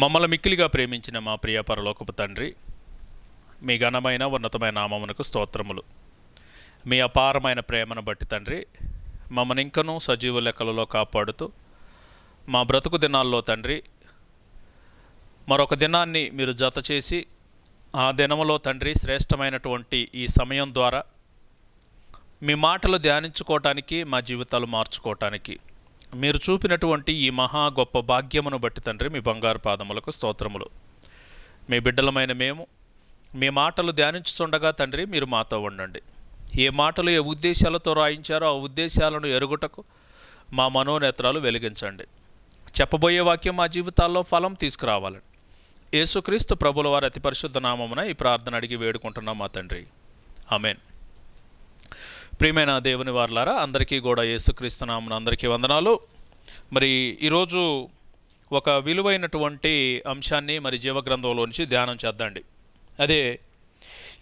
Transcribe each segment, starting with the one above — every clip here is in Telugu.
మమ్మల్ని మిక్కిలిగా ప్రేమించిన మా ప్రియ పరలోకపు తండ్రి మీ ఘనమైన ఉన్నతమైన నామమునకు స్తోత్రములు మీ అపారమైన ప్రేమను బట్టి తండ్రి మమ్మల్ని ఇంకనూ సజీవ లెక్కలలో కాపాడుతూ మా బ్రతుకు దినాల్లో తండ్రి మరొక దినాన్ని మీరు జత చేసి ఆ దినములో తండ్రి శ్రేష్టమైనటువంటి ఈ సమయం ద్వారా మీ మాటలు ధ్యానించుకోవటానికి మా జీవితాలు మార్చుకోవటానికి మీరు చూపినటువంటి ఈ మహా గొప్ప భాగ్యమును బట్టి తండ్రి మీ బంగారు పాదములకు స్తోత్రములు మీ బిడ్డలమైన మేము మీ మాటలు ధ్యానించుచుండగా తండ్రి మీరు మాతో ఉండండి ఏ మాటలు ఏ ఉద్దేశాలతో రాయించారో ఆ ఉద్దేశాలను ఎరుగుటకు మా మనోనేత్రాలు వెలిగించండి చెప్పబోయే వాక్యం మా జీవితాల్లో ఫలం తీసుకురావాలని యేసుక్రీస్తు ప్రభుల వారి అతి పరిశుద్ధ నామమున ఈ ప్రార్థన అడిగి వేడుకుంటున్నాం మా తండ్రి ఆమెన్ ప్రియమైన దేవుని వార్లారా అందరికీ కూడా యేసుక్రీస్తునామను అందరికీ వందనాలు మరి ఈరోజు ఒక విలువైనటువంటి అంశాన్ని మరి జీవగ్రంథంలో నుంచి ధ్యానం చేద్దండి అదే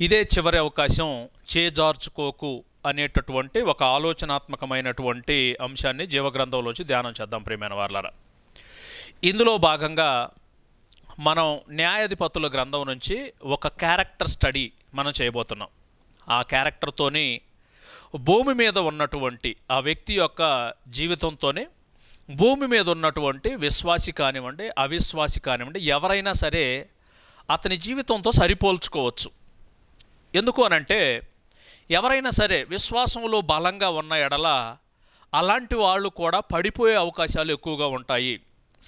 ఇదే చివరి అవకాశం చేజార్చుకోకు అనేటటువంటి ఒక ఆలోచనాత్మకమైనటువంటి అంశాన్ని జీవగ్రంథంలోంచి ధ్యానం చేద్దాం ప్రియమైన వార్లారా ఇందులో భాగంగా మనం న్యాయాధిపతుల గ్రంథం నుంచి ఒక క్యారెక్టర్ స్టడీ మనం చేయబోతున్నాం ఆ క్యారెక్టర్తోని భూమి మీద ఉన్నటువంటి ఆ వ్యక్తి యొక్క జీవితంతోనే భూమి మీద ఉన్నటువంటి విశ్వాసి కానివ్వండి అవిశ్వాసి కానివ్వండి ఎవరైనా సరే అతని జీవితంతో సరిపోల్చుకోవచ్చు ఎందుకు అనంటే ఎవరైనా సరే విశ్వాసంలో బలంగా ఉన్న ఎడల అలాంటి వాళ్ళు కూడా పడిపోయే అవకాశాలు ఎక్కువగా ఉంటాయి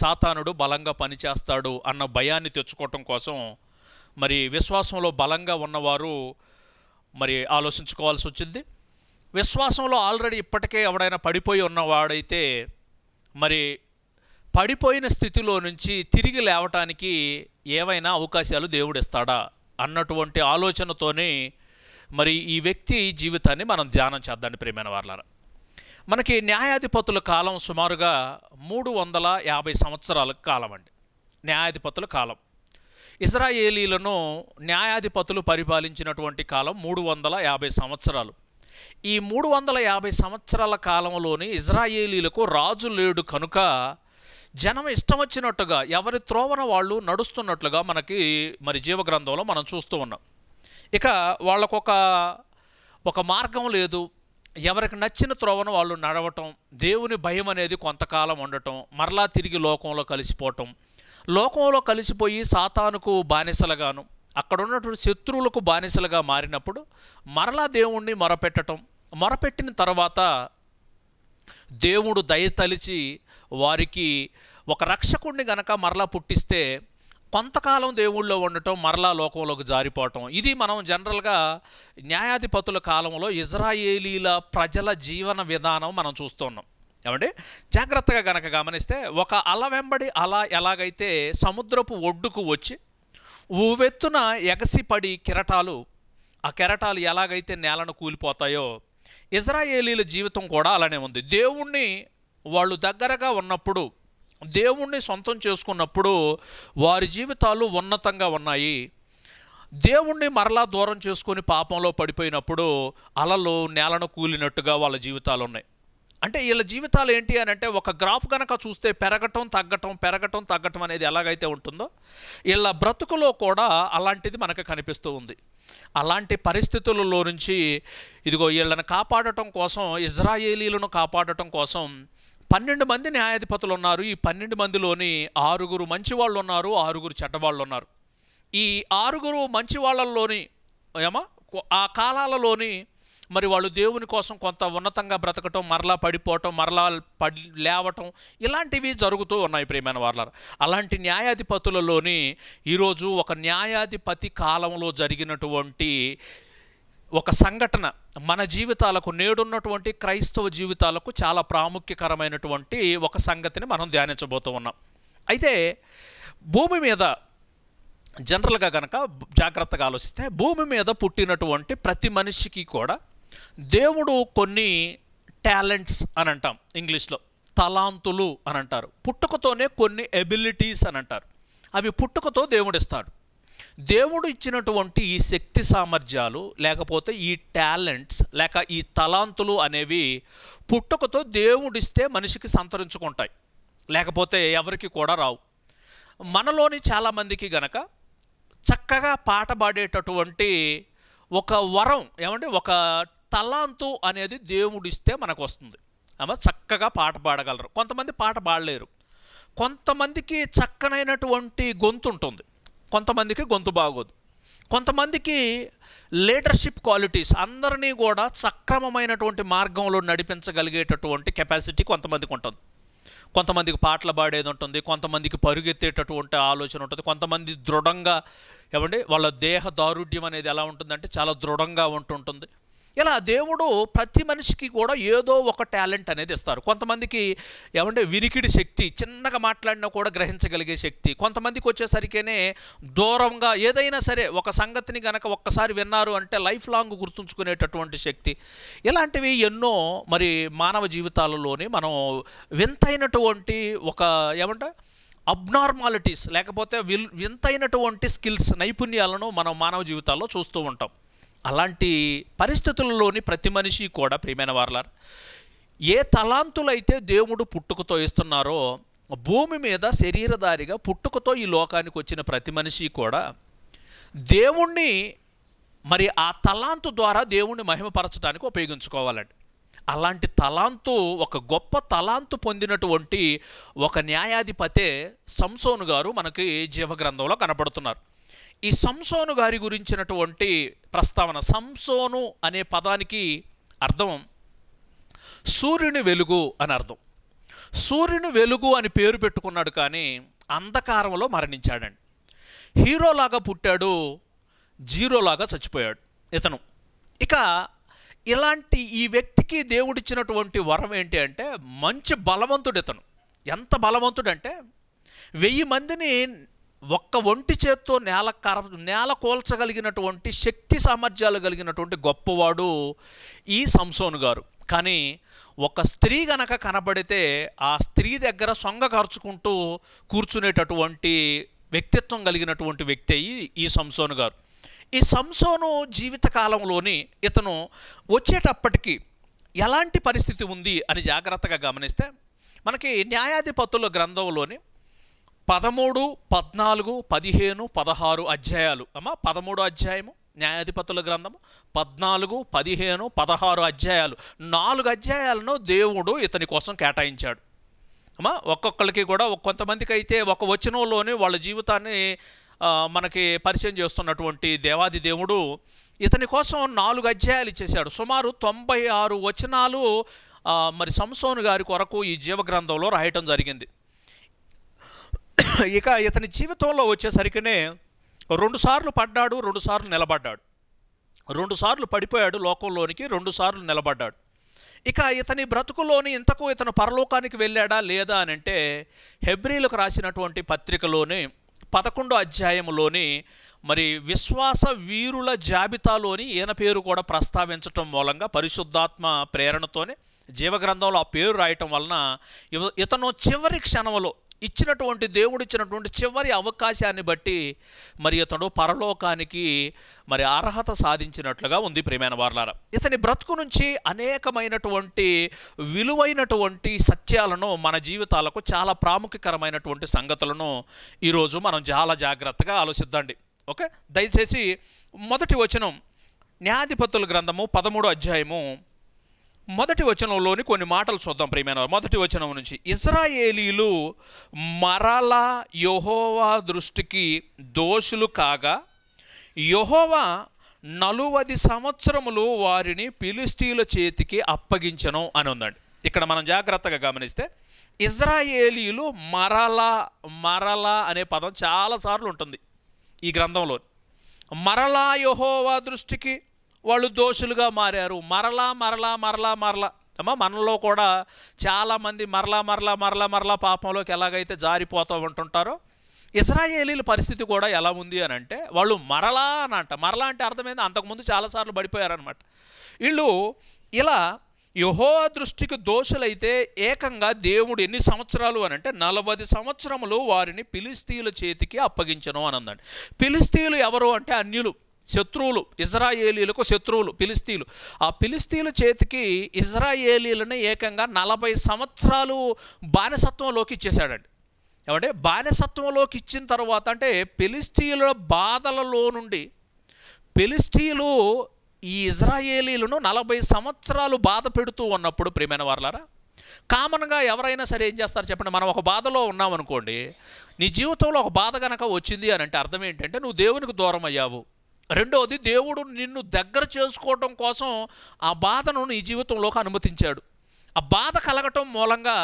సాతానుడు బలంగా పనిచేస్తాడు అన్న భయాన్ని తెచ్చుకోవటం కోసం మరి విశ్వాసంలో బలంగా ఉన్నవారు మరి ఆలోచించుకోవాల్సి వచ్చింది విశ్వాసంలో ఆల్రెడీ ఇప్పటికే ఎవడైనా పడిపోయి ఉన్నవాడైతే మరి పడిపోయిన స్థితిలో నుంచి తిరిగి లేవటానికి ఏవైనా అవకాశాలు దేవుడిస్తాడా అన్నటువంటి ఆలోచనతోనే మరి ఈ వ్యక్తి జీవితాన్ని మనం ధ్యానం చేద్దాండి ప్రియమైన వాళ్ళారా మనకి న్యాయాధిపతుల కాలం సుమారుగా మూడు వందల యాభై సంవత్సరాల కాలం అండి న్యాయాధిపతుల కాలం ఇజ్రాయేలీలను న్యాయాధిపతులు పరిపాలించినటువంటి కాలం మూడు వందల యాభై సంవత్సరాలు ఈ మూడు వందల యాభై సంవత్సరాల కాలంలోని ఇజ్రాయేలీలకు రాజు లేడు కనుక జనం ఇష్టం వచ్చినట్టుగా ఎవరి త్రోవన వాళ్ళు నడుస్తున్నట్లుగా మనకి మరి జీవగ్రంథంలో మనం చూస్తూ ఉన్నాం ఇక వాళ్ళకొక ఒక మార్గం లేదు ఎవరికి నచ్చిన త్రోవన వాళ్ళు నడవటం దేవుని భయం అనేది కొంతకాలం ఉండటం మరలా తిరిగి లోకంలో కలిసిపోవటం లోకంలో కలిసిపోయి సాతానుకు బానిసలుగాను అక్కడ ఉన్నటువంటి శత్రువులకు బానిసలుగా మారినప్పుడు మరలా దేవుణ్ణి మొరపెట్టడం మొరపెట్టిన తర్వాత దేవుడు దయతలిచి వారికి ఒక రక్షకుణ్ణి గనక మరలా పుట్టిస్తే కొంతకాలం దేవుళ్ళో ఉండటం మరలా లోకంలోకి జారిపోవటం ఇది మనం జనరల్గా న్యాయాధిపతుల కాలంలో ఇజ్రాయేలీల ప్రజల జీవన విధానం మనం చూస్తున్నాం ఏమంటే జాగ్రత్తగా గనక గమనిస్తే ఒక అల వెంబడి అలా ఎలాగైతే సముద్రపు ఒడ్డుకు వచ్చి ఉవ్వెత్తున ఎగసిపడి కెరటాలు ఆ కెరటాలు ఎలాగైతే నేలను కూలిపోతాయో ఇజ్రాయేలీల జీవితం కూడా అలానే ఉంది దేవుణ్ణి వాళ్ళు దగ్గరగా ఉన్నప్పుడు దేవుణ్ణి సొంతం చేసుకున్నప్పుడు వారి జీవితాలు ఉన్నతంగా ఉన్నాయి దేవుణ్ణి మరలా దూరం చేసుకొని పాపంలో పడిపోయినప్పుడు అలలు నేలను కూలినట్టుగా వాళ్ళ జీవితాలు ఉన్నాయి అంటే వీళ్ళ జీవితాలు ఏంటి అని అంటే ఒక గ్రాఫ్ కనుక చూస్తే పెరగటం తగ్గటం పెరగటం తగ్గటం అనేది ఎలాగైతే ఉంటుందో వీళ్ళ బ్రతుకులో కూడా అలాంటిది మనకు కనిపిస్తూ ఉంది అలాంటి పరిస్థితులలో నుంచి ఇదిగో వీళ్ళని కాపాడటం కోసం ఇజ్రాయేలీలను కాపాడటం కోసం పన్నెండు మంది న్యాయాధిపతులు ఉన్నారు ఈ పన్నెండు మందిలోని ఆరుగురు మంచివాళ్ళు ఉన్నారు ఆరుగురు చెడ్డవాళ్ళు ఉన్నారు ఈ ఆరుగురు మంచి వాళ్ళల్లోని ఏమా ఆ కాలాలలోని మరి వాళ్ళు దేవుని కోసం కొంత ఉన్నతంగా బ్రతకటం మరలా పడిపోవటం మరలా పడి లేవటం ఇలాంటివి జరుగుతూ ఉన్నాయి ప్రియమైన వాళ్ళ అలాంటి న్యాయాధిపతులలోని ఈరోజు ఒక న్యాయాధిపతి కాలంలో జరిగినటువంటి ఒక సంఘటన మన జీవితాలకు నేడున్నటువంటి క్రైస్తవ జీవితాలకు చాలా ప్రాముఖ్యకరమైనటువంటి ఒక సంగతిని మనం ధ్యానించబోతూ ఉన్నాం అయితే భూమి మీద జనరల్గా కనుక జాగ్రత్తగా ఆలోచిస్తే భూమి మీద పుట్టినటువంటి ప్రతి మనిషికి కూడా దేవుడు కొన్ని టాలెంట్స్ అని అంటాం ఇంగ్లీష్లో తలాంతులు అని అంటారు పుట్టుకతోనే కొన్ని ఎబిలిటీస్ అని అంటారు అవి పుట్టుకతో దేవుడిస్తాడు దేవుడు ఇచ్చినటువంటి ఈ శక్తి సామర్థ్యాలు లేకపోతే ఈ టాలెంట్స్ లేక ఈ తలాంతులు అనేవి పుట్టుకతో దేవుడిస్తే మనిషికి సంతరించుకుంటాయి లేకపోతే ఎవరికి కూడా రావు మనలోని చాలామందికి గనక చక్కగా పాట పాడేటటువంటి ఒక వరం ఏమంటే ఒక తలాంతు అనేది దేవుడిస్తే మనకు వస్తుంది అమ్మ చక్కగా పాట పాడగలరు కొంతమంది పాట పాడలేరు కొంతమందికి చక్కనైనటువంటి గొంతు ఉంటుంది కొంతమందికి గొంతు బాగోదు కొంతమందికి లీడర్షిప్ క్వాలిటీస్ అందరినీ కూడా సక్రమమైనటువంటి మార్గంలో నడిపించగలిగేటటువంటి కెపాసిటీ కొంతమందికి ఉంటుంది కొంతమందికి పాటలు పాడేది ఉంటుంది కొంతమందికి పరుగెత్తేటటువంటి ఆలోచన ఉంటుంది కొంతమంది దృఢంగా ఏమండి వాళ్ళ దేహ దారుఢ్యం అనేది ఎలా ఉంటుందంటే చాలా దృఢంగా ఉంటుంటుంది ఇలా దేవుడు ప్రతి మనిషికి కూడా ఏదో ఒక టాలెంట్ అనేది ఇస్తారు కొంతమందికి ఏమంటే వినికిడి శక్తి చిన్నగా మాట్లాడినా కూడా గ్రహించగలిగే శక్తి కొంతమందికి వచ్చేసరికేనే దూరంగా ఏదైనా సరే ఒక సంగతిని గనక ఒక్కసారి విన్నారు అంటే లైఫ్ లాంగ్ గుర్తుంచుకునేటటువంటి శక్తి ఇలాంటివి ఎన్నో మరి మానవ జీవితాలలోని మనం వింతైనటువంటి ఒక ఏమంటే అబ్నార్మాలిటీస్ లేకపోతే విల్ వింతైనటువంటి స్కిల్స్ నైపుణ్యాలను మనం మానవ జీవితాల్లో చూస్తూ ఉంటాం అలాంటి పరిస్థితులలోని ప్రతి మనిషి కూడా ప్రియమైన వారలారు ఏ తలాంతులైతే దేవుడు పుట్టుకతో ఇస్తున్నారో భూమి మీద శరీరధారిగా పుట్టుకతో ఈ లోకానికి వచ్చిన ప్రతి మనిషి కూడా దేవుణ్ణి మరి ఆ తలాంతు ద్వారా దేవుణ్ణి మహిమపరచడానికి ఉపయోగించుకోవాలండి అలాంటి తలాంతు ఒక గొప్ప తలాంతు పొందినటువంటి ఒక న్యాయాధిపతే సంసోను గారు మనకి జీవగ్రంథంలో కనపడుతున్నారు ఈ సంసోను గారి గురించినటువంటి ప్రస్తావన సంసోను అనే పదానికి అర్థం సూర్యుని వెలుగు అని అర్థం సూర్యుని వెలుగు అని పేరు పెట్టుకున్నాడు కానీ అంధకారంలో మరణించాడండి హీరోలాగా పుట్టాడు జీరోలాగా చచ్చిపోయాడు ఇతను ఇక ఇలాంటి ఈ వ్యక్తికి దేవుడిచ్చినటువంటి వరం ఏంటి అంటే మంచి బలవంతుడు ఇతను ఎంత బలవంతుడంటే వెయ్యి మందిని ఒక్క ఒంటి చేత్తో నేల కర నేల కోల్చగలిగినటువంటి శక్తి సామర్థ్యాలు కలిగినటువంటి గొప్పవాడు ఈ సంసోను గారు కానీ ఒక స్త్రీ గనక కనబడితే ఆ స్త్రీ దగ్గర సొంగ ఖర్చుకుంటూ కూర్చునేటటువంటి వ్యక్తిత్వం కలిగినటువంటి వ్యక్తి ఈ సంసోను గారు ఈ సంసోను జీవితకాలంలోని ఇతను వచ్చేటప్పటికి ఎలాంటి పరిస్థితి ఉంది అని జాగ్రత్తగా గమనిస్తే మనకి న్యాయాధిపతుల గ్రంథంలోని పదమూడు పద్నాలుగు పదిహేను పదహారు అధ్యాయాలు అమ్మ పదమూడు అధ్యాయము న్యాయాధిపతుల గ్రంథము పద్నాలుగు పదిహేను పదహారు అధ్యాయాలు నాలుగు అధ్యాయాలను దేవుడు ఇతని కోసం కేటాయించాడు అమ్మా ఒక్కొక్కరికి కూడా కొంతమందికి అయితే ఒక వచనంలోనే వాళ్ళ జీవితాన్ని మనకి పరిచయం చేస్తున్నటువంటి దేవాది దేవుడు ఇతని కోసం నాలుగు అధ్యాయాలు ఇచ్చేశాడు సుమారు తొంభై ఆరు వచనాలు మరి సంసోను గారి కొరకు ఈ జీవగ్రంథంలో రాయటం జరిగింది ఇక ఇతని జీవితంలో వచ్చేసరికినే రెండుసార్లు పడ్డాడు రెండుసార్లు నిలబడ్డాడు రెండుసార్లు పడిపోయాడు లోకంలోనికి రెండుసార్లు నిలబడ్డాడు ఇక ఇతని బ్రతుకులోని ఇంతకు ఇతను పరలోకానికి వెళ్ళాడా లేదా అని అంటే హెబ్రిలకు రాసినటువంటి పత్రికలోని పదకొండో అధ్యాయంలోని మరి విశ్వాస వీరుల జాబితాలోని ఈయన పేరు కూడా ప్రస్తావించటం మూలంగా పరిశుద్ధాత్మ ప్రేరణతోనే జీవగ్రంథంలో ఆ పేరు రాయటం వలన ఇతను చివరి క్షణంలో ఇచ్చినటువంటి దేవుడు ఇచ్చినటువంటి చివరి అవకాశాన్ని బట్టి మరి అతడు పరలోకానికి మరి అర్హత సాధించినట్లుగా ఉంది ప్రేమైన వార్లారా ఇతని బ్రతుకు నుంచి అనేకమైనటువంటి విలువైనటువంటి సత్యాలను మన జీవితాలకు చాలా ప్రాముఖ్యకరమైనటువంటి సంగతులను ఈరోజు మనం చాలా జాగ్రత్తగా ఆలోచిద్దండి ఓకే దయచేసి మొదటి వచనం న్యాధిపతుల గ్రంథము పదమూడు అధ్యాయము మొదటి వచనంలోని కొన్ని మాటలు చూద్దాం ప్రియమైన మొదటి వచనం నుంచి ఇజ్రాయేలీలు మరలా యహోవా దృష్టికి దోషులు కాగా యహోవా నలువది సంవత్సరములు వారిని పిలిస్తీల చేతికి అప్పగించను అని ఉందండి ఇక్కడ మనం జాగ్రత్తగా గమనిస్తే ఇజ్రాయేలీలు మరలా మరలా అనే పదం చాలాసార్లు ఉంటుంది ఈ గ్రంథంలో మరలా యహోవా దృష్టికి వాళ్ళు దోషులుగా మారారు మరలా మరలా మరలా మరలా అమ్మా మనలో కూడా చాలామంది మరలా మరలా మరలా మరలా పాపంలోకి ఎలాగైతే జారిపోతూ ఉంటుంటారో ఇస్రాయేలీల పరిస్థితి కూడా ఎలా ఉంది అని అంటే వాళ్ళు మరలా అని అంట మరలా అంటే అర్థమైంది అంతకుముందు చాలాసార్లు పడిపోయారనమాట వీళ్ళు ఇలా యహో దృష్టికి దోషులైతే ఏకంగా దేవుడు ఎన్ని సంవత్సరాలు అని అంటే నలభై సంవత్సరములు వారిని పిలిస్తీయుల చేతికి అప్పగించను అని అందండి పిలిస్తీయులు ఎవరు అంటే అన్యులు శత్రువులు ఇజ్రాయేలీలకు శత్రువులు పిలిస్తీలు ఆ పిలిస్తీల చేతికి ఇజ్రాయేలీలని ఏకంగా నలభై సంవత్సరాలు బానిసత్వంలోకి ఇచ్చేశాడండి ఏమంటే బానిసత్వంలోకి ఇచ్చిన తర్వాత అంటే పిలిస్తీల బాధలలో నుండి పిలిస్తీలు ఈ ఇజ్రాయేలీలను నలభై సంవత్సరాలు బాధ పెడుతూ ఉన్నప్పుడు ప్రియమైన వర్లారా కామన్గా ఎవరైనా సరే ఏం చేస్తారు చెప్పండి మనం ఒక బాధలో ఉన్నామనుకోండి నీ జీవితంలో ఒక బాధ కనుక వచ్చింది అని అంటే అర్థం ఏంటంటే నువ్వు దేవునికి దూరం అయ్యావు రెండవది దేవుడు నిన్ను దగ్గర చేసుకోవటం కోసం ఆ బాధను నీ జీవితంలోకి అనుమతించాడు ఆ బాధ కలగటం మూలంగా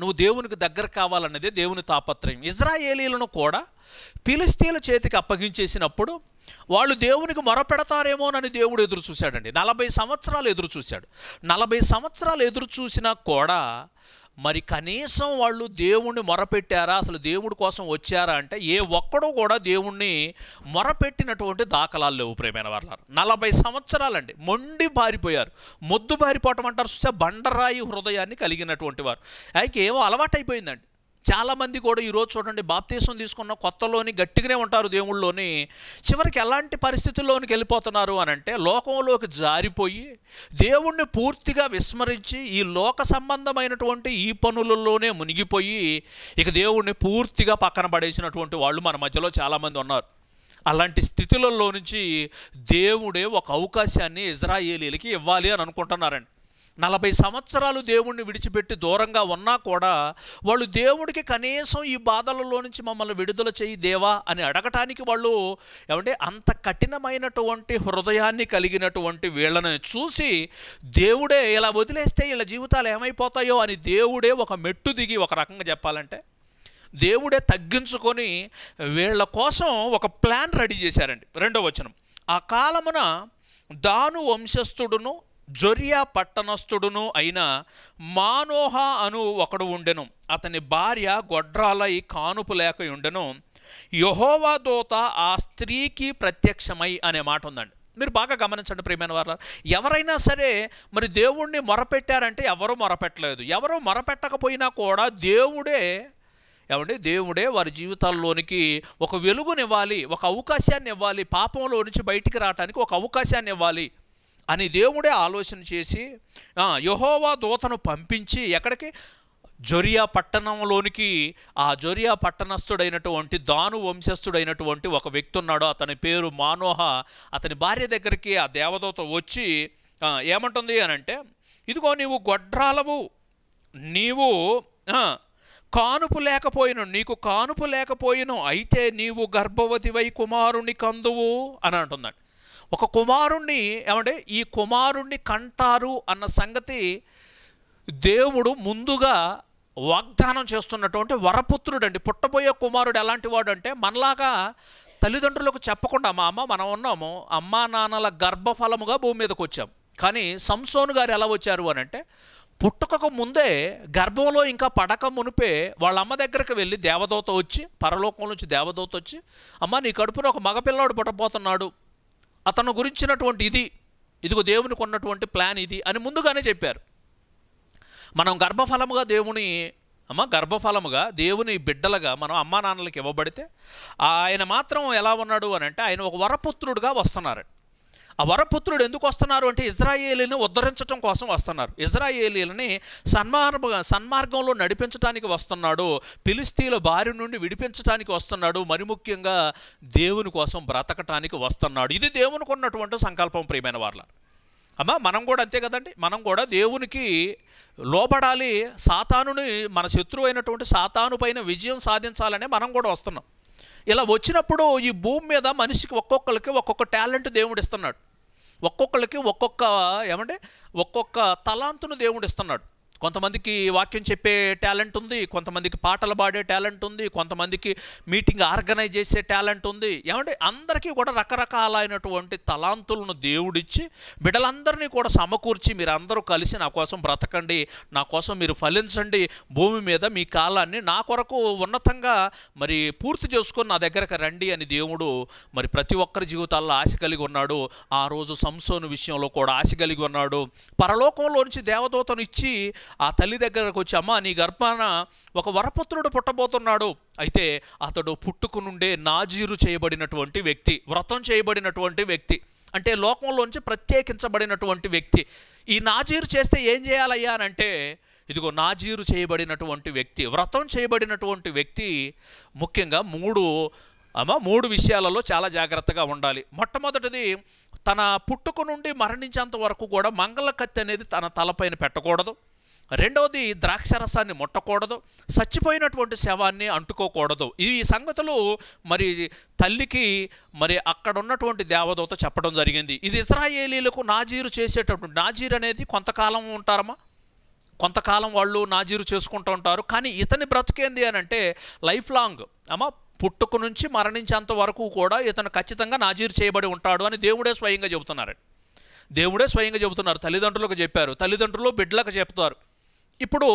నువ్వు దేవునికి దగ్గర కావాలన్నదే దేవుని తాపత్రయం ఇజ్రాయేలీలను కూడా పిలిస్తీల చేతికి అప్పగించేసినప్పుడు వాళ్ళు దేవునికి మొరపెడతారేమోనని దేవుడు ఎదురు చూశాడండి నలభై సంవత్సరాలు ఎదురు చూశాడు నలభై సంవత్సరాలు ఎదురు చూసినా కూడా మరి కనీసం వాళ్ళు దేవుణ్ణి మొరపెట్టారా అసలు దేవుడి కోసం వచ్చారా అంటే ఏ ఒక్కడూ కూడా దేవుణ్ణి మొరపెట్టినటువంటి దాఖలాలు లేవు ప్రేమైన వాళ్ళు నలభై సంవత్సరాలండి మొండి బారిపోయారు మొద్దు బారిపోవటం అంటారు చూస్తే బండరాయి హృదయాన్ని కలిగినటువంటి వారు అయితే ఏమో అలవాటైపోయిందండి చాలామంది కూడా ఈరోజు చూడండి బాప్తీసం తీసుకున్న కొత్తలోని గట్టిగానే ఉంటారు దేవుళ్ళలోని చివరికి ఎలాంటి పరిస్థితుల్లోనికి వెళ్ళిపోతున్నారు అని అంటే లోకంలోకి జారిపోయి దేవుణ్ణి పూర్తిగా విస్మరించి ఈ లోక సంబంధమైనటువంటి ఈ పనులలోనే మునిగిపోయి ఇక దేవుణ్ణి పూర్తిగా పక్కన పడేసినటువంటి వాళ్ళు మన మధ్యలో చాలామంది ఉన్నారు అలాంటి స్థితులలో నుంచి దేవుడే ఒక అవకాశాన్ని ఇజ్రాయేలీలకి ఇవ్వాలి అని అనుకుంటున్నారండి నలభై సంవత్సరాలు దేవుణ్ణి విడిచిపెట్టి దూరంగా ఉన్నా కూడా వాళ్ళు దేవుడికి కనీసం ఈ బాధలలో నుంచి మమ్మల్ని విడుదల చేయి దేవా అని అడగటానికి వాళ్ళు ఏమంటే అంత కఠినమైనటువంటి హృదయాన్ని కలిగినటువంటి వీళ్ళని చూసి దేవుడే ఇలా వదిలేస్తే వీళ్ళ జీవితాలు ఏమైపోతాయో అని దేవుడే ఒక మెట్టు దిగి ఒక రకంగా చెప్పాలంటే దేవుడే తగ్గించుకొని వీళ్ళ కోసం ఒక ప్లాన్ రెడీ చేశారండి రెండవ వచనం ఆ కాలమున దాను వంశస్థుడును జొరియా పట్టణస్థుడును అయిన మానోహ అను ఒకడు ఉండెను అతని భార్య గొడ్రాలై కానుపు లేక ఉండెను యహోవా దోత ఆ స్త్రీకి ప్రత్యక్షమై అనే మాట ఉందండి మీరు బాగా గమనించండి ప్రియమైన వారు ఎవరైనా సరే మరి దేవుణ్ణి మొరపెట్టారంటే ఎవరూ మొరపెట్టలేదు ఎవరూ మొరపెట్టకపోయినా కూడా దేవుడే ఏమంటే దేవుడే వారి జీవితాల్లోనికి ఒక వెలుగునివ్వాలి ఒక అవకాశాన్ని ఇవ్వాలి పాపంలో నుంచి బయటికి రావడానికి ఒక అవకాశాన్ని ఇవ్వాలి అని దేవుడే ఆలోచన చేసి యహోవా దూతను పంపించి ఎక్కడికి జొరియా పట్టణంలోనికి ఆ జొరియా పట్టణస్థుడైనటువంటి దాను వంశస్థుడైనటువంటి ఒక వ్యక్తి ఉన్నాడు అతని పేరు మానోహ అతని భార్య దగ్గరికి ఆ దేవదూత వచ్చి ఏమంటుంది అని అంటే ఇదిగో నీవు గొడ్రాలవు నీవు కానుపు లేకపోయిను నీకు కానుపు లేకపోయిను అయితే నీవు గర్భవతివై కుమారుని కందువు అని అంటుందండి ఒక కుమారుణ్ణి ఏమంటే ఈ కుమారుణ్ణి కంటారు అన్న సంగతి దేవుడు ముందుగా వాగ్దానం చేస్తున్నటువంటి వరపుత్రుడు అండి పుట్టబోయే కుమారుడు ఎలాంటి వాడు అంటే మనలాగా తల్లిదండ్రులకు చెప్పకుండా మా అమ్మ మనం ఉన్నాము అమ్మా నాన్నల గర్భఫలముగా భూమి మీదకి వచ్చాం కానీ సంసోను గారు ఎలా వచ్చారు అని అంటే పుట్టుకకు ముందే గర్భంలో ఇంకా పడక మునిపే వాళ్ళ అమ్మ దగ్గరికి వెళ్ళి దేవదూత వచ్చి పరలోకం నుంచి దేవదూత వచ్చి అమ్మ నీ కడుపున ఒక మగపిల్లాడు పుట్టబోతున్నాడు అతను గురించినటువంటి ఇది ఇదిగో దేవునికి ఉన్నటువంటి ప్లాన్ ఇది అని ముందుగానే చెప్పారు మనం గర్భఫలముగా దేవుని అమ్మ గర్భఫలముగా దేవుని బిడ్డలుగా మనం అమ్మా నాన్నలకు ఇవ్వబడితే ఆయన మాత్రం ఎలా ఉన్నాడు అని అంటే ఆయన ఒక వరపుత్రుడుగా వస్తున్నారు ఆ వరపుత్రుడు ఎందుకు వస్తున్నారు అంటే ఇజ్రాయేలీని ఉద్ధరించడం కోసం వస్తున్నారు ఇజ్రాయేలీలని సన్మార్ సన్మార్గంలో నడిపించడానికి వస్తున్నాడు పిలిస్తీల బారి నుండి విడిపించడానికి వస్తున్నాడు మరి ముఖ్యంగా దేవుని కోసం బ్రతకటానికి వస్తున్నాడు ఇది దేవునికి ఉన్నటువంటి సంకల్పం ప్రియమైన వాళ్ళ అమ్మా మనం కూడా అంతే కదండి మనం కూడా దేవునికి లోబడాలి సాతానుని మన శత్రువు అయినటువంటి సాతాను పైన విజయం సాధించాలనే మనం కూడా వస్తున్నాం ఇలా వచ్చినప్పుడు ఈ భూమి మీద మనిషికి ఒక్కొక్కరికి ఒక్కొక్క టాలెంట్ దేవుడు ఇస్తున్నాడు ఒక్కొక్కరికి ఒక్కొక్క ఏమంటే ఒక్కొక్క తలాంతును దేవుడు ఇస్తున్నాడు కొంతమందికి వాక్యం చెప్పే టాలెంట్ ఉంది కొంతమందికి పాటలు పాడే టాలెంట్ ఉంది కొంతమందికి మీటింగ్ ఆర్గనైజ్ చేసే టాలెంట్ ఉంది ఏమంటే అందరికీ కూడా రకరకాలైనటువంటి తలాంతులను దేవుడిచ్చి బిడ్డలందరినీ కూడా సమకూర్చి మీరందరూ కలిసి నా కోసం బ్రతకండి నా కోసం మీరు ఫలించండి భూమి మీద మీ కాలాన్ని నా కొరకు ఉన్నతంగా మరి పూర్తి చేసుకొని నా దగ్గరకు రండి అని దేవుడు మరి ప్రతి ఒక్కరి జీవితాల్లో ఆశ కలిగి ఉన్నాడు ఆ రోజు సంసోను విషయంలో కూడా ఆశ కలిగి ఉన్నాడు పరలోకంలోంచి దేవదూతను ఇచ్చి ఆ తల్లి దగ్గరకు వచ్చి అమ్మ నీ గర్భాన ఒక వరపుత్రుడు పుట్టబోతున్నాడు అయితే అతడు పుట్టుకునుండే నాజీరు చేయబడినటువంటి వ్యక్తి వ్రతం చేయబడినటువంటి వ్యక్తి అంటే లోకంలోంచి ప్రత్యేకించబడినటువంటి వ్యక్తి ఈ నాజీరు చేస్తే ఏం చేయాలయ్యా అంటే ఇదిగో నాజీరు చేయబడినటువంటి వ్యక్తి వ్రతం చేయబడినటువంటి వ్యక్తి ముఖ్యంగా మూడు అమ్మ మూడు విషయాలలో చాలా జాగ్రత్తగా ఉండాలి మొట్టమొదటిది తన పుట్టుక నుండి మరణించేంత వరకు కూడా మంగళ కత్తి అనేది తన తలపైన పెట్టకూడదు రెండవది ద్రాక్షరసాన్ని ముట్టకూడదు చచ్చిపోయినటువంటి శవాన్ని అంటుకోకూడదు ఈ సంగతులు మరి తల్లికి మరి అక్కడ ఉన్నటువంటి దేవదూత చెప్పడం జరిగింది ఇది ఇజ్రాయేలీలకు నాజీరు చేసేటటువంటి నాజీరు అనేది కొంతకాలం ఉంటారమ్మా కొంతకాలం వాళ్ళు నాజీరు చేసుకుంటూ ఉంటారు కానీ ఇతని బ్రతికేంది అని అంటే లైఫ్ లాంగ్ అమ్మా పుట్టుకు నుంచి మరణించేంత వరకు కూడా ఇతను ఖచ్చితంగా నాజీరు చేయబడి ఉంటాడు అని దేవుడే స్వయంగా చెబుతున్నారు దేవుడే స్వయంగా చెబుతున్నారు తల్లిదండ్రులకు చెప్పారు తల్లిదండ్రులు బిడ్డలకు చెప్తారు ఇప్పుడు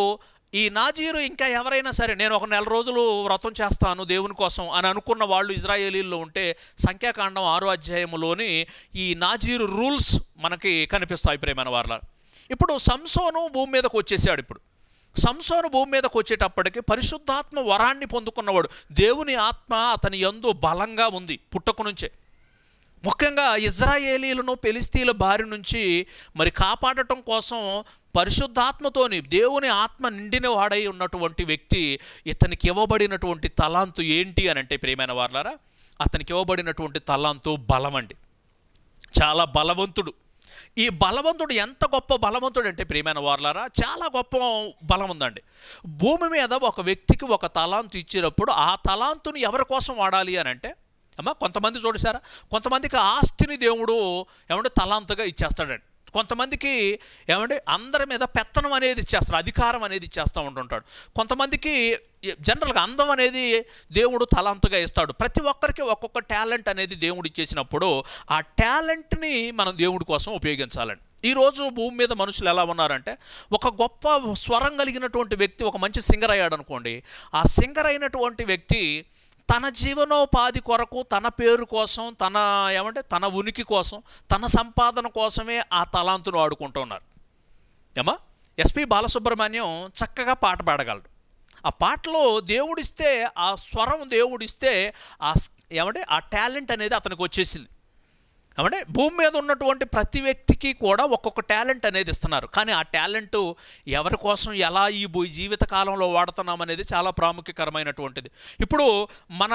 ఈ నాజీరు ఇంకా ఎవరైనా సరే నేను ఒక నెల రోజులు వ్రతం చేస్తాను దేవుని కోసం అని అనుకున్న వాళ్ళు ఇజ్రాయేలీల్లో ఉంటే సంఖ్యాకాండం ఆరు అధ్యాయంలోని ఈ నాజీరు రూల్స్ మనకి కనిపిస్తాయి ప్రేమైన వార్ల ఇప్పుడు సంసోను భూమి మీదకు వచ్చేసాడు ఇప్పుడు సంసోను భూమి మీదకు వచ్చేటప్పటికి పరిశుద్ధాత్మ వరాన్ని పొందుకున్నవాడు దేవుని ఆత్మ అతని ఎందు బలంగా ఉంది పుట్టకు నుంచే ముఖ్యంగా ఇజ్రాయేలీలను పెలిస్తీల బారి నుంచి మరి కాపాడటం కోసం పరిశుద్ధాత్మతోని దేవుని ఆత్మ నిండిన వాడై ఉన్నటువంటి వ్యక్తి ఇతనికి ఇవ్వబడినటువంటి తలాంతు ఏంటి అని అంటే ప్రేమైన వార్లారా అతనికి ఇవ్వబడినటువంటి తలాంతు బలం అండి చాలా బలవంతుడు ఈ బలవంతుడు ఎంత గొప్ప బలవంతుడు అంటే ప్రియమైన వార్లారా చాలా గొప్ప బలం ఉందండి భూమి మీద ఒక వ్యక్తికి ఒక తలాంతు ఇచ్చినప్పుడు ఆ తలాంతుని ఎవరి కోసం వాడాలి అని అంటే అమ్మ కొంతమంది చూడసారా కొంతమందికి ఆస్తిని దేవుడు ఏమంటే తలాంతగా ఇచ్చేస్తాడండి కొంతమందికి ఏమంటే అందరి మీద పెత్తనం అనేది ఇచ్చేస్తాడు అధికారం అనేది ఇచ్చేస్తూ ఉంటుంటాడు కొంతమందికి జనరల్గా అందం అనేది దేవుడు తలాంతగా ఇస్తాడు ప్రతి ఒక్కరికి ఒక్కొక్క టాలెంట్ అనేది దేవుడు ఇచ్చేసినప్పుడు ఆ టాలెంట్ని మనం దేవుడి కోసం ఉపయోగించాలండి ఈరోజు భూమి మీద మనుషులు ఎలా ఉన్నారంటే ఒక గొప్ప స్వరం కలిగినటువంటి వ్యక్తి ఒక మంచి సింగర్ అయ్యాడు అనుకోండి ఆ సింగర్ అయినటువంటి వ్యక్తి తన జీవనోపాధి కొరకు తన పేరు కోసం తన ఏమంటే తన ఉనికి కోసం తన సంపాదన కోసమే ఆ తలాంతును ఆడుకుంటున్నారు ఏమా ఎస్పి బాలసుబ్రహ్మణ్యం చక్కగా పాట పాడగలడు ఆ పాటలో దేవుడిస్తే ఆ స్వరం దేవుడిస్తే ఆ ఏమంటే ఆ టాలెంట్ అనేది అతనికి వచ్చేసింది కాబట్టి భూమి మీద ఉన్నటువంటి ప్రతి వ్యక్తికి కూడా ఒక్కొక్క టాలెంట్ అనేది ఇస్తున్నారు కానీ ఆ టాలెంట్ ఎవరి కోసం ఎలా ఈ జీవిత కాలంలో వాడుతున్నాం అనేది చాలా ప్రాముఖ్యకరమైనటువంటిది ఇప్పుడు మన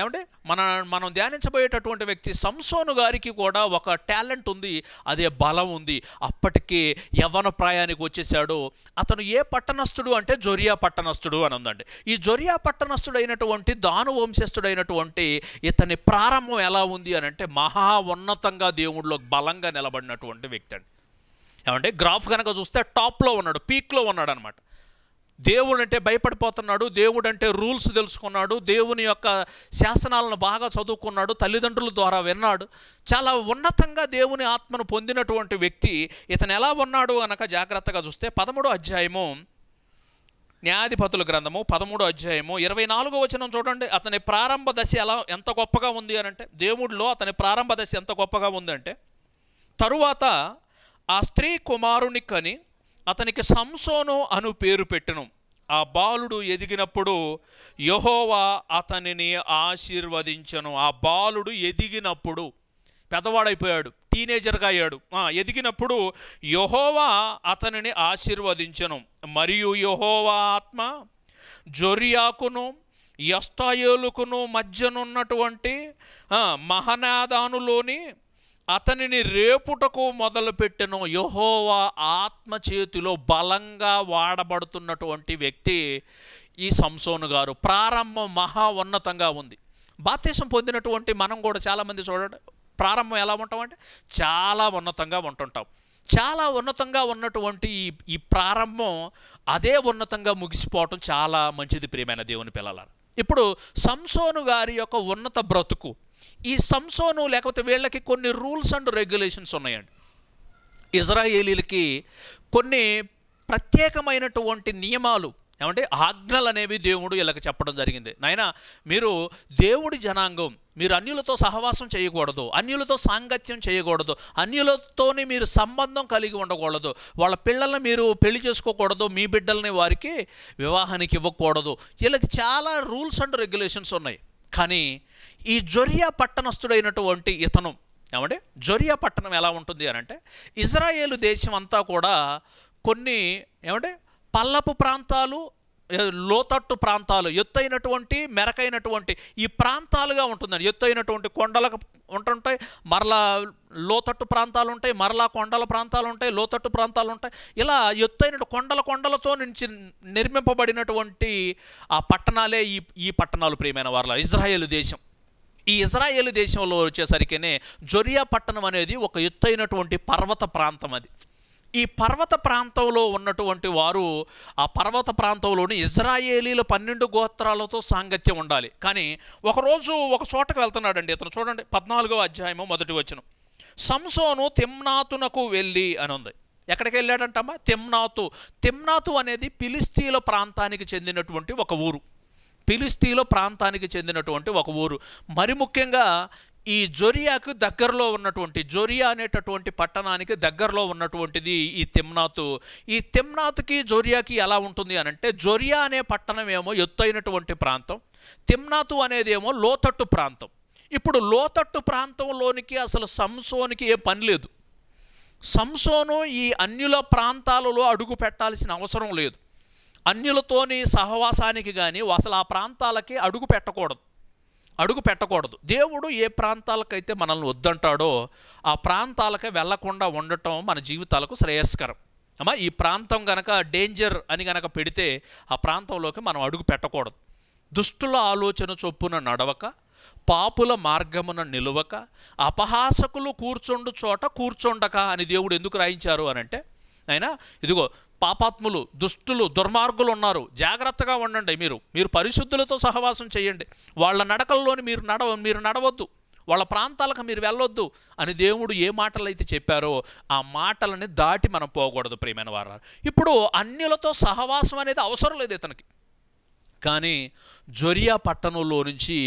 ఏమంటే మన మనం ధ్యానించబోయేటటువంటి వ్యక్తి సంసోను గారికి కూడా ఒక టాలెంట్ ఉంది అదే బలం ఉంది అప్పటికే యవన ప్రాయానికి వచ్చేసాడు అతను ఏ పట్టణస్థుడు అంటే జొరియా పట్టణస్థుడు అని ఉందండి ఈ జొరియా పట్టణస్థుడు అయినటువంటి దాను వంశస్థుడైనటువంటి ఇతని ప్రారంభం ఎలా ఉంది అని అంటే మహా ఉన్నతంగా దేవుడిలో బలంగా నిలబడినటువంటి వ్యక్తి అండి ఏమంటే గ్రాఫ్ కనుక చూస్తే టాప్లో ఉన్నాడు పీక్లో ఉన్నాడు అనమాట దేవుడు అంటే భయపడిపోతున్నాడు దేవుడు అంటే రూల్స్ తెలుసుకున్నాడు దేవుని యొక్క శాసనాలను బాగా చదువుకున్నాడు తల్లిదండ్రుల ద్వారా విన్నాడు చాలా ఉన్నతంగా దేవుని ఆత్మను పొందినటువంటి వ్యక్తి ఇతను ఎలా ఉన్నాడు అనక జాగ్రత్తగా చూస్తే పదమూడో అధ్యాయము న్యాయాధిపతుల గ్రంథము పదమూడో అధ్యాయము ఇరవై నాలుగో వచనం చూడండి అతని ప్రారంభ దశ ఎలా ఎంత గొప్పగా ఉంది అని అంటే దేవుడిలో అతని ప్రారంభ దశ ఎంత గొప్పగా ఉందంటే తరువాత ఆ స్త్రీ కుమారుని కని అతనికి సంసోను అను పేరు పెట్టెను ఆ బాలుడు ఎదిగినప్పుడు యహోవా అతనిని ఆశీర్వదించను ఆ బాలుడు ఎదిగినప్పుడు పెదవాడైపోయాడు టీనేజర్గా అయ్యాడు ఎదిగినప్పుడు యహోవా అతనిని ఆశీర్వదించను మరియు యహోవా ఆత్మ జొరియాకును యస్తాయోలుకును మధ్యనున్నటువంటి మహనాదానులోని అతనిని రేపుటకు మొదలుపెట్టిన యహోవా ఆత్మ చేతిలో బలంగా వాడబడుతున్నటువంటి వ్యక్తి ఈ సంసోను గారు ప్రారంభం మహా ఉన్నతంగా ఉంది బాప్తీసం పొందినటువంటి మనం కూడా చాలామంది చూడండి ప్రారంభం ఎలా ఉంటామంటే చాలా ఉన్నతంగా ఉంటుంటాం చాలా ఉన్నతంగా ఉన్నటువంటి ఈ ఈ ప్రారంభం అదే ఉన్నతంగా ముగిసిపోవటం చాలా మంచిది ప్రియమైన దేవుని పిల్లల ఇప్పుడు సంసోను గారి యొక్క ఉన్నత బ్రతుకు ఈ సంసోను లేకపోతే వీళ్ళకి కొన్ని రూల్స్ అండ్ రెగ్యులేషన్స్ ఉన్నాయండి ఇజ్రాయేలీలకి కొన్ని ప్రత్యేకమైనటువంటి నియమాలు ఏమంటే ఆజ్ఞలు అనేవి దేవుడు వీళ్ళకి చెప్పడం జరిగింది నాయన మీరు దేవుడి జనాంగం మీరు అన్యులతో సహవాసం చేయకూడదు అన్యులతో సాంగత్యం చేయకూడదు అన్యులతోని మీరు సంబంధం కలిగి ఉండకూడదు వాళ్ళ పిల్లల్ని మీరు పెళ్లి చేసుకోకూడదు మీ బిడ్డల్ని వారికి వివాహానికి ఇవ్వకూడదు వీళ్ళకి చాలా రూల్స్ అండ్ రెగ్యులేషన్స్ ఉన్నాయి కానీ ఈ జొరియా పట్టణస్థుడైనటువంటి ఇతను ఏమంటే జొరియా పట్టణం ఎలా ఉంటుంది అని అంటే ఇజ్రాయేలు దేశం అంతా కూడా కొన్ని ఏమంటే పల్లపు ప్రాంతాలు లోతట్టు ప్రాంతాలు ఎత్తైనటువంటి మెరకైనటువంటి ఈ ప్రాంతాలుగా ఉంటుందండి ఎత్తైనటువంటి కొండలకు ఉంటుంటాయి మరలా లోతట్టు ప్రాంతాలు ఉంటాయి మరలా కొండల ప్రాంతాలు ఉంటాయి లోతట్టు ప్రాంతాలు ఉంటాయి ఇలా ఎత్తైన కొండల కొండలతో నుంచి నిర్మింపబడినటువంటి ఆ పట్టణాలే ఈ ఈ పట్టణాలు ప్రియమైన వారు ఇజ్రాయేల్ దేశం ఈ ఇజ్రాయేల్ దేశంలో వచ్చేసరికినే జొరియా పట్టణం అనేది ఒక ఎత్తైనటువంటి పర్వత ప్రాంతం అది ఈ పర్వత ప్రాంతంలో ఉన్నటువంటి వారు ఆ పర్వత ప్రాంతంలోని ఇజ్రాయేలీల పన్నెండు గోత్రాలతో సాంగత్యం ఉండాలి కానీ ఒకరోజు ఒక చోటకు వెళ్తున్నాడండి ఇతను చూడండి పద్నాలుగో అధ్యాయము మొదటి వచ్చిన సంసోను తిమ్నాతునకు వెళ్ళి అని ఉంది ఎక్కడికి వెళ్ళాడంటమ్మా తిమ్నాతు తిమ్నాతు అనేది పిలిస్తీల ప్రాంతానికి చెందినటువంటి ఒక ఊరు పిలిస్తీలో ప్రాంతానికి చెందినటువంటి ఒక ఊరు మరి ముఖ్యంగా ఈ జొరియాకు దగ్గరలో ఉన్నటువంటి జొరియా అనేటటువంటి పట్టణానికి దగ్గరలో ఉన్నటువంటిది ఈ తిమ్నాతు ఈ తిమ్నాతుకి జొరియాకి ఎలా ఉంటుంది అని అంటే జొరియా అనే పట్టణం ఏమో ఎత్తైనటువంటి ప్రాంతం తిమ్నాతు అనేది ఏమో లోతట్టు ప్రాంతం ఇప్పుడు లోతట్టు ప్రాంతంలోనికి అసలు సంసోనికి ఏ పని లేదు సంసోను ఈ అన్యుల ప్రాంతాలలో అడుగు పెట్టాల్సిన అవసరం లేదు అన్యులతోని సహవాసానికి కానీ అసలు ఆ ప్రాంతాలకి అడుగు పెట్టకూడదు అడుగు పెట్టకూడదు దేవుడు ఏ ప్రాంతాలకైతే మనల్ని వద్దంటాడో ఆ ప్రాంతాలకే వెళ్లకుండా ఉండటం మన జీవితాలకు శ్రేయస్కరం అమ్మా ఈ ప్రాంతం గనక డేంజర్ అని గనక పెడితే ఆ ప్రాంతంలోకి మనం అడుగు పెట్టకూడదు దుష్టుల ఆలోచన చొప్పున నడవక పాపుల మార్గమున నిలువక అపహాసకులు కూర్చుండు చోట కూర్చుండక అని దేవుడు ఎందుకు రాయించారు అనంటే అయినా ఇదిగో పాపాత్ములు దుష్టులు దుర్మార్గులు ఉన్నారు జాగ్రత్తగా ఉండండి మీరు మీరు పరిశుద్ధులతో సహవాసం చేయండి వాళ్ళ నడకల్లోని మీరు నడవ మీరు నడవద్దు వాళ్ళ ప్రాంతాలకు మీరు వెళ్ళొద్దు అని దేవుడు ఏ మాటలు అయితే చెప్పారో ఆ మాటలని దాటి మనం పోకూడదు ప్రేమైన వారు ఇప్పుడు అన్యులతో సహవాసం అనేది అవసరం లేదు ఇతనికి కానీ జొరియా పట్టణంలో నుంచి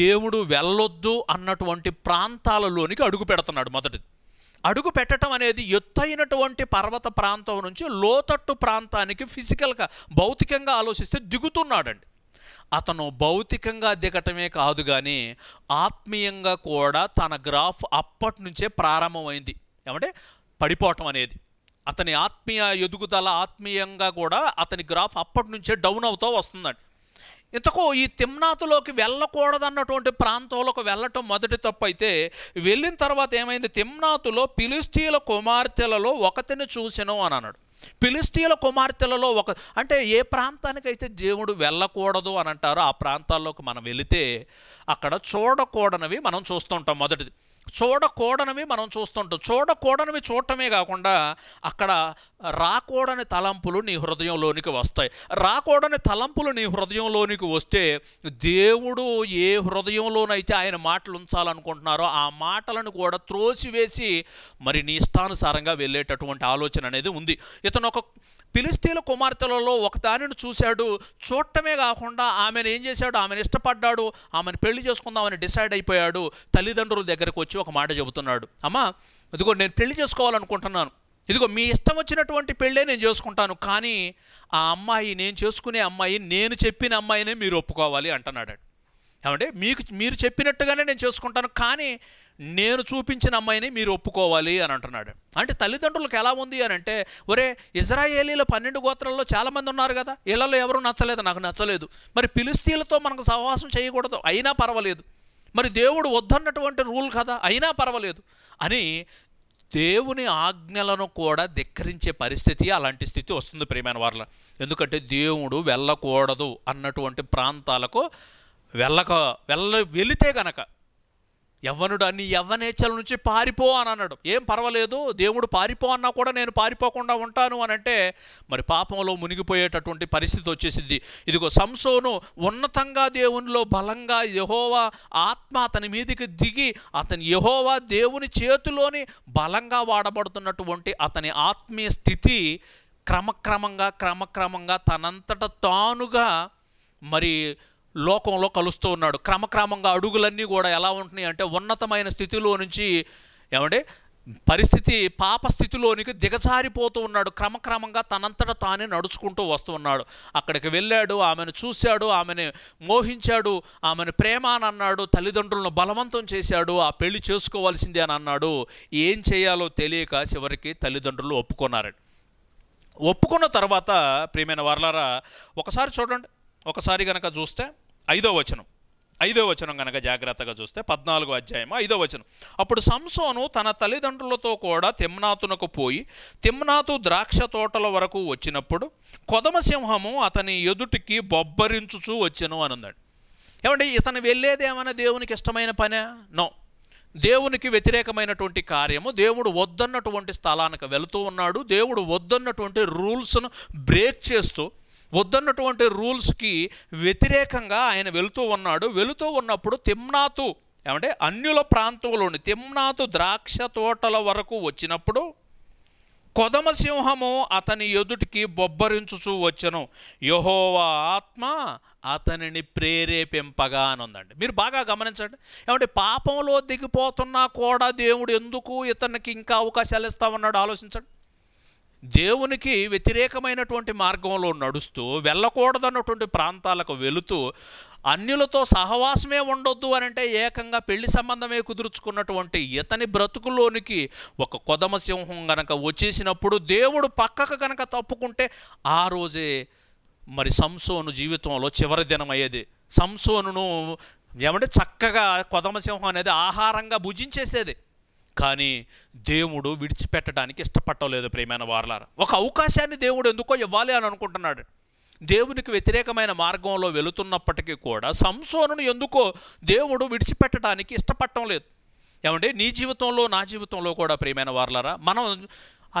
దేవుడు వెళ్ళొద్దు అన్నటువంటి ప్రాంతాలలోనికి అడుగు పెడుతున్నాడు మొదటిది అడుగు పెట్టడం అనేది ఎత్తైనటువంటి పర్వత ప్రాంతం నుంచి లోతట్టు ప్రాంతానికి ఫిజికల్గా భౌతికంగా ఆలోచిస్తే దిగుతున్నాడండి అతను భౌతికంగా దిగటమే కాదు కానీ ఆత్మీయంగా కూడా తన గ్రాఫ్ అప్పటి నుంచే ప్రారంభమైంది ఏమంటే పడిపోవటం అనేది అతని ఆత్మీయ ఎదుగుదల ఆత్మీయంగా కూడా అతని గ్రాఫ్ అప్పటి నుంచే డౌన్ అవుతూ వస్తుందండి ఇంతకు ఈ తిమ్నాతులోకి వెళ్ళకూడదన్నటువంటి ప్రాంతంలోకి వెళ్ళటం మొదటి తప్పు అయితే వెళ్ళిన తర్వాత ఏమైంది తిమ్నాతులో పిలిస్తీల కుమార్తెలలో ఒకతిని చూసినాం అని అన్నాడు పిలిస్తీల కుమార్తెలలో ఒక అంటే ఏ ప్రాంతానికైతే దేవుడు వెళ్ళకూడదు అని అంటారో ఆ ప్రాంతాల్లోకి మనం వెళితే అక్కడ చూడకూడనివి మనం చూస్తుంటాం మొదటిది చూడకూడనివి మనం చూస్తుంటాం చూడకూడనివి చూడటమే కాకుండా అక్కడ రాకూడని తలంపులు నీ హృదయంలోనికి వస్తాయి రాకూడని తలంపులు నీ హృదయంలోనికి వస్తే దేవుడు ఏ హృదయంలోనైతే ఆయన మాటలు ఉంచాలనుకుంటున్నారో ఆ మాటలను కూడా త్రోసివేసి మరి నీ ఇష్టానుసారంగా వెళ్ళేటటువంటి ఆలోచన అనేది ఉంది ఇతను ఒక పిలిస్తీల కుమార్తెలలో ఒకదానిని చూశాడు చూడటమే కాకుండా ఆమెను ఏం చేశాడు ఆమెను ఇష్టపడ్డాడు ఆమెను పెళ్లి చేసుకుందామని డిసైడ్ అయిపోయాడు తల్లిదండ్రుల దగ్గరకు వచ్చి వచ్చి ఒక మాట చెబుతున్నాడు అమ్మా ఇదిగో నేను పెళ్లి చేసుకోవాలనుకుంటున్నాను ఇదిగో మీ ఇష్టం వచ్చినటువంటి పెళ్ళే నేను చేసుకుంటాను కానీ ఆ అమ్మాయి నేను చేసుకునే అమ్మాయి నేను చెప్పిన అమ్మాయినే మీరు ఒప్పుకోవాలి అంటున్నాడు ఏమంటే మీకు మీరు చెప్పినట్టుగానే నేను చేసుకుంటాను కానీ నేను చూపించిన అమ్మాయిని మీరు ఒప్పుకోవాలి అని అంటున్నాడు అంటే తల్లిదండ్రులకు ఎలా ఉంది అని అంటే ఒరే ఇజ్రాయేలీల పన్నెండు గోత్రాల్లో చాలామంది ఉన్నారు కదా ఇళ్లలో ఎవరు నచ్చలేదు నాకు నచ్చలేదు మరి పిలిస్తీలతో మనకు సహవాసం చేయకూడదు అయినా పర్వాలేదు మరి దేవుడు వద్దన్నటువంటి రూల్ కదా అయినా పర్వాలేదు అని దేవుని ఆజ్ఞలను కూడా ధిక్కరించే పరిస్థితి అలాంటి స్థితి వస్తుంది ప్రియమైన వారిలో ఎందుకంటే దేవుడు వెళ్ళకూడదు అన్నటువంటి ప్రాంతాలకు వెళ్ళక వెళ్ళ వెళితే గనక యవ్వనుడు అన్ని యవ్వనేచ్ఛల నుంచి పారిపో అని అన్నాడు ఏం పర్వాలేదు దేవుడు పారిపో అన్నా కూడా నేను పారిపోకుండా ఉంటాను అని అంటే మరి పాపంలో మునిగిపోయేటటువంటి పరిస్థితి వచ్చేసింది ఇదిగో సంసోను ఉన్నతంగా దేవునిలో బలంగా యహోవా ఆత్మ అతని మీదికి దిగి అతని యహోవా దేవుని చేతిలోని బలంగా వాడబడుతున్నటువంటి అతని ఆత్మీయ స్థితి క్రమక్రమంగా క్రమక్రమంగా తనంతట తానుగా మరి లోకంలో కలుస్తూ ఉన్నాడు క్రమక్రమంగా అడుగులన్నీ కూడా ఎలా ఉంటున్నాయి అంటే ఉన్నతమైన స్థితిలో నుంచి ఏమంటే పరిస్థితి పాప స్థితిలోనికి దిగజారిపోతూ ఉన్నాడు క్రమక్రమంగా తనంతట తానే నడుచుకుంటూ వస్తూ ఉన్నాడు అక్కడికి వెళ్ళాడు ఆమెను చూశాడు ఆమెను మోహించాడు ఆమెను ప్రేమ అని అన్నాడు తల్లిదండ్రులను బలవంతం చేశాడు ఆ పెళ్లి చేసుకోవాల్సిందే అని అన్నాడు ఏం చేయాలో తెలియక చివరికి తల్లిదండ్రులు ఒప్పుకున్నారండి ఒప్పుకున్న తర్వాత ప్రియమైన వర్లారా ఒకసారి చూడండి ఒకసారి కనుక చూస్తే ఐదో వచనం ఐదో వచనం కనుక జాగ్రత్తగా చూస్తే పద్నాలుగో అధ్యాయం ఐదో వచనం అప్పుడు సంసోను తన తల్లిదండ్రులతో కూడా తిమ్నాతునకు పోయి తిమ్నాతు ద్రాక్ష తోటల వరకు వచ్చినప్పుడు కొదమసింహము అతని ఎదుటికి బొబ్బరించుచూ వచ్చెను అనుందండి ఏమంటే ఇతను వెళ్ళేదేమైనా దేవునికి ఇష్టమైన పనే నో దేవునికి వ్యతిరేకమైనటువంటి కార్యము దేవుడు వద్దన్నటువంటి స్థలానికి వెళుతూ ఉన్నాడు దేవుడు వద్దన్నటువంటి రూల్స్ను బ్రేక్ చేస్తూ వద్దన్నటువంటి రూల్స్కి వ్యతిరేకంగా ఆయన వెళుతూ ఉన్నాడు వెళుతూ ఉన్నప్పుడు తిమ్నాతు ఏమంటే అన్యుల ప్రాంతంలోని తిమ్నాతు ద్రాక్ష తోటల వరకు వచ్చినప్పుడు కొదమసింహము అతని ఎదుటికి బొబ్బరించుచూ వచ్చను యహోవా ఆత్మ అతనిని ప్రేరేపింపగా ఉందండి మీరు బాగా గమనించండి ఏమంటే పాపంలో దిగిపోతున్నా కూడా దేవుడు ఎందుకు ఇతనికి ఇంకా అవకాశాలు ఇస్తామన్నాడు ఆలోచించండి దేవునికి వ్యతిరేకమైనటువంటి మార్గంలో నడుస్తూ వెళ్ళకూడదన్నటువంటి ప్రాంతాలకు వెళుతూ అన్యులతో సహవాసమే ఉండొద్దు అని అంటే ఏకంగా పెళ్లి సంబంధమే కుదుర్చుకున్నటువంటి ఇతని బ్రతుకులోనికి ఒక కొదమ సింహం గనక వచ్చేసినప్పుడు దేవుడు పక్కకు గనక తప్పుకుంటే ఆ రోజే మరి సంసోను జీవితంలో చివరి దినం అయ్యేది సంసోనును ఏమంటే చక్కగా కొదమసింహం అనేది ఆహారంగా భుజించేసేది కానీ దేవుడు విడిచిపెట్టడానికి ఇష్టపట్టలేదు ప్రేమైన వారలారా ఒక అవకాశాన్ని దేవుడు ఎందుకో ఇవ్వాలి అని అనుకుంటున్నాడు దేవునికి వ్యతిరేకమైన మార్గంలో వెళుతున్నప్పటికీ కూడా సంసోనును ఎందుకో దేవుడు విడిచిపెట్టడానికి ఇష్టపడటం లేదు ఏమంటే నీ జీవితంలో నా జీవితంలో కూడా ప్రియమైన వారలారా మనం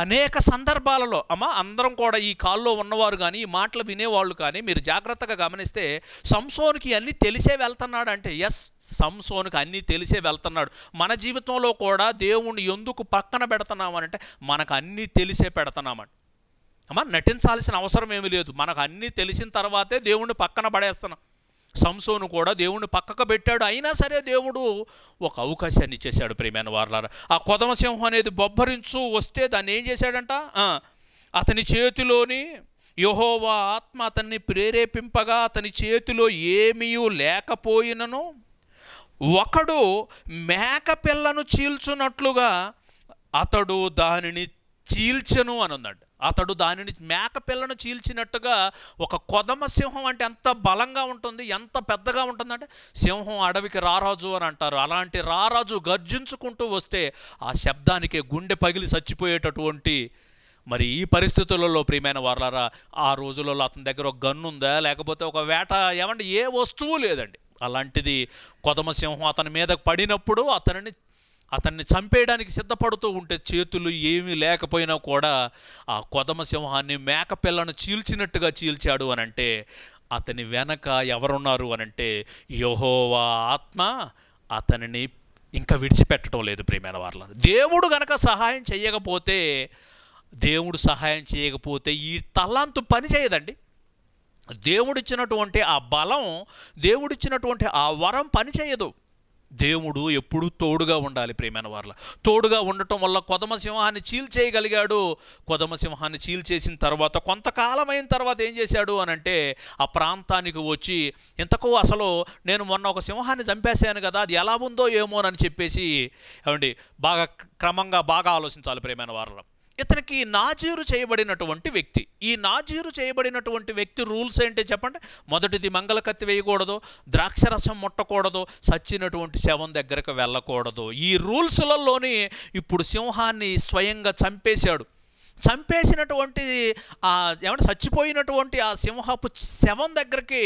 అనేక సందర్భాలలో అమ్మ అందరం కూడా ఈ కాల్లో ఉన్నవారు కానీ ఈ మాటలు వినేవాళ్ళు కానీ మీరు జాగ్రత్తగా గమనిస్తే సంసోనికి అన్నీ తెలిసే వెళ్తున్నాడు అంటే ఎస్ సంసోనికి అన్నీ తెలిసే వెళ్తున్నాడు మన జీవితంలో కూడా దేవుణ్ణి ఎందుకు పక్కన పెడుతున్నామనంటే మనకు అన్నీ తెలిసే పెడుతున్నామని అమ్మ నటించాల్సిన అవసరం ఏమీ లేదు మనకు అన్నీ తెలిసిన తర్వాతే దేవుణ్ణి పక్కన పడేస్తున్నాం సంసోను కూడా దేవుణ్ణి పక్కకు పెట్టాడు అయినా సరే దేవుడు ఒక అవకాశాన్ని ఇచ్చేశాడు ప్రేమైన వార్ల ఆ కొదమసింహం అనేది బొబ్బరించు వస్తే దాన్ని ఏం చేశాడంట అతని చేతిలోని యహోవా ఆత్మ అతన్ని ప్రేరేపింపగా అతని చేతిలో ఏమీ లేకపోయినను ఒకడు మేకపిల్లను చీల్చున్నట్లుగా అతడు దానిని చీల్చను అనున్నాడు అతడు దానిని మేక పిల్లను చీల్చినట్టుగా ఒక కొదమ సింహం అంటే ఎంత బలంగా ఉంటుంది ఎంత పెద్దగా ఉంటుందంటే సింహం అడవికి రారాజు అని అంటారు అలాంటి రారాజు గర్జించుకుంటూ వస్తే ఆ శబ్దానికి గుండె పగిలి చచ్చిపోయేటటువంటి మరి ఈ పరిస్థితులలో ప్రియమైన వర్లరా ఆ రోజులలో అతని దగ్గర ఒక గన్ను ఉందా లేకపోతే ఒక వేట ఏమంటే ఏ వస్తువు లేదండి అలాంటిది కొదమ సింహం అతని మీద పడినప్పుడు అతనిని అతన్ని చంపేయడానికి సిద్ధపడుతూ ఉంటే చేతులు ఏమీ లేకపోయినా కూడా ఆ కొదమ సింహాన్ని మేకపిల్లను చీల్చినట్టుగా చీల్చాడు అని అంటే అతని వెనక ఎవరున్నారు అని అంటే యహోవా ఆత్మ అతనిని ఇంకా విడిచిపెట్టడం లేదు ప్రేమైన వాళ్ళని దేవుడు గనక సహాయం చేయకపోతే దేవుడు సహాయం చేయకపోతే ఈ తలాంతు పని చేయదండి దేవుడిచ్చినటువంటి ఆ బలం దేవుడిచ్చినటువంటి ఆ వరం పని చేయదు దేవుడు ఎప్పుడూ తోడుగా ఉండాలి ప్రేమైన వాళ్ళ తోడుగా ఉండటం వల్ల కొదమ సింహాన్ని చీల్చేయగలిగాడు కొదమ సింహాన్ని చీల్చేసిన తర్వాత కొంతకాలం అయిన తర్వాత ఏం చేశాడు అని అంటే ఆ ప్రాంతానికి వచ్చి ఇంతకు అసలు నేను మొన్న ఒక సింహాన్ని చంపేశాను కదా అది ఎలా ఉందో ఏమోనని చెప్పేసి ఏమండి బాగా క్రమంగా బాగా ఆలోచించాలి ప్రేమైన వారిలో ఇతనికి నాజీరు చేయబడినటువంటి వ్యక్తి ఈ నాజీరు చేయబడినటువంటి వ్యక్తి రూల్స్ ఏంటి చెప్పండి మొదటిది మంగళకత్తి వేయకూడదు ద్రాక్షరసం ముట్టకూడదు సచ్చినటువంటి శవం దగ్గరకు వెళ్ళకూడదు ఈ రూల్స్లలోని ఇప్పుడు సింహాన్ని స్వయంగా చంపేశాడు చంపేసినటువంటి ఏమంటే చచ్చిపోయినటువంటి ఆ సింహపు శవం దగ్గరికి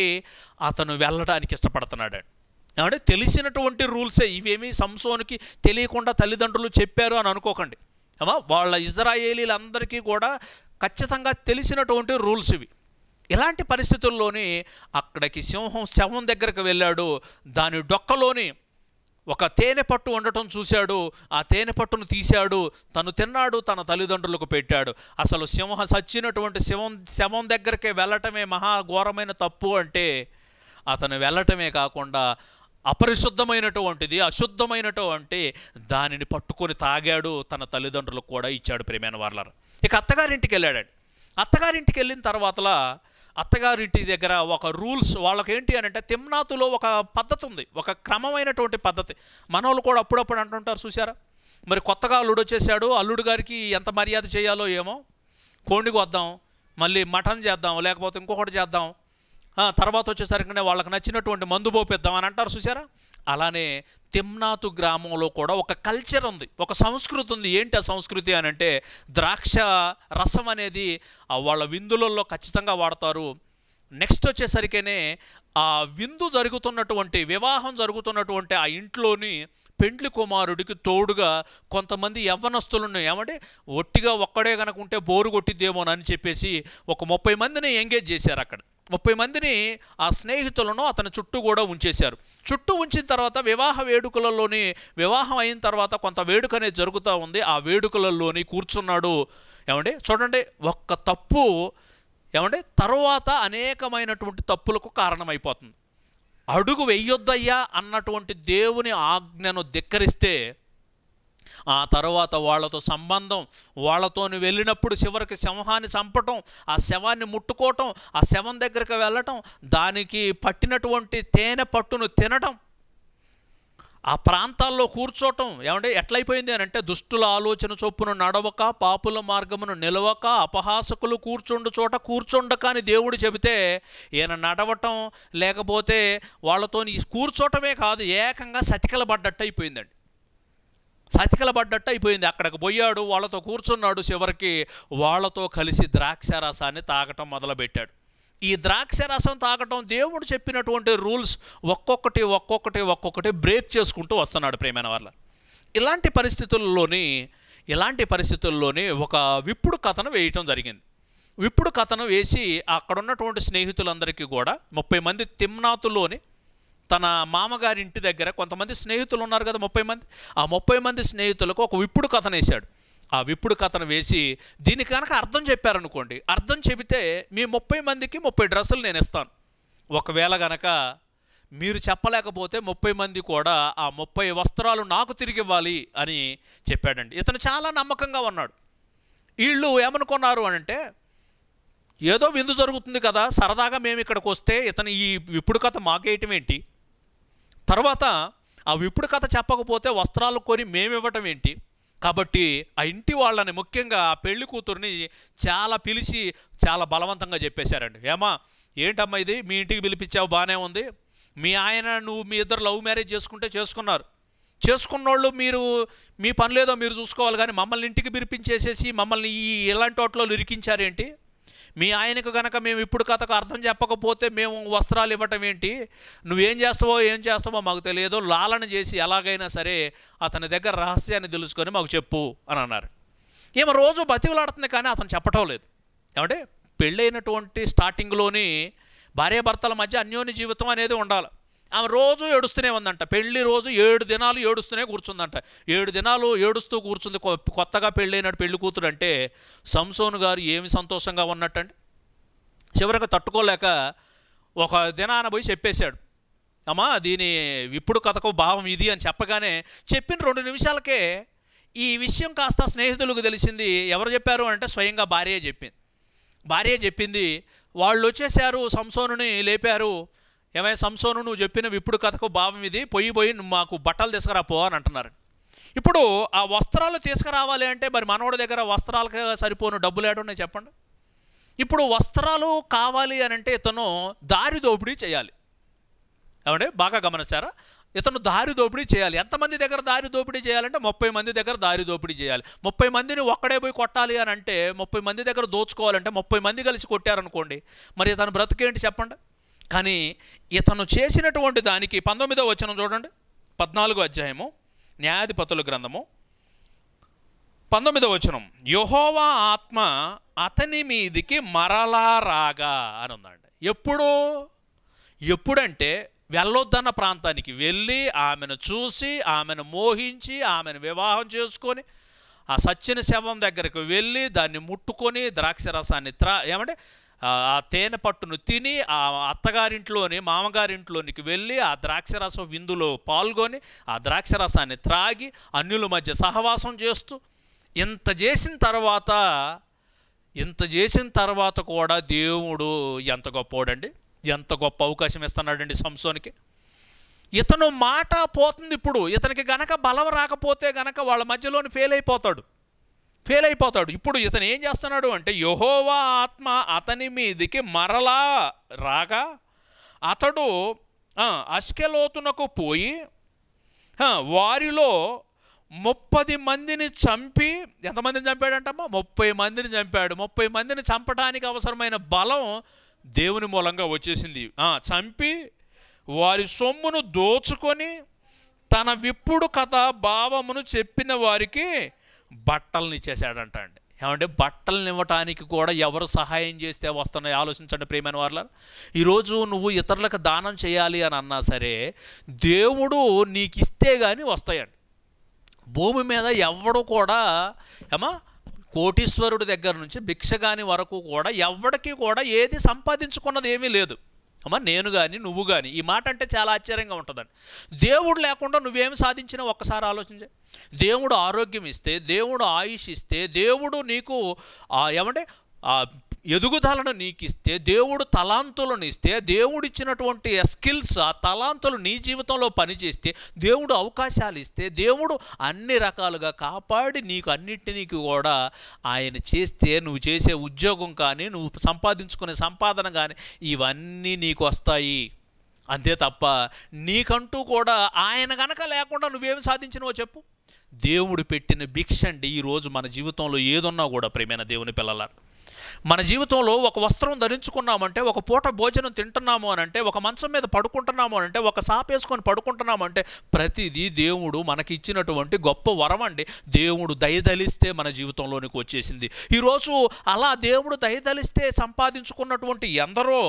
అతను వెళ్ళడానికి ఇష్టపడుతున్నాడు ఏమంటే తెలిసినటువంటి రూల్సే ఇవేమీ సంసోనికి తెలియకుండా తల్లిదండ్రులు చెప్పారు అని అనుకోకండి ఏమో వాళ్ళ ఇజ్రాయేలీలందరికీ కూడా ఖచ్చితంగా తెలిసినటువంటి రూల్స్ ఇవి ఇలాంటి పరిస్థితుల్లోని అక్కడికి సింహం శవం దగ్గరికి వెళ్ళాడు దాని డొక్కలోని ఒక తేనె పట్టు ఉండటం చూశాడు ఆ తేనె పట్టును తీశాడు తను తిన్నాడు తన తల్లిదండ్రులకు పెట్టాడు అసలు సింహ సచ్చినటువంటి శవం శవం దగ్గరికి వెళ్ళటమే మహాఘోరమైన తప్పు అంటే అతను వెళ్ళటమే కాకుండా అపరిశుద్ధమైనటువంటిది అశుద్ధమైనటువంటి దానిని పట్టుకొని తాగాడు తన తల్లిదండ్రులకు కూడా ఇచ్చాడు ప్రేమైన వార్లర్ ఇక అత్తగారింటికి వెళ్ళాడు అత్తగారింటికి వెళ్ళిన తర్వాతలా అత్తగారింటి దగ్గర ఒక రూల్స్ వాళ్ళకేంటి అని అంటే తిమ్నాతులో ఒక పద్ధతి ఉంది ఒక క్రమమైనటువంటి పద్ధతి మనోళ్ళు కూడా అప్పుడప్పుడు అంటుంటారు చూసారా మరి కొత్తగా అల్లుడు వచ్చేసాడు అల్లుడు గారికి ఎంత మర్యాద చేయాలో ఏమో కోండికి వద్దాం మళ్ళీ మటన్ చేద్దాం లేకపోతే ఇంకొకటి చేద్దాం తర్వాత వచ్చేసరికి వాళ్ళకి నచ్చినటువంటి మందు పోపిద్దాం అని అంటారు చూసారా అలానే తిమ్నాతు గ్రామంలో కూడా ఒక కల్చర్ ఉంది ఒక సంస్కృతి ఉంది ఏంటి ఆ సంస్కృతి అని అంటే ద్రాక్ష రసం అనేది వాళ్ళ విందులలో ఖచ్చితంగా వాడతారు నెక్స్ట్ వచ్చేసరికేనే ఆ విందు జరుగుతున్నటువంటి వివాహం జరుగుతున్నటువంటి ఆ ఇంట్లోని పెండ్లి కుమారుడికి తోడుగా కొంతమంది ఉన్నాయి ఏమంటే ఒట్టిగా ఒక్కడే కనుక ఉంటే బోరు కొట్టిద్దేమోనని చెప్పేసి ఒక ముప్పై మందిని ఎంగేజ్ చేశారు అక్కడ ముప్పై మందిని ఆ స్నేహితులను అతని చుట్టూ కూడా ఉంచేశారు చుట్టూ ఉంచిన తర్వాత వివాహ వేడుకలలోని వివాహం అయిన తర్వాత కొంత వేడుక అనేది జరుగుతూ ఉంది ఆ వేడుకలలోని కూర్చున్నాడు ఏమండి చూడండి ఒక్క తప్పు ఏమంటే తర్వాత అనేకమైనటువంటి తప్పులకు కారణమైపోతుంది అడుగు వెయ్యొద్దయ్యా అన్నటువంటి దేవుని ఆజ్ఞను ధిక్కరిస్తే ఆ తర్వాత వాళ్ళతో సంబంధం వాళ్ళతో వెళ్ళినప్పుడు చివరికి సింహాన్ని చంపటం ఆ శవాన్ని ముట్టుకోవటం ఆ శవం దగ్గరికి వెళ్ళటం దానికి పట్టినటువంటి తేనె పట్టును తినటం ఆ ప్రాంతాల్లో కూర్చోటం ఏమంటే ఎట్లయిపోయింది అని అంటే దుష్టుల ఆలోచన చొప్పున నడవక పాపుల మార్గమును నిలవక అపహాసకులు కూర్చుండు చోట కూర్చుండక అని దేవుడు చెబితే ఈయన నడవటం లేకపోతే వాళ్ళతో కూర్చోటమే కాదు ఏకంగా సతికలబడ్డట్టు అయిపోయిందండి సతికలబడ్డట్టు అయిపోయింది అక్కడికి పోయాడు వాళ్ళతో కూర్చున్నాడు చివరికి వాళ్ళతో కలిసి ద్రాక్ష రసాన్ని తాగటం మొదలుపెట్టాడు ఈ ద్రాక్ష రసం తాగటం దేవుడు చెప్పినటువంటి రూల్స్ ఒక్కొక్కటి ఒక్కొక్కటి ఒక్కొక్కటి బ్రేక్ చేసుకుంటూ వస్తున్నాడు ప్రేమైన వాళ్ళ ఇలాంటి పరిస్థితుల్లోని ఇలాంటి పరిస్థితుల్లోనే ఒక విప్పుడు కథను వేయటం జరిగింది విప్పుడు కథను వేసి అక్కడ ఉన్నటువంటి స్నేహితులందరికీ కూడా ముప్పై మంది తిమ్నాతులోని తన మామగారి ఇంటి దగ్గర కొంతమంది స్నేహితులు ఉన్నారు కదా ముప్పై మంది ఆ ముప్పై మంది స్నేహితులకు ఒక విప్పుడు వేశాడు ఆ విప్పుడు కథను వేసి దీనికి కనుక అర్థం చెప్పారనుకోండి అర్థం చెబితే మీ ముప్పై మందికి ముప్పై డ్రెస్సులు నేను ఇస్తాను ఒకవేళ గనక మీరు చెప్పలేకపోతే ముప్పై మంది కూడా ఆ ముప్పై వస్త్రాలు నాకు తిరిగి ఇవ్వాలి అని చెప్పాడండి ఇతను చాలా నమ్మకంగా ఉన్నాడు వీళ్ళు ఏమనుకున్నారు అని అంటే ఏదో విందు జరుగుతుంది కదా సరదాగా మేము ఇక్కడికి వస్తే ఇతను ఈ ఇప్పుడు కథ మాకేయటం ఏంటి తర్వాత ఆ విప్పుడు కథ చెప్పకపోతే వస్త్రాలు కొని మేమివ్వటం ఏంటి కాబట్టి ఆ ఇంటి వాళ్ళని ముఖ్యంగా ఆ పెళ్లి కూతుర్ని చాలా పిలిచి చాలా బలవంతంగా చెప్పేశారండి ఏమా ఏంటమ్మా ఇది మీ ఇంటికి పిలిపించావు బాగానే ఉంది మీ ఆయన నువ్వు మీ ఇద్దరు లవ్ మ్యారేజ్ చేసుకుంటే చేసుకున్నారు చేసుకున్నోళ్ళు మీరు మీ లేదో మీరు చూసుకోవాలి కానీ మమ్మల్ని ఇంటికి పిలిపించేసేసి మమ్మల్ని ఈ ఇలాంటి వాటిలో ఇరికించారేంటి మీ ఆయనకు గనక మేము ఇప్పుడు కథకు అర్థం చెప్పకపోతే మేము వస్త్రాలు ఇవ్వటం ఏంటి నువ్వేం చేస్తావో ఏం చేస్తావో మాకు తెలియదు లాలన చేసి ఎలాగైనా సరే అతని దగ్గర రహస్యాన్ని తెలుసుకొని మాకు చెప్పు అని అన్నారు ఏమో రోజు బతివులాడుతుంది కానీ అతను చెప్పటం లేదు ఏమంటే పెళ్ళైనటువంటి స్టార్టింగ్లోని భార్యాభర్తల మధ్య అన్యోన్య జీవితం అనేది ఉండాలి ఆమె రోజు ఏడుస్తూనే ఉందంట పెళ్లి రోజు ఏడు దినాలు ఏడుస్తూనే కూర్చుందంట ఏడు దినాలు ఏడుస్తూ కూర్చుంది కొత్తగా పెళ్ళైనాడు పెళ్లి కూతురు అంటే సంసోను గారు ఏమి సంతోషంగా ఉన్నట్టండి చివరికి తట్టుకోలేక ఒక దినాన పోయి చెప్పేశాడు అమ్మా దీని ఇప్పుడు కథకు భావం ఇది అని చెప్పగానే చెప్పిన రెండు నిమిషాలకే ఈ విషయం కాస్త స్నేహితులకు తెలిసింది ఎవరు చెప్పారు అంటే స్వయంగా భార్య చెప్పింది భార్య చెప్పింది వాళ్ళు వచ్చేసారు సంసోనుని లేపారు ఏమై సంసోను నువ్వు చెప్పినవి ఇప్పుడు కథకు భావం ఇది పొయ్యి పోయి మాకు బట్టలు తీసుకురా పో అని అంటున్నారు ఇప్పుడు ఆ వస్త్రాలు తీసుకురావాలి అంటే మరి మనవడి దగ్గర వస్త్రాలకి సరిపోను డబ్బులు ఏడున్నాయి చెప్పండి ఇప్పుడు వస్త్రాలు కావాలి అని అంటే ఇతను దారి దోపిడీ చేయాలి ఏమంటే బాగా గమనించారా ఇతను దారి దోపిడీ చేయాలి ఎంతమంది దగ్గర దారి దోపిడీ చేయాలంటే ముప్పై మంది దగ్గర దారి దోపిడీ చేయాలి ముప్పై మందిని ఒక్కడే పోయి కొట్టాలి అని అంటే ముప్పై మంది దగ్గర దోచుకోవాలంటే ముప్పై మంది కలిసి కొట్టారనుకోండి మరి ఇతను బ్రతుకేంటి చెప్పండి కానీ ఇతను చేసినటువంటి దానికి పంతొమ్మిదో వచనం చూడండి పద్నాలుగో అధ్యాయము న్యాయాధిపతుల గ్రంథము పంతొమ్మిదో వచనం యహోవా ఆత్మ అతని మీదికి మరలా రాగా అని ఉందండి ఎప్పుడు ఎప్పుడంటే వెళ్ళొద్దన్న ప్రాంతానికి వెళ్ళి ఆమెను చూసి ఆమెను మోహించి ఆమెను వివాహం చేసుకొని ఆ సచ్చిన శవం దగ్గరకు వెళ్ళి దాన్ని ముట్టుకొని ద్రాక్ష రసాన్ని త్రా ఏమంటే ఆ తేనె పట్టును తిని ఆ అత్తగారింట్లోని మామగారింట్లోనికి వెళ్ళి ఆ ద్రాక్షరసం విందులో పాల్గొని ఆ ద్రాక్షరసాన్ని త్రాగి అన్యుల మధ్య సహవాసం చేస్తూ ఇంత చేసిన తర్వాత ఇంత చేసిన తర్వాత కూడా దేవుడు ఎంత గొప్పవాడండి ఎంత గొప్ప అవకాశం ఇస్తున్నాడండి సంసోనికి ఇతను మాట పోతుంది ఇప్పుడు ఇతనికి గనక బలం రాకపోతే గనక వాళ్ళ మధ్యలోని ఫెయిల్ అయిపోతాడు ఫెయిల్ అయిపోతాడు ఇప్పుడు ఇతను ఏం చేస్తున్నాడు అంటే యహోవా ఆత్మ అతని మీదికి మరలా రాగా అతడు అస్కెలోతునకు పోయి వారిలో ముప్పది మందిని చంపి ఎంతమందిని చంపాడంటమ్మా ముప్పై మందిని చంపాడు ముప్పై మందిని చంపడానికి అవసరమైన బలం దేవుని మూలంగా వచ్చేసింది చంపి వారి సొమ్మును దోచుకొని తన విప్పుడు కథ భావమును చెప్పిన వారికి బట్టలను ఇచ్చేసాడంట అండి ఏమంటే బట్టలు ఇవ్వటానికి కూడా ఎవరు సహాయం చేస్తే వస్తున్నాయి ఆలోచించండి ప్రేమైన వాళ్ళ ఈరోజు నువ్వు ఇతరులకు దానం చేయాలి అని అన్నా సరే దేవుడు నీకు ఇస్తే కానీ వస్తాయండి భూమి మీద ఎవడు కూడా ఏమా కోటీశ్వరుడి దగ్గర నుంచి భిక్షగాని వరకు కూడా ఎవడికి కూడా ఏది సంపాదించుకున్నది ఏమీ లేదు అమ్మా నేను కానీ నువ్వు కానీ ఈ మాట అంటే చాలా ఆశ్చర్యంగా ఉంటుందండి దేవుడు లేకుండా నువ్వేమి సాధించినా ఒక్కసారి ఆలోచించే దేవుడు ఆరోగ్యం ఇస్తే దేవుడు ఆయుష్ ఇస్తే దేవుడు నీకు ఏమంటే ఎదుగుదలను నీకిస్తే దేవుడు తలాంతులను ఇస్తే దేవుడిచ్చినటువంటి స్కిల్స్ ఆ తలాంతులు నీ జీవితంలో పనిచేస్తే దేవుడు అవకాశాలు ఇస్తే దేవుడు అన్ని రకాలుగా కాపాడి నీకు అన్నింటినీ కూడా ఆయన చేస్తే నువ్వు చేసే ఉద్యోగం కానీ నువ్వు సంపాదించుకునే సంపాదన కానీ ఇవన్నీ నీకు వస్తాయి అంతే తప్ప నీకంటూ కూడా ఆయన గనక లేకుండా నువ్వేమి సాధించినవో చెప్పు దేవుడు పెట్టిన భిక్ష అండి ఈరోజు మన జీవితంలో ఏదున్నా కూడా ప్రేమైన దేవుని పిల్లలారు మన జీవితంలో ఒక వస్త్రం ధరించుకున్నామంటే ఒక పూట భోజనం తింటున్నాము అని అంటే ఒక మంచం మీద పడుకుంటున్నాము అని అంటే ఒక సాపేసుకొని పడుకుంటున్నాము అంటే ప్రతిదీ దేవుడు మనకి ఇచ్చినటువంటి గొప్ప వరం అండి దేవుడు దయదలిస్తే మన జీవితంలోనికి వచ్చేసింది ఈరోజు అలా దేవుడు దయదలిస్తే సంపాదించుకున్నటువంటి ఎందరో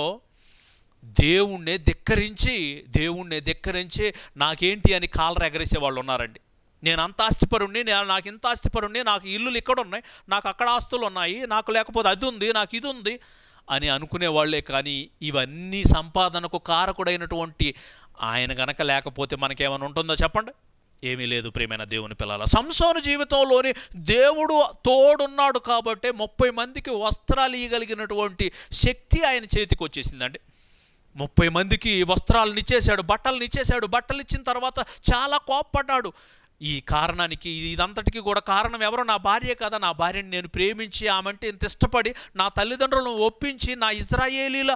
దేవుణ్ణే ధిక్కరించి దేవుణ్ణే ధిక్కరించి నాకేంటి అని కాలరెగరేసే వాళ్ళు ఉన్నారండి నేను అంత ఆస్తిపరుణ్ణి నేను నాకు ఇంత ఆస్తిపరుణ్ణి నాకు ఇల్లులు ఇక్కడ ఉన్నాయి నాకు అక్కడ ఆస్తులు ఉన్నాయి నాకు లేకపోతే అది ఉంది నాకు ఇది ఉంది అని అనుకునే వాళ్ళే కానీ ఇవన్నీ సంపాదనకు కారకుడైనటువంటి ఆయన గనక లేకపోతే మనకేమైనా ఉంటుందో చెప్పండి ఏమీ లేదు ప్రేమైన దేవుని పిల్లల సంసోను జీవితంలోని దేవుడు తోడున్నాడు కాబట్టి ముప్పై మందికి వస్త్రాలు ఇవ్వగలిగినటువంటి శక్తి ఆయన చేతికి వచ్చేసిందండి ముప్పై మందికి వస్త్రాలను ఇచ్చేశాడు బట్టలు ఇచ్చేశాడు బట్టలు ఇచ్చిన తర్వాత చాలా కోప్పడ్డాడు ఈ కారణానికి ఇదంతటికి కూడా కారణం ఎవరో నా భార్య కదా నా భార్యని నేను ప్రేమించి ఆమంటే ఇంత ఇష్టపడి నా తల్లిదండ్రులను ఒప్పించి నా ఇజ్రాయేలీల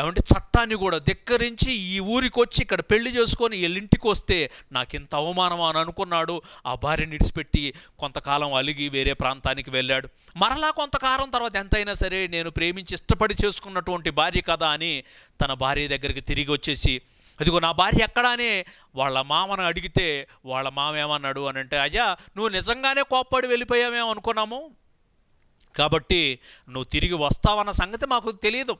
ఏమంటే చట్టాన్ని కూడా ధిక్కరించి ఈ ఊరికి వచ్చి ఇక్కడ పెళ్లి చేసుకొని వెళ్ళింటికి వస్తే నాకింత అవమానం అని అనుకున్నాడు ఆ భార్యని ఇడిచిపెట్టి కొంతకాలం అలిగి వేరే ప్రాంతానికి వెళ్ళాడు మరలా కొంతకాలం తర్వాత ఎంతైనా సరే నేను ప్రేమించి ఇష్టపడి చేసుకున్నటువంటి భార్య కదా అని తన భార్య దగ్గరికి తిరిగి వచ్చేసి అదిగో నా భార్య ఎక్కడానే వాళ్ళ మామను అడిగితే వాళ్ళ మామ ఏమన్నాడు అని అంటే అయ్యా నువ్వు నిజంగానే కోప్పడి వెళ్ళిపోయామేమో అనుకున్నాము కాబట్టి నువ్వు తిరిగి వస్తావన్న సంగతి మాకు తెలియదు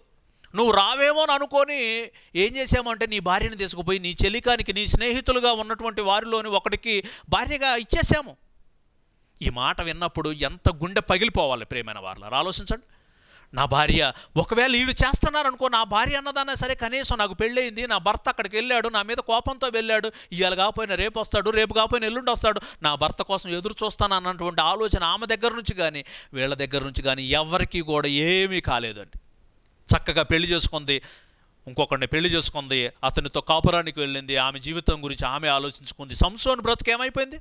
నువ్వు రావేమో అని అనుకొని ఏం చేసామంటే నీ భార్యను తీసుకుపోయి నీ చెల్లికానికి నీ స్నేహితులుగా ఉన్నటువంటి వారిలోని ఒకటికి భార్యగా ఇచ్చేసాము ఈ మాట విన్నప్పుడు ఎంత గుండె పగిలిపోవాలి ప్రేమైన వారిలో ఆలోచించండి నా భార్య ఒకవేళ వీళ్ళు చేస్తున్నారనుకో నా భార్య అన్నదానా సరే కనీసం నాకు పెళ్ళయింది నా భర్త అక్కడికి వెళ్ళాడు నా మీద కోపంతో వెళ్ళాడు ఇవాళ కాకపోయినా రేపు వస్తాడు రేపు కాకపోయినా ఎల్లుండి వస్తాడు నా భర్త కోసం ఎదురు చూస్తాను అన్నటువంటి ఆలోచన ఆమె దగ్గర నుంచి కానీ వీళ్ళ దగ్గర నుంచి కానీ ఎవరికీ కూడా ఏమీ కాలేదండి చక్కగా పెళ్లి చేసుకుంది ఇంకొకరిని పెళ్లి చేసుకుంది అతనితో కాపురానికి వెళ్ళింది ఆమె జీవితం గురించి ఆమె ఆలోచించుకుంది సంసోను బ్రతుకు ఏమైపోయింది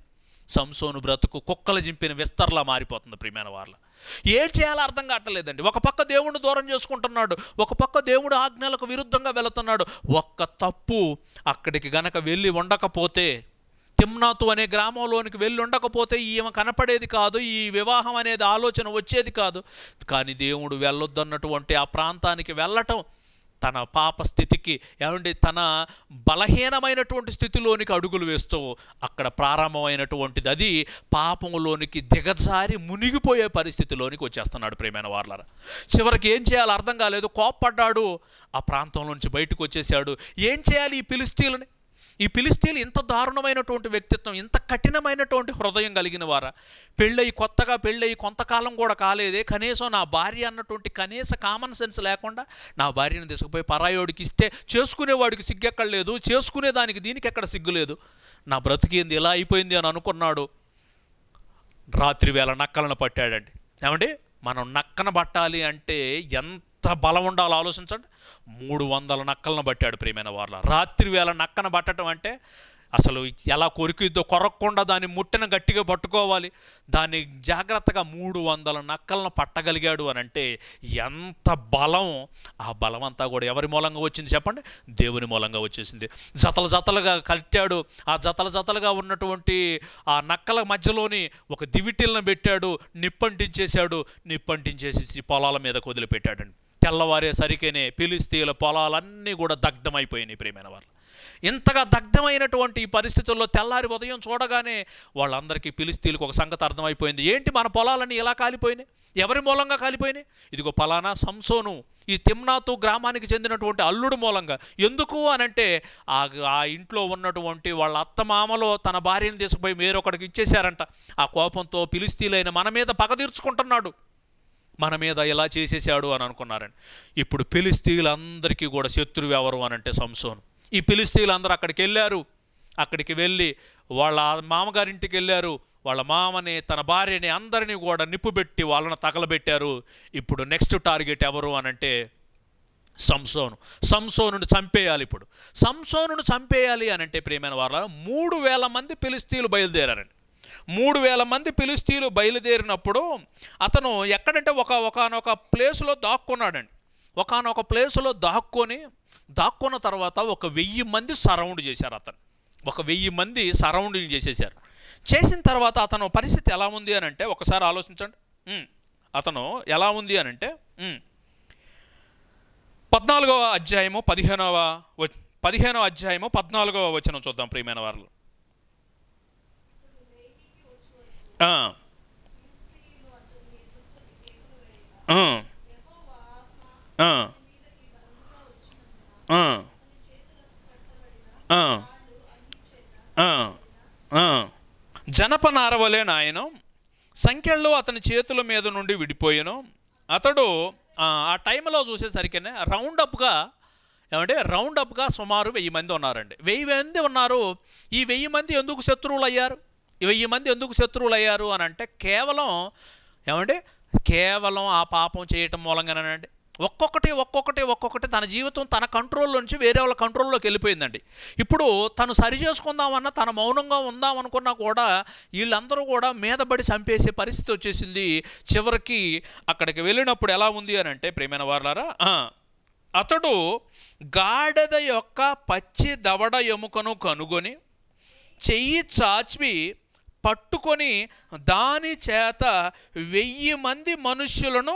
సంసోను బ్రతుకు కుక్కలు చింపిన విస్తరలా మారిపోతుంది ప్రియమైన వాళ్ళ ఏం చేయాలో అర్థం కావట్లేదండి ఒక పక్క దేవుడు దూరం చేసుకుంటున్నాడు ఒక పక్క దేవుడు ఆజ్ఞలకు విరుద్ధంగా వెళుతున్నాడు ఒక్క తప్పు అక్కడికి గనక వెళ్ళి ఉండకపోతే తిమ్నాతు అనే గ్రామంలోనికి వెళ్ళి ఉండకపోతే ఈమె కనపడేది కాదు ఈ వివాహం అనేది ఆలోచన వచ్చేది కాదు కానీ దేవుడు వెళ్ళొద్దన్నటువంటి ఆ ప్రాంతానికి వెళ్ళటం తన పాప స్థితికి ఏమండి తన బలహీనమైనటువంటి స్థితిలోనికి అడుగులు వేస్తూ అక్కడ ప్రారంభమైనటువంటిది అది పాపంలోనికి దిగజారి మునిగిపోయే పరిస్థితిలోనికి వచ్చేస్తున్నాడు ప్రేమైన వాళ్ళ చివరికి ఏం చేయాలో అర్థం కాలేదు కోప్పడ్డాడు ఆ ప్రాంతంలోంచి బయటకు వచ్చేసాడు ఏం చేయాలి ఈ పిలిస్తీలని ఈ పిలిస్తీన్లు ఇంత దారుణమైనటువంటి వ్యక్తిత్వం ఇంత కఠినమైనటువంటి హృదయం కలిగిన వారా పెళ్ళయి కొత్తగా పెళ్ళయి కొంతకాలం కూడా కాలేదే కనీసం నా భార్య అన్నటువంటి కనీస కామన్ సెన్స్ లేకుండా నా భార్యను తీసుకుపోయి పరాయోడికి ఇస్తే చేసుకునేవాడికి సిగ్గెక్కడలేదు చేసుకునే దానికి దీనికి ఎక్కడ సిగ్గులేదు నా బ్రతికింది ఇలా అయిపోయింది అని అనుకున్నాడు రాత్రి వేళ నక్కలను పట్టాడండి ఏమండి మనం నక్కన పట్టాలి అంటే ఎంత ఎంత బలం ఉండాలో ఆలోచించండి మూడు వందల నక్కలను పట్టాడు ప్రియమైన వార్ల రాత్రి వేళ నక్కను పట్టడం అంటే అసలు ఎలా కొరికిద్దో కొరక్కుండా దాన్ని ముట్టిన గట్టిగా పట్టుకోవాలి దాన్ని జాగ్రత్తగా మూడు వందల నక్కలను పట్టగలిగాడు అని అంటే ఎంత బలం ఆ బలం అంతా కూడా ఎవరి మూలంగా వచ్చింది చెప్పండి దేవుని మూలంగా వచ్చేసింది జతల జతలుగా కట్టాడు ఆ జతల జతలుగా ఉన్నటువంటి ఆ నక్కల మధ్యలోని ఒక దివిటిల్ని పెట్టాడు నిప్పంటించేశాడు నిప్పంటించేసి పొలాల మీద వదిలిపెట్టాడండి తెల్లవారేసరికేనే పిలిస్తీల పొలాలన్నీ కూడా దగ్ధమైపోయినాయి ప్రేమైన వాళ్ళు ఇంతగా దగ్ధమైనటువంటి ఈ పరిస్థితుల్లో తెల్లారి ఉదయం చూడగానే వాళ్ళందరికీ పిలిస్తీలకు ఒక సంగతి అర్థమైపోయింది ఏంటి మన పొలాలన్నీ ఇలా కాలిపోయినాయి ఎవరి మూలంగా కాలిపోయినాయి ఇదిగో పలానా సంసోను ఈ తిమ్నాతు గ్రామానికి చెందినటువంటి అల్లుడు మూలంగా ఎందుకు అనంటే ఆ ఆ ఇంట్లో ఉన్నటువంటి వాళ్ళ అత్తమామలో తన భార్యను తీసుకుపోయి వేరొకడికి ఇచ్చేశారంట ఆ కోపంతో పిలిస్తీలైన మన మీద పగ తీర్చుకుంటున్నాడు మన మీద ఇలా చేసేసాడు అని అనుకున్నారని ఇప్పుడు పిలిస్తీలందరికీ కూడా శత్రువు ఎవరు అని అంటే సంసోన్ ఈ పిలిస్తీలందరూ అక్కడికి వెళ్ళారు అక్కడికి వెళ్ళి వాళ్ళ మామగారింటికి వెళ్ళారు వాళ్ళ మామని తన భార్యని అందరినీ కూడా నిప్పుబెట్టి వాళ్ళని తగలబెట్టారు ఇప్పుడు నెక్స్ట్ టార్గెట్ ఎవరు అని అంటే సంసోను సంసోనును చంపేయాలి ఇప్పుడు సంసోను చంపేయాలి అని అంటే ప్రియమైన వాళ్ళ మూడు వేల మంది పిలిస్తీలు బయలుదేరారండి మూడు వేల మంది పిలిస్తీలు బయలుదేరినప్పుడు అతను ఎక్కడంటే ఒక ఒకనొక ప్లేస్లో దాక్కున్నాడండి ఒకనొక ప్లేస్లో దాక్కొని దాక్కున్న తర్వాత ఒక వెయ్యి మంది సరౌండ్ చేశారు అతను ఒక వెయ్యి మంది సరౌండింగ్ చేసేసారు చేసిన తర్వాత అతను పరిస్థితి ఎలా ఉంది అని అంటే ఒకసారి ఆలోచించండి అతను ఎలా ఉంది అని అంటే పద్నాలుగవ అధ్యాయము పదిహేనవ పదిహేనవ అధ్యాయము పద్నాలుగవ వచనం చూద్దాం ప్రియమైన వారిలో జనప నారవలే నాయనం సంఖ్యలో అతని చేతుల మీద నుండి విడిపోయాను అతడు ఆ టైంలో చూసేసరికనే రౌండ్ అప్గా ఏమంటే రౌండ్ అప్గా సుమారు వెయ్యి మంది ఉన్నారండి వెయ్యి మంది ఉన్నారు ఈ వెయ్యి మంది ఎందుకు శత్రువులు అయ్యారు ఈ మంది ఎందుకు శత్రువులయ్యారు అని అంటే కేవలం ఏమంటే కేవలం ఆ పాపం చేయటం మూలంగానండి ఒక్కొక్కటి ఒక్కొక్కటి ఒక్కొక్కటి తన జీవితం తన కంట్రోల్లో నుంచి వేరే వాళ్ళ కంట్రోల్లోకి వెళ్ళిపోయిందండి ఇప్పుడు తను సరి చేసుకుందామన్నా తన మౌనంగా ఉందామనుకున్నా కూడా వీళ్ళందరూ కూడా మీదబడి చంపేసే పరిస్థితి వచ్చేసింది చివరికి అక్కడికి వెళ్ళినప్పుడు ఎలా ఉంది అని అంటే ప్రేమైన వారులారా అతడు గాడెద యొక్క పచ్చి దవడ ఎముకను కనుగొని చెయ్యి చాచి పట్టుకొని దాని చేత వెయ్యి మంది మనుష్యులను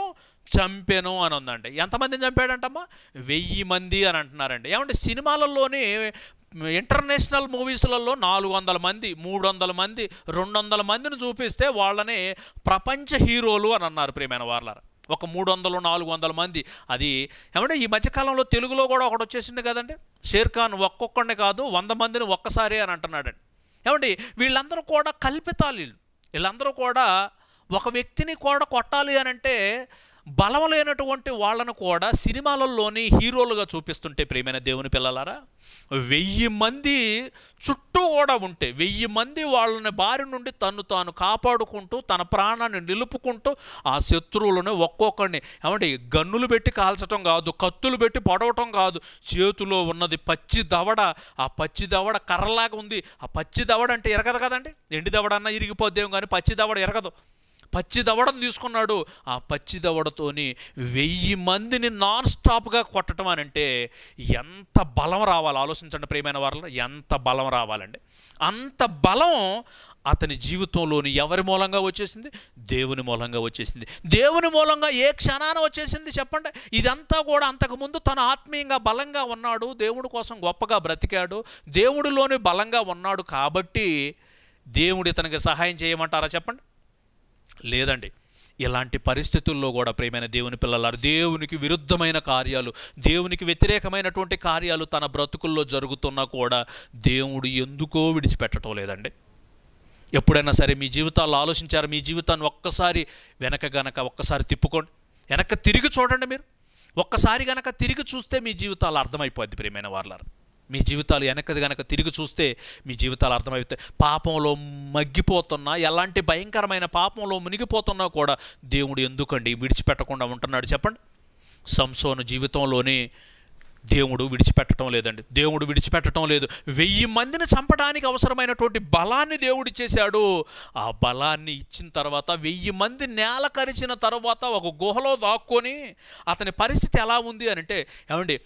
చంపెను అని ఉందండి ఎంతమందిని చంపాడంటమ్మా వెయ్యి మంది అని అంటున్నారండి ఏమంటే సినిమాలలోని ఇంటర్నేషనల్ మూవీస్లలో నాలుగు వందల మంది మూడు వందల మంది రెండు వందల మందిని చూపిస్తే వాళ్ళని ప్రపంచ హీరోలు అని అన్నారు ప్రియమైన వార్లర్ ఒక మూడు వందలు నాలుగు వందల మంది అది ఏమంటే ఈ మధ్యకాలంలో తెలుగులో కూడా ఒకటి వచ్చేసింది కదండి షేర్ఖాన్ ఒక్కొక్కడిని కాదు వంద మందిని ఒక్కసారి అని అంటున్నాడండి ఏమండి వీళ్ళందరూ కూడా కల్పితాలు వీళ్ళందరూ కూడా ఒక వ్యక్తిని కూడా కొట్టాలి అని అంటే బలం లేనటువంటి వాళ్ళను కూడా సినిమాలలోని హీరోలుగా చూపిస్తుంటే ప్రేమైన దేవుని పిల్లలారా వెయ్యి మంది చుట్టూ కూడా ఉంటే వెయ్యి మంది వాళ్ళని బారి నుండి తను తాను కాపాడుకుంటూ తన ప్రాణాన్ని నిలుపుకుంటూ ఆ శత్రువులను ఒక్కొక్కడిని ఏమంటే గన్నులు పెట్టి కాల్చటం కాదు కత్తులు పెట్టి పడవటం కాదు చేతిలో ఉన్నది పచ్చి దవడ ఆ పచ్చి దవడ కర్రలాగా ఉంది ఆ పచ్చి దవడ అంటే ఎరగదు కదండి ఎండి దవడ అన్నా ఇరిగిపోద్దేం కానీ పచ్చి దవడ ఎరగదు పచ్చి దవడను తీసుకున్నాడు ఆ పచ్చి దవడతోని వెయ్యి మందిని నాన్ స్టాప్గా కొట్టడం అని అంటే ఎంత బలం రావాలి ఆలోచించండి ప్రియమైన వారిలో ఎంత బలం రావాలండి అంత బలం అతని జీవితంలోని ఎవరి మూలంగా వచ్చేసింది దేవుని మూలంగా వచ్చేసింది దేవుని మూలంగా ఏ క్షణాన వచ్చేసింది చెప్పండి ఇదంతా కూడా అంతకుముందు తను ఆత్మీయంగా బలంగా ఉన్నాడు దేవుడి కోసం గొప్పగా బ్రతికాడు దేవుడిలోని బలంగా ఉన్నాడు కాబట్టి దేవుడు ఇతనికి సహాయం చేయమంటారా చెప్పండి లేదండి ఇలాంటి పరిస్థితుల్లో కూడా ప్రేమైన దేవుని పిల్లలారు దేవునికి విరుద్ధమైన కార్యాలు దేవునికి వ్యతిరేకమైనటువంటి కార్యాలు తన బ్రతుకుల్లో జరుగుతున్నా కూడా దేవుడు ఎందుకో విడిచిపెట్టడం లేదండి ఎప్పుడైనా సరే మీ జీవితాలు ఆలోచించారు మీ జీవితాన్ని ఒక్కసారి వెనక గనక ఒక్కసారి తిప్పుకోండి వెనక తిరిగి చూడండి మీరు ఒక్కసారి గనక తిరిగి చూస్తే మీ జీవితాలు అర్థమైపోద్ది ప్రేమైన వాళ్ళారు మీ జీవితాలు వెనకది కనుక తిరిగి చూస్తే మీ జీవితాలు అర్థమవుతాయి పాపంలో మగ్గిపోతున్నా ఎలాంటి భయంకరమైన పాపంలో మునిగిపోతున్నా కూడా దేవుడు ఎందుకండి విడిచిపెట్టకుండా ఉంటున్నాడు చెప్పండి సంసోను జీవితంలోనే దేవుడు విడిచిపెట్టడం లేదండి దేవుడు విడిచిపెట్టడం లేదు వెయ్యి మందిని చంపడానికి అవసరమైనటువంటి బలాన్ని దేవుడు చేశాడు ఆ బలాన్ని ఇచ్చిన తర్వాత వెయ్యి మంది నేల కరిచిన తర్వాత ఒక గుహలో దాక్కొని అతని పరిస్థితి ఎలా ఉంది అని అంటే ఏమండి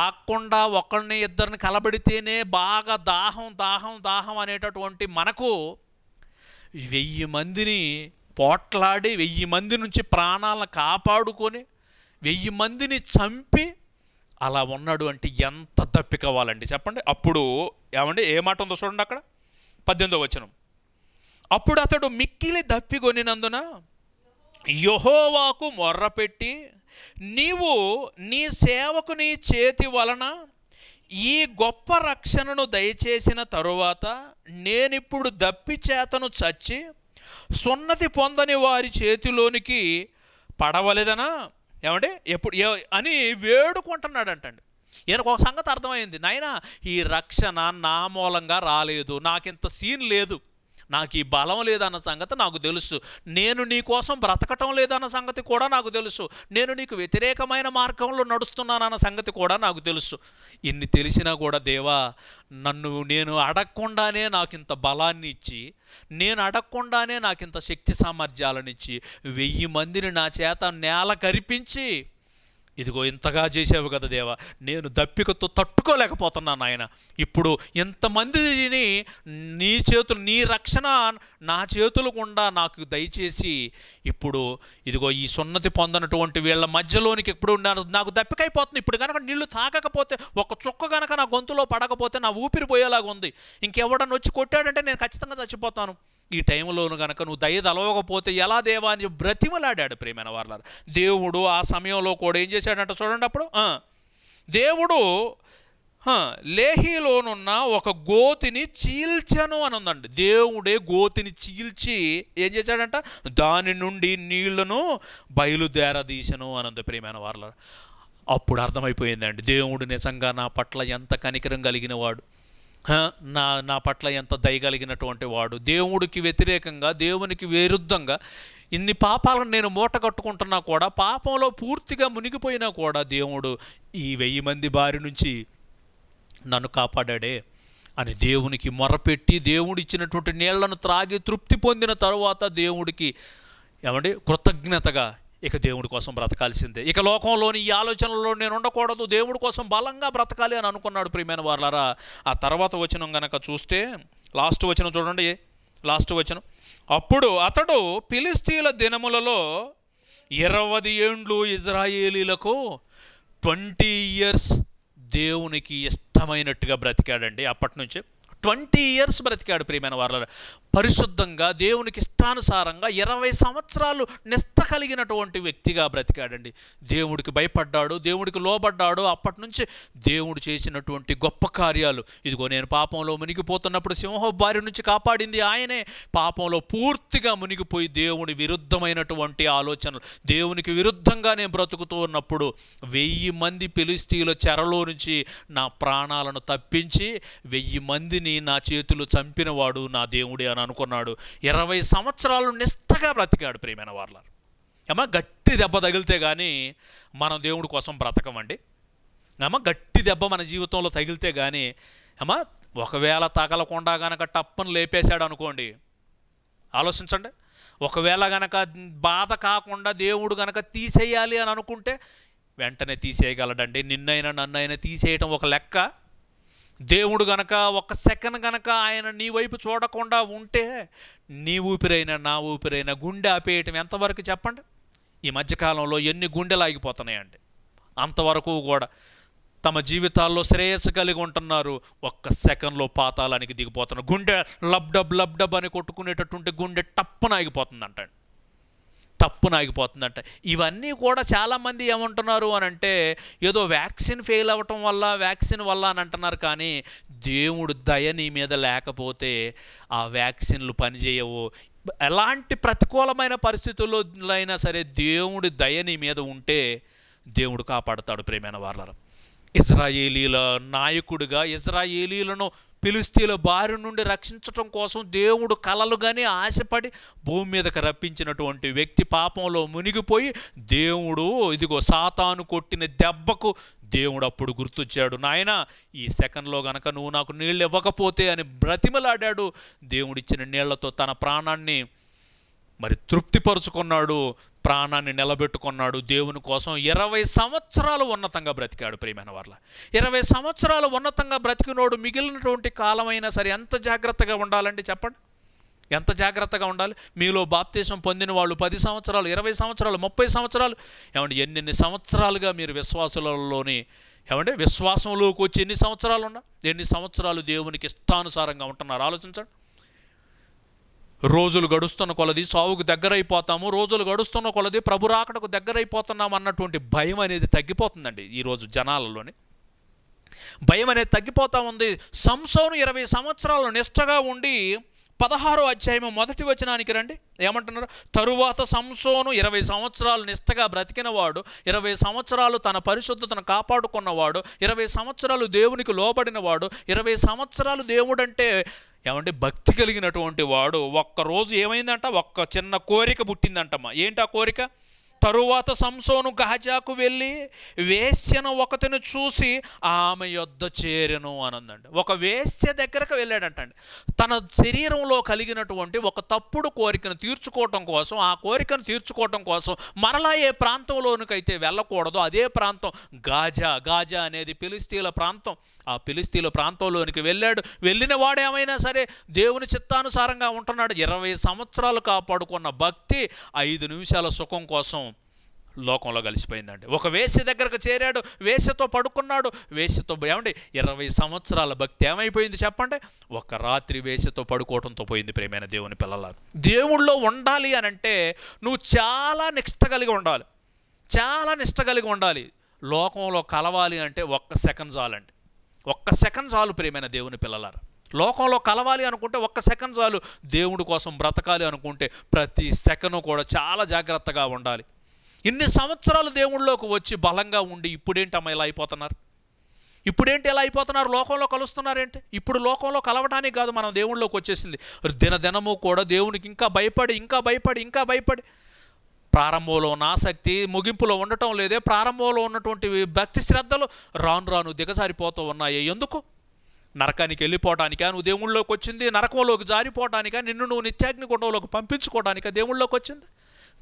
ఆకుండా ఒకరిని ఇద్దరిని కలబడితేనే బాగా దాహం దాహం దాహం అనేటటువంటి మనకు వెయ్యి మందిని పోట్లాడి వెయ్యి మంది నుంచి ప్రాణాలను కాపాడుకొని వెయ్యి మందిని చంపి అలా ఉన్నాడు అంటే ఎంత తప్పికవ్వాలండి చెప్పండి అప్పుడు ఏమండి ఏ మాట ఉందో చూడండి అక్కడ పద్దెనిమిదో వచనం అప్పుడు అతడు మిక్కిలి దప్పి కొనినందున యహోవాకు మొర్రపెట్టి నీవు నీ సేవకుని చేతి వలన ఈ గొప్ప రక్షణను దయచేసిన తరువాత నేనిప్పుడు దప్పి చేతను చచ్చి సున్నతి పొందని వారి చేతిలోనికి పడవలేదనా ఏమంటే ఎప్పుడు అని వేడుకుంటున్నాడంటండి ఈయనకు ఒక సంగతి అర్థమైంది నాయన ఈ రక్షణ నా మూలంగా రాలేదు నాకింత సీన్ లేదు నాకు ఈ బలం లేదన్న సంగతి నాకు తెలుసు నేను నీ కోసం బ్రతకటం లేదన్న సంగతి కూడా నాకు తెలుసు నేను నీకు వ్యతిరేకమైన మార్గంలో నడుస్తున్నానన్న సంగతి కూడా నాకు తెలుసు ఇన్ని తెలిసినా కూడా దేవా నన్ను నేను అడగకుండానే నాకు ఇంత బలాన్ని ఇచ్చి నేను అడగకుండానే నాకు ఇంత శక్తి సామర్థ్యాలనిచ్చి వెయ్యి మందిని నా చేత నేల కరిపించి ఇదిగో ఇంతగా చేసావు కదా దేవా నేను దప్పికతో తట్టుకోలేకపోతున్నాను ఆయన ఇప్పుడు ఇంతమందిని నీ చేతులు నీ రక్షణ నా చేతులు గుండా నాకు దయచేసి ఇప్పుడు ఇదిగో ఈ సున్నతి పొందనటువంటి వీళ్ళ మధ్యలోనికి ఎప్పుడు ఇప్పుడు నాకు దప్పికైపోతుంది ఇప్పుడు కనుక నీళ్లు తాగకపోతే ఒక చుక్క కనుక నా గొంతులో పడకపోతే నా ఊపిరి పోయేలాగా ఉంది ఇంకెవడన్నా వచ్చి కొట్టాడంటే నేను ఖచ్చితంగా చచ్చిపోతాను ఈ టైంలోను కనుక నువ్వు దయ తలవకపోతే ఎలా దేవా అని బ్రతిమలాడాడు ప్రేమైన వాళ్ళ దేవుడు ఆ సమయంలో కూడా ఏం చేశాడంట చూడండి అప్పుడు దేవుడు లేహిలోనున్న ఒక గోతిని చీల్చను అని ఉందండి దేవుడే గోతిని చీల్చి ఏం చేశాడంట దాని నుండి నీళ్లను బయలుదేరదీశను ఉంది ప్రేమైన వార్ల అప్పుడు అర్థమైపోయిందండి దేవుడు నిజంగా నా పట్ల ఎంత కనికరం కలిగిన వాడు నా నా పట్ల ఎంత దయగలిగినటువంటి వాడు దేవుడికి వ్యతిరేకంగా దేవునికి విరుద్ధంగా ఇన్ని పాపాలను నేను మూట కట్టుకుంటున్నా కూడా పాపంలో పూర్తిగా మునిగిపోయినా కూడా దేవుడు ఈ వెయ్యి మంది బారి నుంచి నన్ను కాపాడాడే అని దేవునికి మొరపెట్టి దేవుడిచ్చినటువంటి నీళ్లను త్రాగి తృప్తి పొందిన తర్వాత దేవుడికి ఏమంటే కృతజ్ఞతగా ఇక దేవుడి కోసం బ్రతకాల్సిందే ఇక లోకంలోని ఈ ఆలోచనలో నేను ఉండకూడదు దేవుడి కోసం బలంగా బ్రతకాలి అని అనుకున్నాడు ప్రియమైన వార్లరా ఆ తర్వాత వచనం గనక చూస్తే లాస్ట్ వచనం చూడండి లాస్ట్ వచనం అప్పుడు అతడు పిలిస్తీల దినములలో ఇరవై ఏండ్లు ఇజ్రాయేలీలకు ట్వంటీ ఇయర్స్ దేవునికి ఇష్టమైనట్టుగా బ్రతికాడండి అప్పటి నుంచి ట్వంటీ ఇయర్స్ బ్రతికాడు ప్రియమైన వాళ్ళ పరిశుద్ధంగా దేవునికి ఇష్టానుసారంగా ఇరవై సంవత్సరాలు నిష్ట కలిగినటువంటి వ్యక్తిగా బ్రతికాడండి దేవుడికి భయపడ్డాడు దేవుడికి లోబడ్డాడు అప్పటి నుంచి దేవుడు చేసినటువంటి గొప్ప కార్యాలు ఇదిగో నేను పాపంలో మునిగిపోతున్నప్పుడు సింహ భార్య నుంచి కాపాడింది ఆయనే పాపంలో పూర్తిగా మునిగిపోయి దేవుని విరుద్ధమైనటువంటి ఆలోచనలు దేవునికి విరుద్ధంగా నేను బ్రతుకుతూ ఉన్నప్పుడు వెయ్యి మంది పిలిస్తీల చెరలో నుంచి నా ప్రాణాలను తప్పించి వెయ్యి మందిని దేవుణ్ణి నా చేతులు చంపినవాడు నా దేవుడే అని అనుకున్నాడు ఇరవై సంవత్సరాలు నిష్టగా బ్రతికాడు ప్రియమైన వార్ల ఏమ గట్టి దెబ్బ తగిలితే కానీ మనం దేవుడి కోసం బ్రతకమండి ఏమా గట్టి దెబ్బ మన జీవితంలో తగిలితే కానీ ఏమ ఒకవేళ తగలకుండా గనక టప్పును లేపేశాడు అనుకోండి ఆలోచించండి ఒకవేళ గనక బాధ కాకుండా దేవుడు గనక తీసేయాలి అని అనుకుంటే వెంటనే తీసేయగలడండి నిన్నైనా నన్నైనా తీసేయటం ఒక లెక్క దేవుడు గనక ఒక సెకండ్ గనక ఆయన నీ వైపు చూడకుండా ఉంటే నీ ఊపిరైనా నా ఊపిరైనా గుండె ఆపేయటం ఎంతవరకు చెప్పండి ఈ మధ్యకాలంలో ఎన్ని గుండెలు ఆగిపోతున్నాయండి అంతవరకు కూడా తమ జీవితాల్లో శ్రేయస్సు కలిగి ఉంటున్నారు ఒక్క సెకండ్లో పాతాలానికి దిగిపోతున్నారు గుండె లబ్డబ్ లబ్డబ్ అని కొట్టుకునేటటువంటి గుండె టప్పన ఆగిపోతుంది తప్పు ఆగిపోతుందంట ఇవన్నీ కూడా చాలామంది ఏమంటున్నారు అని అంటే ఏదో వ్యాక్సిన్ ఫెయిల్ అవ్వటం వల్ల వ్యాక్సిన్ వల్ల అని అంటున్నారు కానీ దేవుడు దయ నీ మీద లేకపోతే ఆ వ్యాక్సిన్లు పనిచేయవు ఎలాంటి ప్రతికూలమైన పరిస్థితుల్లో అయినా సరే దేవుడి దయ నీ మీద ఉంటే దేవుడు కాపాడతాడు ప్రేమైన వార్లరం ఇజ్రాయేలీల నాయకుడిగా ఇజ్రాయేలీలను పిలుస్తీల బారి నుండి రక్షించటం కోసం దేవుడు కలలుగాని ఆశపడి భూమి మీదకి రప్పించినటువంటి వ్యక్తి పాపంలో మునిగిపోయి దేవుడు ఇదిగో సాతాను కొట్టిన దెబ్బకు దేవుడు అప్పుడు గుర్తొచ్చాడు నాయన ఈ సెకండ్లో గనక నువ్వు నాకు నీళ్ళు ఇవ్వకపోతే అని బ్రతిమలాడాడు దేవుడిచ్చిన నీళ్లతో తన ప్రాణాన్ని మరి తృప్తిపరుచుకున్నాడు ప్రాణాన్ని నిలబెట్టుకున్నాడు దేవుని కోసం ఇరవై సంవత్సరాలు ఉన్నతంగా బ్రతికాడు ప్రియమైన వర్ల ఇరవై సంవత్సరాలు ఉన్నతంగా బ్రతికినోడు మిగిలినటువంటి కాలమైనా సరే ఎంత జాగ్రత్తగా ఉండాలండి చెప్పండి ఎంత జాగ్రత్తగా ఉండాలి మీలో బాప్తీసం పొందిన వాళ్ళు పది సంవత్సరాలు ఇరవై సంవత్సరాలు ముప్పై సంవత్సరాలు ఏమంటే ఎన్నెన్ని సంవత్సరాలుగా మీరు విశ్వాసులలోని ఏమంటే విశ్వాసంలోకి వచ్చి ఎన్ని సంవత్సరాలు ఉన్నా ఎన్ని సంవత్సరాలు దేవునికి ఇష్టానుసారంగా ఉంటున్నారు ఆలోచించండి రోజులు గడుస్తున్న కొలది సావుకు దగ్గరైపోతాము రోజులు గడుస్తున్న కొలది ప్రభురాకడకు దగ్గరైపోతున్నాం అన్నటువంటి భయం అనేది తగ్గిపోతుందండి ఈరోజు జనాలలోని భయం అనేది తగ్గిపోతూ ఉంది సంసోను ఇరవై సంవత్సరాలు నిష్టగా ఉండి పదహారో అధ్యాయము మొదటి వచనానికి రండి ఏమంటున్నారు తరువాత సంసోను ఇరవై సంవత్సరాలు నిష్టగా బ్రతికినవాడు ఇరవై సంవత్సరాలు తన పరిశుద్ధతను కాపాడుకున్నవాడు ఇరవై సంవత్సరాలు దేవునికి లోబడినవాడు ఇరవై సంవత్సరాలు దేవుడంటే ఏమంటే భక్తి కలిగినటువంటి వాడు ఒక్కరోజు ఏమైందంట ఒక్క చిన్న కోరిక పుట్టిందంటమ్మా ఏంటి ఆ కోరిక తరువాత సంసోను గాజాకు వెళ్ళి వేశ్యను ఒకతిని చూసి ఆమె యొద్ద చేరెను అనందండి ఒక వేశ్య దగ్గరకు వెళ్ళాడంటండి తన శరీరంలో కలిగినటువంటి ఒక తప్పుడు కోరికను తీర్చుకోవటం కోసం ఆ కోరికను తీర్చుకోవటం కోసం మరలా ఏ ప్రాంతంలోనికైతే వెళ్ళకూడదు అదే ప్రాంతం గాజా గాజా అనేది పిలిస్తీల ప్రాంతం ఆ పిలిస్తీల ప్రాంతంలోనికి వెళ్ళాడు వెళ్ళిన వాడేమైనా సరే దేవుని చిత్తానుసారంగా ఉంటున్నాడు ఇరవై సంవత్సరాలు కాపాడుకున్న భక్తి ఐదు నిమిషాల సుఖం కోసం లోకంలో కలిసిపోయిందండి ఒక వేసి దగ్గరకు చేరాడు వేసతో పడుకున్నాడు వేసతో ఏమండి ఇరవై సంవత్సరాల భక్తి ఏమైపోయింది చెప్పండి ఒక రాత్రి వేసతో పడుకోవడంతో పోయింది ప్రేమైన దేవుని పిల్లల దేవుళ్ళో ఉండాలి అని అంటే నువ్వు చాలా నిష్ట కలిగి ఉండాలి చాలా నిష్ట కలిగి ఉండాలి లోకంలో కలవాలి అంటే ఒక్క సెకండ్ చాలండి ఒక్క సెకండ్ చాలు ప్రేమైన దేవుని పిల్లలారు లోకంలో కలవాలి అనుకుంటే ఒక్క సెకండ్ చాలు దేవుడి కోసం బ్రతకాలి అనుకుంటే ప్రతి సెకండ్ కూడా చాలా జాగ్రత్తగా ఉండాలి ఇన్ని సంవత్సరాలు దేవుళ్ళలోకి వచ్చి బలంగా ఉండి ఇప్పుడేంటి ఇలా అయిపోతున్నారు ఇప్పుడేంటి ఎలా అయిపోతున్నారు లోకంలో కలుస్తున్నారేంటి ఇప్పుడు లోకంలో కలవటానికి కాదు మనం దేవుళ్ళలోకి వచ్చేసింది దినదినము కూడా దేవునికి ఇంకా భయపడి ఇంకా భయపడి ఇంకా భయపడి ప్రారంభంలో ఉన్న ఆసక్తి ముగింపులో ఉండటం లేదే ప్రారంభంలో ఉన్నటువంటి భక్తి శ్రద్ధలు రాను రాను దిగజారిపోతూ ఉన్నాయి ఎందుకు నరకానికి వెళ్ళిపోవటానికా నువ్వు దేవుళ్ళలోకి వచ్చింది నరకంలోకి జారిపోవటానికా నిన్ను నువ్వు నిత్యాగ్ని గుండంలోకి పంపించుకోవటానికా దేవుళ్ళలోకి వచ్చింది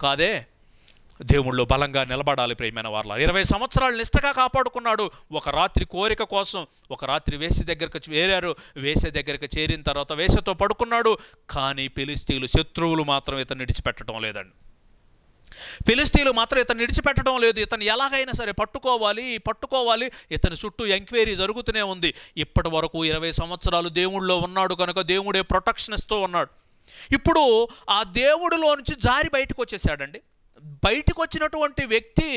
కాదే దేవుళ్ళు బలంగా నిలబడాలి ప్రేమైన వార్ల ఇరవై సంవత్సరాలు నిష్టగా కాపాడుకున్నాడు ఒక రాత్రి కోరిక కోసం ఒక రాత్రి వేసి దగ్గరకు వేరారు వేసే దగ్గరకు చేరిన తర్వాత వేసతో పడుకున్నాడు కానీ పిలిస్తీలు శత్రువులు మాత్రం ఇతను విడిచిపెట్టడం లేదండి ఫిలిస్తీన్లు మాత్రం ఇతను విడిచిపెట్టడం లేదు ఇతను ఎలాగైనా సరే పట్టుకోవాలి పట్టుకోవాలి ఇతని చుట్టూ ఎంక్వైరీ జరుగుతూనే ఉంది ఇప్పటి వరకు ఇరవై సంవత్సరాలు దేవుడిలో ఉన్నాడు కనుక దేవుడే ప్రొటెక్షన్ ఇస్తూ ఉన్నాడు ఇప్పుడు ఆ దేవుడిలో నుంచి జారి బయటకు వచ్చేసాడండి బయటకు వచ్చినటువంటి వ్యక్తి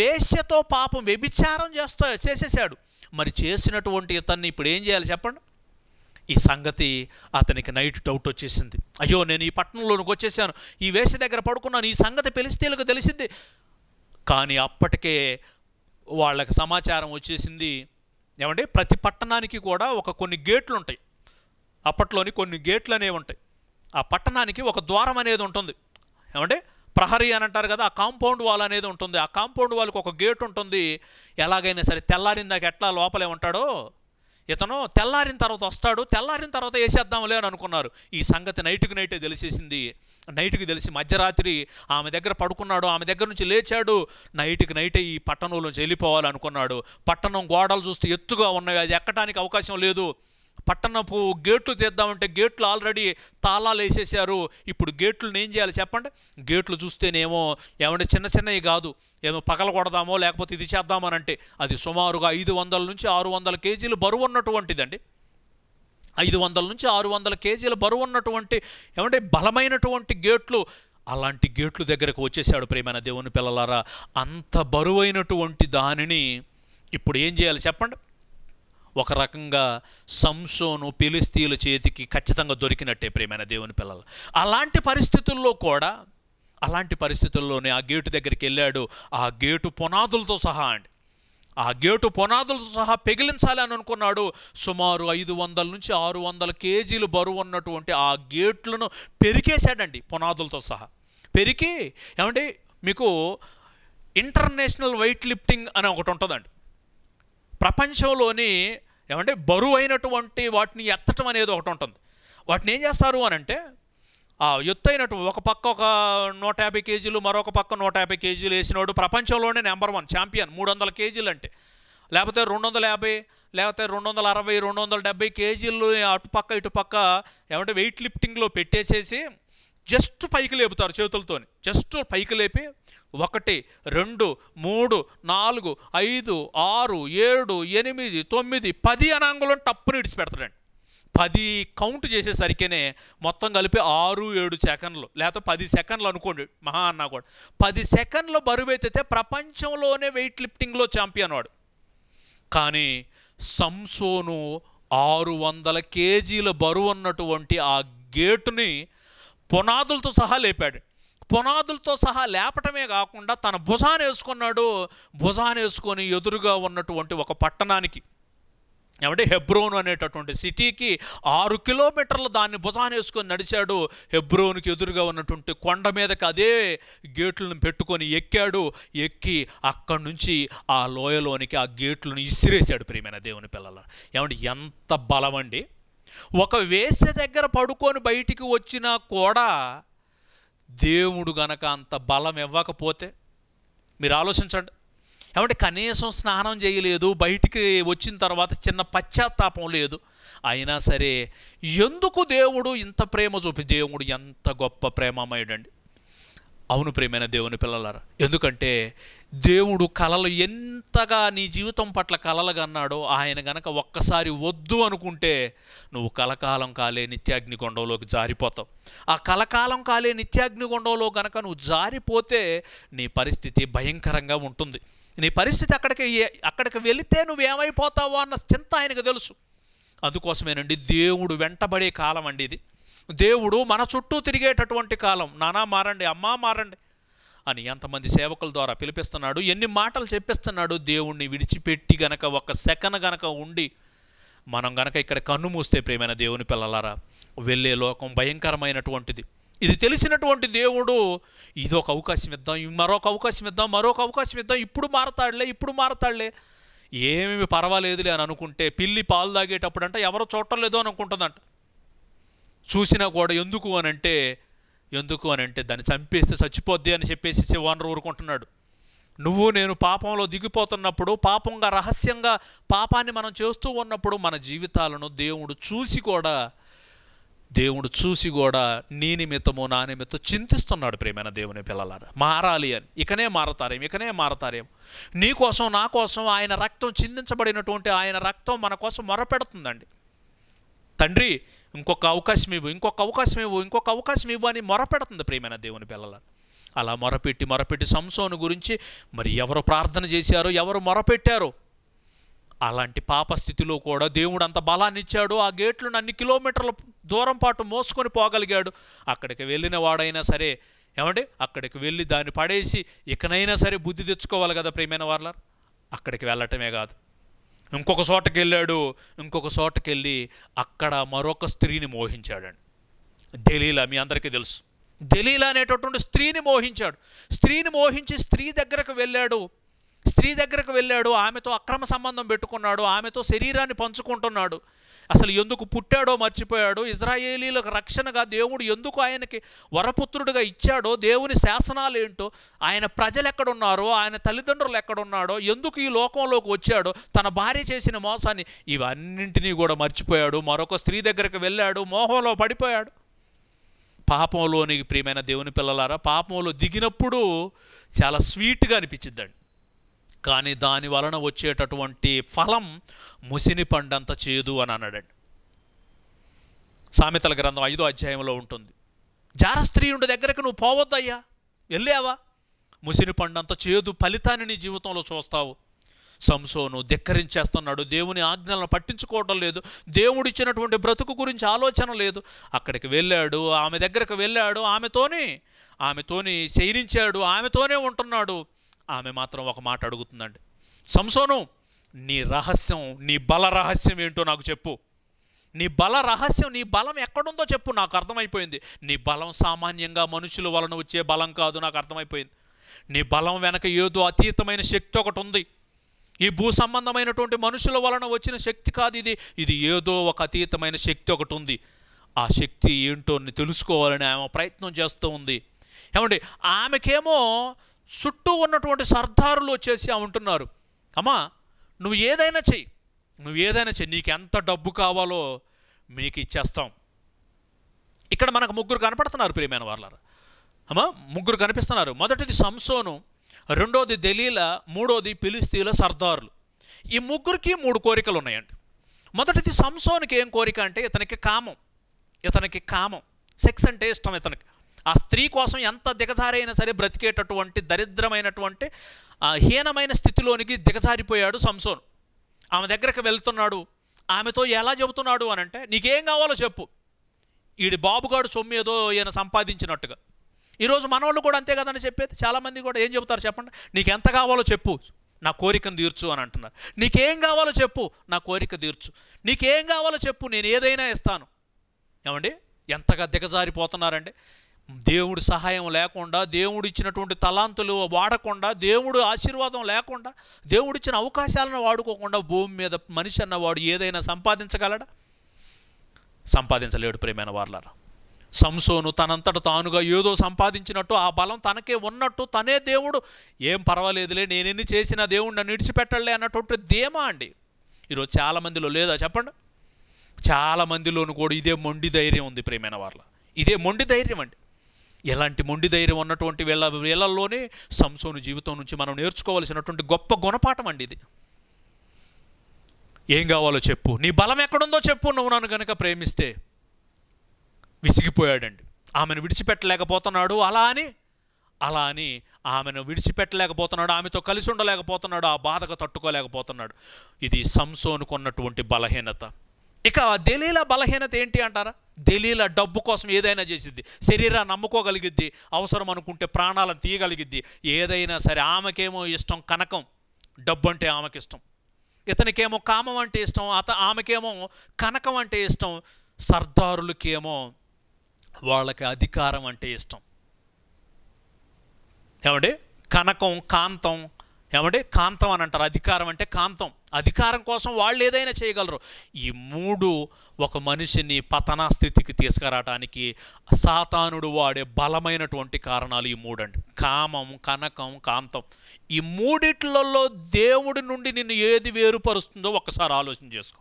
వేశ్యతో పాపం వ్యభిచారం చేస్తా చేసేసాడు మరి చేసినటువంటి ఇతన్ని ఇప్పుడు ఏం చేయాలి చెప్పండి ఈ సంగతి అతనికి నైట్ డౌట్ వచ్చేసింది అయ్యో నేను ఈ పట్టణంలోనికి వచ్చేసాను ఈ వేష దగ్గర పడుకున్నాను ఈ సంగతి పిలిస్తేలకు తెలిసింది కానీ అప్పటికే వాళ్ళకి సమాచారం వచ్చేసింది ఏమండి ప్రతి పట్టణానికి కూడా ఒక కొన్ని గేట్లు ఉంటాయి అప్పట్లోని కొన్ని గేట్లు అనేవి ఉంటాయి ఆ పట్టణానికి ఒక ద్వారం అనేది ఉంటుంది ఏమంటే ప్రహరీ అని అంటారు కదా ఆ కాంపౌండ్ వాల్ అనేది ఉంటుంది ఆ కాంపౌండ్ వాల్కి ఒక గేట్ ఉంటుంది ఎలాగైనా సరే తెల్లారిందాక ఎట్లా లోపలే ఉంటాడో ఇతను తెల్లారిన తర్వాత వస్తాడు తెల్లారిన తర్వాత వేసేద్దాంలే అని అనుకున్నారు ఈ సంగతి నైట్కి నైటే తెలిసేసింది నైట్కి తెలిసి మధ్యరాత్రి ఆమె దగ్గర పడుకున్నాడు ఆమె దగ్గర నుంచి లేచాడు నైట్కి నైటే ఈ పట్టణంలోంచి వెళ్ళిపోవాలనుకున్నాడు పట్టణం గోడలు చూస్తే ఎత్తుగా ఉన్నాయి అది ఎక్కడానికి అవకాశం లేదు పట్టణపు గేట్లు తీద్దామంటే గేట్లు ఆల్రెడీ తాళాలు వేసేసారు ఇప్పుడు గేట్లను ఏం చేయాలి చెప్పండి గేట్లు చూస్తేనేమో ఏమంటే చిన్న చిన్నవి కాదు ఏమో పగల కొడదామో లేకపోతే ఇది చేద్దామనంటే అది సుమారుగా ఐదు వందల నుంచి ఆరు వందల కేజీలు బరువు ఉన్నటువంటిదండి ఐదు వందల నుంచి ఆరు వందల కేజీల బరువు ఉన్నటువంటి ఏమంటే బలమైనటువంటి గేట్లు అలాంటి గేట్లు దగ్గరకు వచ్చేసాడు ప్రేమైన దేవుని పిల్లలారా అంత బరువైనటువంటి దానిని ఇప్పుడు ఏం చేయాలి చెప్పండి ఒక రకంగా సంసోను పిలిస్తీల చేతికి ఖచ్చితంగా దొరికినట్టే ప్రేమైన దేవుని పిల్లలు అలాంటి పరిస్థితుల్లో కూడా అలాంటి పరిస్థితుల్లోనే ఆ గేటు దగ్గరికి వెళ్ళాడు ఆ గేటు పునాదులతో సహా అండి ఆ గేటు పునాదులతో సహా పెగిలించాలి అని అనుకున్నాడు సుమారు ఐదు వందల నుంచి ఆరు వందల కేజీలు బరువు ఉన్నటువంటి ఆ గేట్లను పెరికేశాడండి పునాదులతో సహా పెరికి ఏమంటే మీకు ఇంటర్నేషనల్ వెయిట్ లిఫ్టింగ్ అని ఒకటి ఉంటుందండి ప్రపంచంలోని ఏమంటే బరువు అయినటువంటి వాటిని ఎత్తటం అనేది ఒకటి ఉంటుంది వాటిని ఏం చేస్తారు అని అంటే ఎత్తు అయినటువంటి ఒక పక్క ఒక నూట యాభై కేజీలు మరొక పక్క నూట యాభై కేజీలు వేసినోడు ప్రపంచంలోనే నెంబర్ వన్ ఛాంపియన్ మూడు వందల కేజీలు అంటే లేకపోతే రెండు వందల యాభై లేకపోతే రెండు వందల అరవై రెండు వందల డెబ్బై కేజీలు అటుపక్క ఇటుపక్క ఏమంటే వెయిట్ లిఫ్టింగ్లో పెట్టేసేసి జస్ట్ పైకి లేపుతారు చేతులతోని జస్ట్ పైకి లేపి ఒకటి రెండు మూడు నాలుగు ఐదు ఆరు ఏడు ఎనిమిది తొమ్మిది పది అనాంగులను టప్పుని పెడతాడండి పది కౌంట్ చేసేసరికేనే మొత్తం కలిపి ఆరు ఏడు సెకండ్లు లేకపోతే పది సెకండ్లు అనుకోండి మహా అన్న కూడా పది సెకండ్లు బరువు ఎత్తితే ప్రపంచంలోనే వెయిట్ లిఫ్టింగ్లో ఛాంపియన్ వాడు కానీ సంసోను ఆరు వందల కేజీల బరువు ఉన్నటువంటి ఆ గేటుని పునాదులతో సహా లేపాడు పునాదులతో సహా లేపటమే కాకుండా తన భుజాన్ని వేసుకున్నాడు భుజాన్ని వేసుకొని ఎదురుగా ఉన్నటువంటి ఒక పట్టణానికి ఏమంటే హెబ్రోన్ అనేటటువంటి సిటీకి ఆరు కిలోమీటర్లు దాన్ని భుజాన్ని వేసుకొని నడిచాడు హెబ్రోన్కి ఎదురుగా ఉన్నటువంటి కొండ మీదకి అదే గేట్లను పెట్టుకొని ఎక్కాడు ఎక్కి అక్కడి నుంచి ఆ లోయలోనికి ఆ గేట్లను ఇసిరేసాడు ప్రియమైన దేవుని పిల్లలు ఏమంటే ఎంత బలమండి ఒక వేసే దగ్గర పడుకొని బయటికి వచ్చినా కూడా దేవుడు గనక అంత బలం ఇవ్వకపోతే మీరు ఆలోచించండి ఏమంటే కనీసం స్నానం చేయలేదు బయటికి వచ్చిన తర్వాత చిన్న పశ్చాత్తాపం లేదు అయినా సరే ఎందుకు దేవుడు ఇంత ప్రేమ చూపి దేవుడు ఎంత గొప్ప ప్రేమమయుడండి అవును ప్రేమైన దేవుని పిల్లలారా ఎందుకంటే దేవుడు కళలు ఎంతగా నీ జీవితం పట్ల కళలు అన్నాడో ఆయన గనక ఒక్కసారి వద్దు అనుకుంటే నువ్వు కలకాలం కాలే నిత్యాగ్నిగొండంలోకి జారిపోతావు ఆ కలకాలం కాలే నిత్యాగ్నిగొండంలో గనక నువ్వు జారిపోతే నీ పరిస్థితి భయంకరంగా ఉంటుంది నీ పరిస్థితి అక్కడికి అక్కడికి వెళితే నువ్వేమైపోతావో అన్న చింత ఆయనకు తెలుసు అందుకోసమేనండి దేవుడు వెంటబడే కాలం అండి ఇది దేవుడు మన చుట్టూ తిరిగేటటువంటి కాలం నానా మారండి అమ్మా మారండి అని ఎంతమంది సేవకుల ద్వారా పిలిపిస్తున్నాడు ఎన్ని మాటలు చెప్పిస్తున్నాడు దేవుణ్ణి విడిచిపెట్టి గనక ఒక సెకన్ గనక ఉండి మనం గనక ఇక్కడ కన్ను మూస్తే ప్రేమైన దేవుని పిల్లలారా వెళ్ళే లోకం భయంకరమైనటువంటిది ఇది తెలిసినటువంటి దేవుడు ఇదొక అవకాశం ఇద్దాం మరొక అవకాశం ఇద్దాం మరొక అవకాశం ఇద్దాం ఇప్పుడు మారతాడులే ఇప్పుడు మారతాడులే ఏమేమి పర్వాలేదులే అని అనుకుంటే పిల్లి పాలు తాగేటప్పుడు అంటే ఎవరో చూడటం లేదో అనుకుంటుందంట చూసినా కూడా ఎందుకు అని అంటే ఎందుకు అని అంటే దాన్ని చంపేస్తే చచ్చిపోద్ది అని చెప్పేసి శివానరు ఊరుకుంటున్నాడు నువ్వు నేను పాపంలో దిగిపోతున్నప్పుడు పాపంగా రహస్యంగా పాపాన్ని మనం చేస్తూ ఉన్నప్పుడు మన జీవితాలను దేవుడు చూసి కూడా దేవుడు చూసి కూడా నీ నిమిత్తము నా నిమిత్తం చింతిస్తున్నాడు ప్రేమైన దేవుని పిల్లల మారాలి అని ఇకనే మారతారేం ఇకనే మారతారేం నీ కోసం నా కోసం ఆయన రక్తం చిందించబడినటువంటి ఆయన రక్తం మన కోసం మొరపెడుతుందండి తండ్రి ఇంకొక అవకాశం ఇవ్వు ఇంకొక అవకాశం ఇవ్వు ఇంకొక అవకాశం ఇవ్వు అని మొరపెడుతుంది ప్రేమైన దేవుని పిల్లల అలా మొరపెట్టి మొరపెట్టి సంసోను గురించి మరి ఎవరు ప్రార్థన చేశారో ఎవరు మొరపెట్టారు అలాంటి పాప స్థితిలో కూడా దేవుడు అంత బలాన్ని ఇచ్చాడు ఆ గేట్లను అన్ని కిలోమీటర్ల దూరం పాటు మోసుకొని పోగలిగాడు అక్కడికి వెళ్ళిన వాడైనా సరే ఏమండి అక్కడికి వెళ్ళి దాన్ని పడేసి ఇకనైనా సరే బుద్ధి తెచ్చుకోవాలి కదా ప్రేమైన వాళ్ళ అక్కడికి వెళ్ళటమే కాదు ఇంకొక చోటకి వెళ్ళాడు ఇంకొక చోటకి వెళ్ళి అక్కడ మరొక స్త్రీని మోహించాడండి దలీలా మీ అందరికీ తెలుసు దలీలా అనేటటువంటి స్త్రీని మోహించాడు స్త్రీని మోహించి స్త్రీ దగ్గరకు వెళ్ళాడు స్త్రీ దగ్గరకు వెళ్ళాడు ఆమెతో అక్రమ సంబంధం పెట్టుకున్నాడు ఆమెతో శరీరాన్ని పంచుకుంటున్నాడు అసలు ఎందుకు పుట్టాడో మర్చిపోయాడో ఇజ్రాయేలీల రక్షణగా దేవుడు ఎందుకు ఆయనకి వరపుత్రుడిగా ఇచ్చాడో దేవుని శాసనాలు ఏంటో ఆయన ప్రజలు ఎక్కడున్నారో ఆయన తల్లిదండ్రులు ఎక్కడున్నాడో ఎందుకు ఈ లోకంలోకి వచ్చాడో తన భార్య చేసిన మోసాన్ని ఇవన్నింటినీ కూడా మర్చిపోయాడు మరొక స్త్రీ దగ్గరికి వెళ్ళాడు మోహంలో పడిపోయాడు పాపంలోని ప్రియమైన దేవుని పిల్లలారా పాపంలో దిగినప్పుడు చాలా స్వీట్గా అనిపించిద్దండి కానీ దాని వలన వచ్చేటటువంటి ఫలం ముసిని పండంత చేదు అని అన్నాడండి సామెతల గ్రంథం ఐదో అధ్యాయంలో ఉంటుంది జారస్త్రీయుడి దగ్గరకు నువ్వు పోవద్దయ్యా వెళ్ళావా ముసిని పండంత చేదు ఫలితాన్ని నీ జీవితంలో చూస్తావు సంసోను ధిక్కరించేస్తున్నాడు దేవుని ఆజ్ఞలను పట్టించుకోవడం లేదు దేవుడు ఇచ్చినటువంటి బ్రతుకు గురించి ఆలోచన లేదు అక్కడికి వెళ్ళాడు ఆమె దగ్గరకు వెళ్ళాడు ఆమెతోనే ఆమెతోని శయనించాడు ఆమెతోనే ఉంటున్నాడు ఆమె మాత్రం ఒక మాట అడుగుతుందండి సంసోను నీ రహస్యం నీ బల రహస్యం ఏంటో నాకు చెప్పు నీ బల రహస్యం నీ బలం ఎక్కడుందో చెప్పు నాకు అర్థమైపోయింది నీ బలం సామాన్యంగా మనుషుల వలన వచ్చే బలం కాదు నాకు అర్థమైపోయింది నీ బలం వెనక ఏదో అతీతమైన శక్తి ఒకటి ఉంది ఈ భూ సంబంధమైనటువంటి మనుషుల వలన వచ్చిన శక్తి కాదు ఇది ఇది ఏదో ఒక అతీతమైన శక్తి ఒకటి ఉంది ఆ శక్తి ఏంటో తెలుసుకోవాలని ఆమె ప్రయత్నం చేస్తూ ఉంది ఏమండి ఆమెకేమో చుట్టూ ఉన్నటువంటి సర్దారులు వచ్చేసి ఉంటున్నారు అమ్మా నువ్వు ఏదైనా చెయ్యి నువ్వు ఏదైనా చెయ్యి నీకు ఎంత డబ్బు కావాలో మీకు ఇచ్చేస్తాం ఇక్కడ మనకు ముగ్గురు కనపడుతున్నారు ప్రియమైన వాళ్ళ అమ్మా ముగ్గురు కనిపిస్తున్నారు మొదటిది సంసోను రెండోది దెలీల మూడోది పిలిస్తీల సర్దారులు ఈ ముగ్గురికి మూడు కోరికలు ఉన్నాయండి మొదటిది సంసోనికి ఏం కోరిక అంటే ఇతనికి కామం ఇతనికి కామం సెక్స్ అంటే ఇష్టం ఇతనికి ఆ స్త్రీ కోసం ఎంత దిగజారైనా సరే బ్రతికేటటువంటి దరిద్రమైనటువంటి హీనమైన స్థితిలోనికి దిగజారిపోయాడు సంసోన్ ఆమె దగ్గరకు వెళ్తున్నాడు ఆమెతో ఎలా చెబుతున్నాడు అని అంటే నీకేం కావాలో చెప్పు ఈడి బాబుగాడు సొమ్ము ఏదో ఈయన సంపాదించినట్టుగా ఈరోజు మనవాళ్ళు కూడా అంతే కదని చెప్పేది చాలామంది కూడా ఏం చెబుతారు చెప్పండి నీకు ఎంత కావాలో చెప్పు నా కోరికను తీర్చు అని అంటున్నారు నీకేం కావాలో చెప్పు నా కోరిక తీర్చు నీకేం కావాలో చెప్పు నేను ఏదైనా ఇస్తాను ఏమండి ఎంతగా దిగజారిపోతున్నారండి దేవుడు సహాయం లేకుండా దేవుడు ఇచ్చినటువంటి తలాంతులు వాడకుండా దేవుడు ఆశీర్వాదం లేకుండా దేవుడు ఇచ్చిన అవకాశాలను వాడుకోకుండా భూమి మీద మనిషి అన్నవాడు ఏదైనా సంపాదించగలడా సంపాదించలేడు ప్రేమైన వార్లరా సంసోను తనంతట తానుగా ఏదో సంపాదించినట్టు ఆ బలం తనకే ఉన్నట్టు తనే దేవుడు ఏం పర్వాలేదులే నేనెన్ని చేసినా దేవుడు నన్ను విడిచిపెట్టలే అన్నటువంటి ధీమా అండి ఈరోజు చాలామందిలో లేదా చెప్పండి చాలామందిలోనూ కూడా ఇదే మొండి ధైర్యం ఉంది ప్రేమైన వాళ్ళ ఇదే మొండి ధైర్యం అండి ఎలాంటి మొండి ధైర్యం ఉన్నటువంటి వేళ వేళల్లోనే సంసోను జీవితం నుంచి మనం నేర్చుకోవాల్సినటువంటి గొప్ప గుణపాఠం అండి ఇది ఏం కావాలో చెప్పు నీ బలం ఎక్కడుందో చెప్పు నువ్వు నన్ను కనుక ప్రేమిస్తే విసిగిపోయాడండి ఆమెను విడిచిపెట్టలేకపోతున్నాడు అలా అని అలా అని ఆమెను విడిచిపెట్టలేకపోతున్నాడు ఆమెతో కలిసి ఉండలేకపోతున్నాడు ఆ బాధకు తట్టుకోలేకపోతున్నాడు ఇది సంసోనుకున్నటువంటి బలహీనత ఇక దెలీల బలహీనత ఏంటి అంటారా దెలీల డబ్బు కోసం ఏదైనా చేసిద్ది శరీరాన్ని నమ్ముకోగలిగిద్ది అవసరం అనుకుంటే ప్రాణాలను తీయగలిగిద్ది ఏదైనా సరే ఆమెకేమో ఇష్టం కనకం డబ్బు అంటే ఆమెకి ఇష్టం ఇతనికేమో కామం అంటే ఇష్టం అత ఆమెకేమో కనకం అంటే ఇష్టం సర్దారులకేమో వాళ్ళకి అధికారం అంటే ఇష్టం ఏమండి కనకం కాంతం ఏమంటే కాంతం అని అంటారు అధికారం అంటే కాంతం అధికారం కోసం వాళ్ళు ఏదైనా చేయగలరు ఈ మూడు ఒక మనిషిని పతనా స్థితికి తీసుకురావడానికి సాతానుడు వాడే బలమైనటువంటి కారణాలు ఈ మూడండి కామం కనకం కాంతం ఈ మూడిట్లలో దేవుడి నుండి నిన్ను ఏది వేరుపరుస్తుందో ఒకసారి ఆలోచన చేసుకో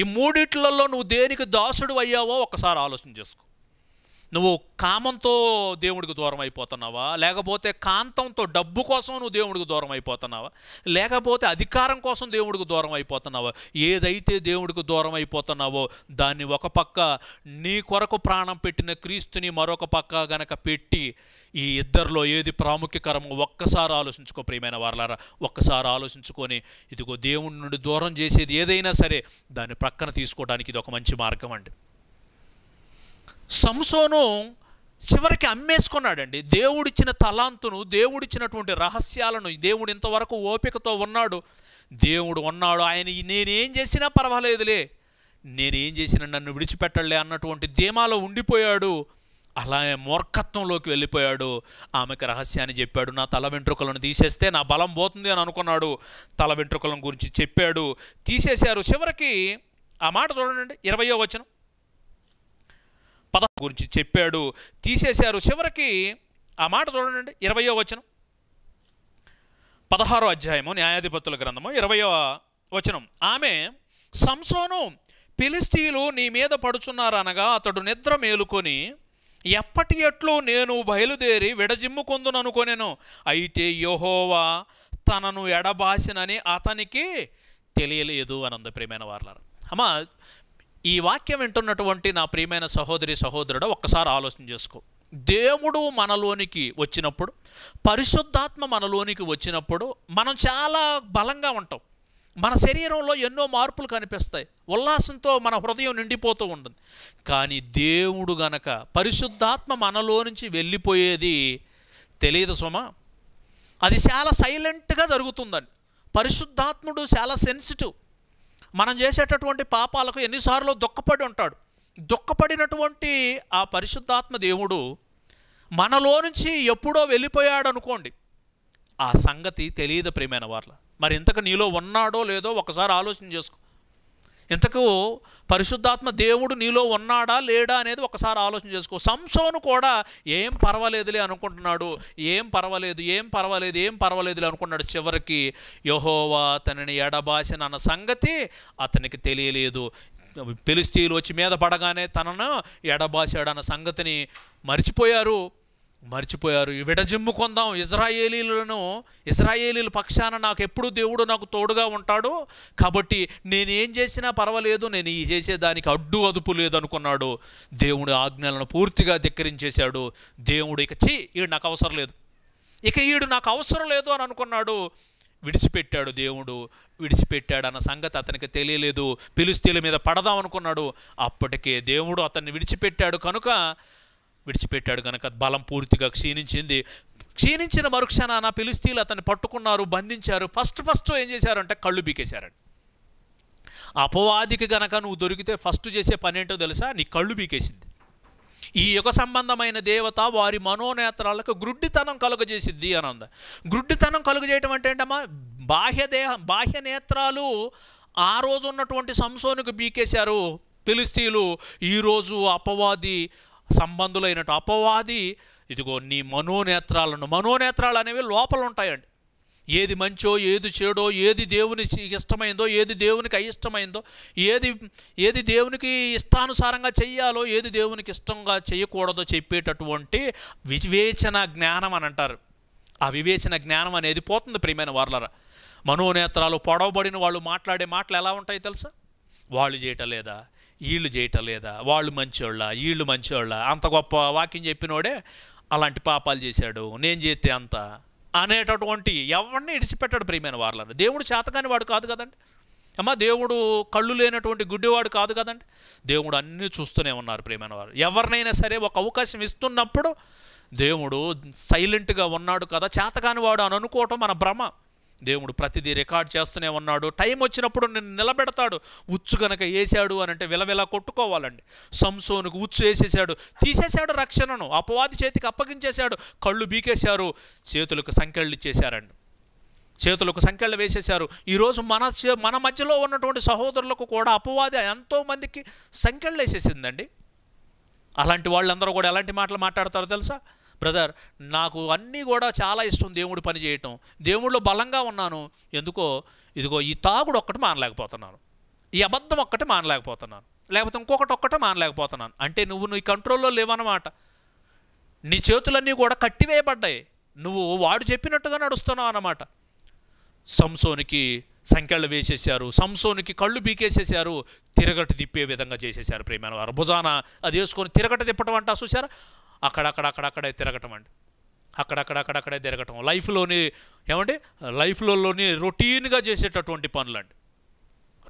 ఈ మూడిట్లలో నువ్వు దేనికి దాసుడు అయ్యావో ఒకసారి ఆలోచన చేసుకో నువ్వు కామంతో దేవుడికి దూరం అయిపోతున్నావా లేకపోతే కాంతంతో డబ్బు కోసం నువ్వు దేవుడికి దూరం అయిపోతున్నావా లేకపోతే అధికారం కోసం దేవుడికి దూరం అయిపోతున్నావా ఏదైతే దేవుడికి దూరం అయిపోతున్నావో దాన్ని ఒక పక్క నీ కొరకు ప్రాణం పెట్టిన క్రీస్తుని మరొక పక్క గనక పెట్టి ఈ ఇద్దరిలో ఏది ప్రాముఖ్యకరమో ఒక్కసారి ఆలోచించుకో ప్రియమైన వారలారా ఒక్కసారి ఆలోచించుకొని ఇదిగో దేవుడి నుండి దూరం చేసేది ఏదైనా సరే దాన్ని ప్రక్కన తీసుకోవడానికి ఇది ఒక మంచి మార్గం అండి సంసోను చివరికి అమ్మేసుకున్నాడండి దేవుడిచ్చిన తలాంతును దేవుడిచ్చినటువంటి రహస్యాలను దేవుడు ఇంతవరకు ఓపికతో ఉన్నాడు దేవుడు ఉన్నాడు ఆయన నేనేం చేసినా పర్వాలేదులే నేనేం చేసినా నన్ను విడిచిపెట్టలే అన్నటువంటి ధీమాలో ఉండిపోయాడు అలాగే మూర్ఖత్వంలోకి వెళ్ళిపోయాడు ఆమెకు రహస్యాన్ని చెప్పాడు నా తల వెంట్రుకలను తీసేస్తే నా బలం పోతుంది అని అనుకున్నాడు తల వెంట్రుకలను గురించి చెప్పాడు తీసేశారు చివరికి ఆ మాట చూడండి ఇరవయో వచనం పద గురించి చెప్పాడు తీసేశారు చివరికి ఆ మాట చూడండి ఇరవయో వచనం పదహారో అధ్యాయము న్యాయాధిపతుల గ్రంథము ఇరవయో వచనం ఆమె సంసోను పిలిస్తీలు నీ మీద పడుచున్నారు అనగా అతడు నిద్ర మేలుకొని ఎప్పటి ఎట్లు నేను బయలుదేరి విడజిమ్ముకుందుననుకోనేను అయితే యోహోవా తనను ఎడబాసినని అతనికి తెలియలేదు అనంద ప్రేమైన వార్లారు అమ్మ ఈ వాక్యం వింటున్నటువంటి నా ప్రియమైన సహోదరి సహోదరుడు ఒక్కసారి ఆలోచన చేసుకో దేవుడు మనలోనికి వచ్చినప్పుడు పరిశుద్ధాత్మ మనలోనికి వచ్చినప్పుడు మనం చాలా బలంగా ఉంటాం మన శరీరంలో ఎన్నో మార్పులు కనిపిస్తాయి ఉల్లాసంతో మన హృదయం నిండిపోతూ ఉంటుంది కానీ దేవుడు గనక పరిశుద్ధాత్మ మనలో నుంచి వెళ్ళిపోయేది తెలియదు సుమా అది చాలా సైలెంట్గా జరుగుతుందని పరిశుద్ధాత్ముడు చాలా సెన్సిటివ్ మనం చేసేటటువంటి పాపాలకు ఎన్నిసార్లు దుఃఖపడి ఉంటాడు దుఃఖపడినటువంటి ఆ పరిశుద్ధాత్మ దేవుడు మనలో నుంచి ఎప్పుడో వెళ్ళిపోయాడు అనుకోండి ఆ సంగతి తెలియదు ప్రేమైన వాళ్ళ మరి ఇంతకు నీలో ఉన్నాడో లేదో ఒకసారి ఆలోచన చేసుకో ఇంతకు పరిశుద్ధాత్మ దేవుడు నీలో ఉన్నాడా లేడా అనేది ఒకసారి ఆలోచన చేసుకో సంసోను కూడా ఏం పర్వాలేదులే అనుకుంటున్నాడు ఏం పర్వాలేదు ఏం పర్వాలేదు ఏం పర్వాలేదులే అనుకున్నాడు చివరికి యహోవా అతనిని ఎడబాసిన అన్న సంగతి అతనికి తెలియలేదు పిలిస్తీలు వచ్చి మీద పడగానే తనను ఎడబాశాడు అన్న సంగతిని మర్చిపోయారు మర్చిపోయారు విడజిమ్ము కొందాం ఇజ్రాయేలీలను ఇజ్రాయేలీల పక్షాన నాకు ఎప్పుడు దేవుడు నాకు తోడుగా ఉంటాడు కాబట్టి నేనేం చేసినా పర్వాలేదు నేను ఈ చేసేదానికి అడ్డు అదుపు లేదనుకున్నాడు దేవుడు ఆజ్ఞలను పూర్తిగా ధిక్కరించేశాడు దేవుడు ఇక చీ ఈడు నాకు అవసరం లేదు ఇక ఈడు నాకు అవసరం లేదు అని అనుకున్నాడు విడిచిపెట్టాడు దేవుడు విడిచిపెట్టాడు అన్న సంగతి అతనికి తెలియలేదు పిలుస్తీల మీద పడదాం అనుకున్నాడు అప్పటికే దేవుడు అతన్ని విడిచిపెట్టాడు కనుక విడిచిపెట్టాడు కనుక బలం పూర్తిగా క్షీణించింది క్షీణించిన మరుక్షణాన పిలుస్తీలు అతన్ని పట్టుకున్నారు బంధించారు ఫస్ట్ ఫస్ట్ ఏం చేశారంటే కళ్ళు బీకేశారంట అపవాదికి గనక నువ్వు దొరికితే ఫస్ట్ చేసే పని ఏంటో తెలుసా నీ కళ్ళు బీకేసింది ఈ యుగ సంబంధమైన దేవత వారి మనోనేత్రాలకు గ్రుడ్డితనం కలుగజేసిద్ది అని అంద గ్రుడ్డితనం కలుగజేయటం అంటే ఏంటమ్మా బాహ్య దేహ బాహ్య నేత్రాలు ఆ రోజు ఉన్నటువంటి సంసోనికి బీకేశారు పిలిస్తీలు ఈరోజు అపవాది సంబంధులైన అపవాది ఇదిగో నీ మనోనేత్రాలను మనోనేత్రాలు అనేవి లోపల ఉంటాయండి ఏది మంచో ఏది చెడో ఏది దేవుని ఇష్టమైందో ఏది దేవునికి అయిష్టమైందో ఏది ఏది దేవునికి ఇష్టానుసారంగా చేయాలో ఏది దేవునికి ఇష్టంగా చేయకూడదో చెప్పేటటువంటి వివేచన జ్ఞానం అని అంటారు ఆ వివేచన జ్ఞానం అనేది పోతుంది ప్రియమైన వార్లరా మనోనేత్రాలు పొడవబడిన వాళ్ళు మాట్లాడే మాటలు ఎలా ఉంటాయి తెలుసా వాళ్ళు చేయటం లేదా వీళ్ళు చేయటం లేదా వాళ్ళు మంచోళ్ళ వీళ్ళు మంచోళ్ళ అంత గొప్ప వాక్యం చెప్పినోడే అలాంటి పాపాలు చేశాడు నేను చేస్తే అంత అనేటటువంటి ఎవరిని ఇడిచిపెట్టాడు ప్రియమైన వార్లను దేవుడు చేతకాని వాడు కాదు కదండి అమ్మ దేవుడు కళ్ళు లేనటువంటి గుడ్డివాడు కాదు కదండి దేవుడు అన్నీ చూస్తూనే ఉన్నారు ప్రియమైన వారు ఎవరినైనా సరే ఒక అవకాశం ఇస్తున్నప్పుడు దేవుడు సైలెంట్గా ఉన్నాడు కదా చేతకాని వాడు అని అనుకోవటం మన భ్రమ దేవుడు ప్రతిదీ రికార్డ్ చేస్తూనే ఉన్నాడు టైం వచ్చినప్పుడు నిన్ను నిలబెడతాడు ఉచ్చు కనుక వేసాడు అని అంటే విలవిలా కొట్టుకోవాలండి సంసోనుకు ఉచ్చు వేసేసాడు తీసేశాడు రక్షణను అపవాది చేతికి అప్పగించేశాడు కళ్ళు బీకేశారు చేతులకు సంకెళ్ళు ఇచ్చేశారండి చేతులకు సంకెళ్ళు వేసేశారు ఈరోజు మన మన మధ్యలో ఉన్నటువంటి సహోదరులకు కూడా అపవాది ఎంతోమందికి సంకెళ్ళు వేసేసిందండి అలాంటి వాళ్ళందరూ కూడా ఎలాంటి మాటలు మాట్లాడతారో తెలుసా బ్రదర్ నాకు అన్నీ కూడా చాలా ఇష్టం దేవుడు పని చేయటం దేవుడిలో బలంగా ఉన్నాను ఎందుకో ఇదిగో ఈ తాగుడు ఒక్కటి మానలేకపోతున్నాను ఈ అబద్ధం ఒక్కటి మానలేకపోతున్నాను లేకపోతే ఇంకొకటి ఒక్కటే మానలేకపోతున్నాను అంటే నువ్వు నీ కంట్రోల్లో లేవన్నమాట నీ చేతులన్నీ కూడా కట్టివేయబడ్డాయి నువ్వు వాడు చెప్పినట్టుగా నడుస్తున్నావు అన్నమాట సంసోనికి సంఖ్యలు వేసేసారు సంసోనికి కళ్ళు బీకేసేసారు తిరగట తిప్పే విధంగా చేసేసారు ప్రేమైన వారు భుజాన అది వేసుకొని తిరగట తిప్పడం అంటా చూసారా అక్కడక్కడక్కడక్కడే తిరగటం అండి అక్కడక్కడక్కడక్కడే తిరగటం లైఫ్లోని ఏమంటే లైఫ్లోని రొటీన్గా చేసేటటువంటి పనులు అండి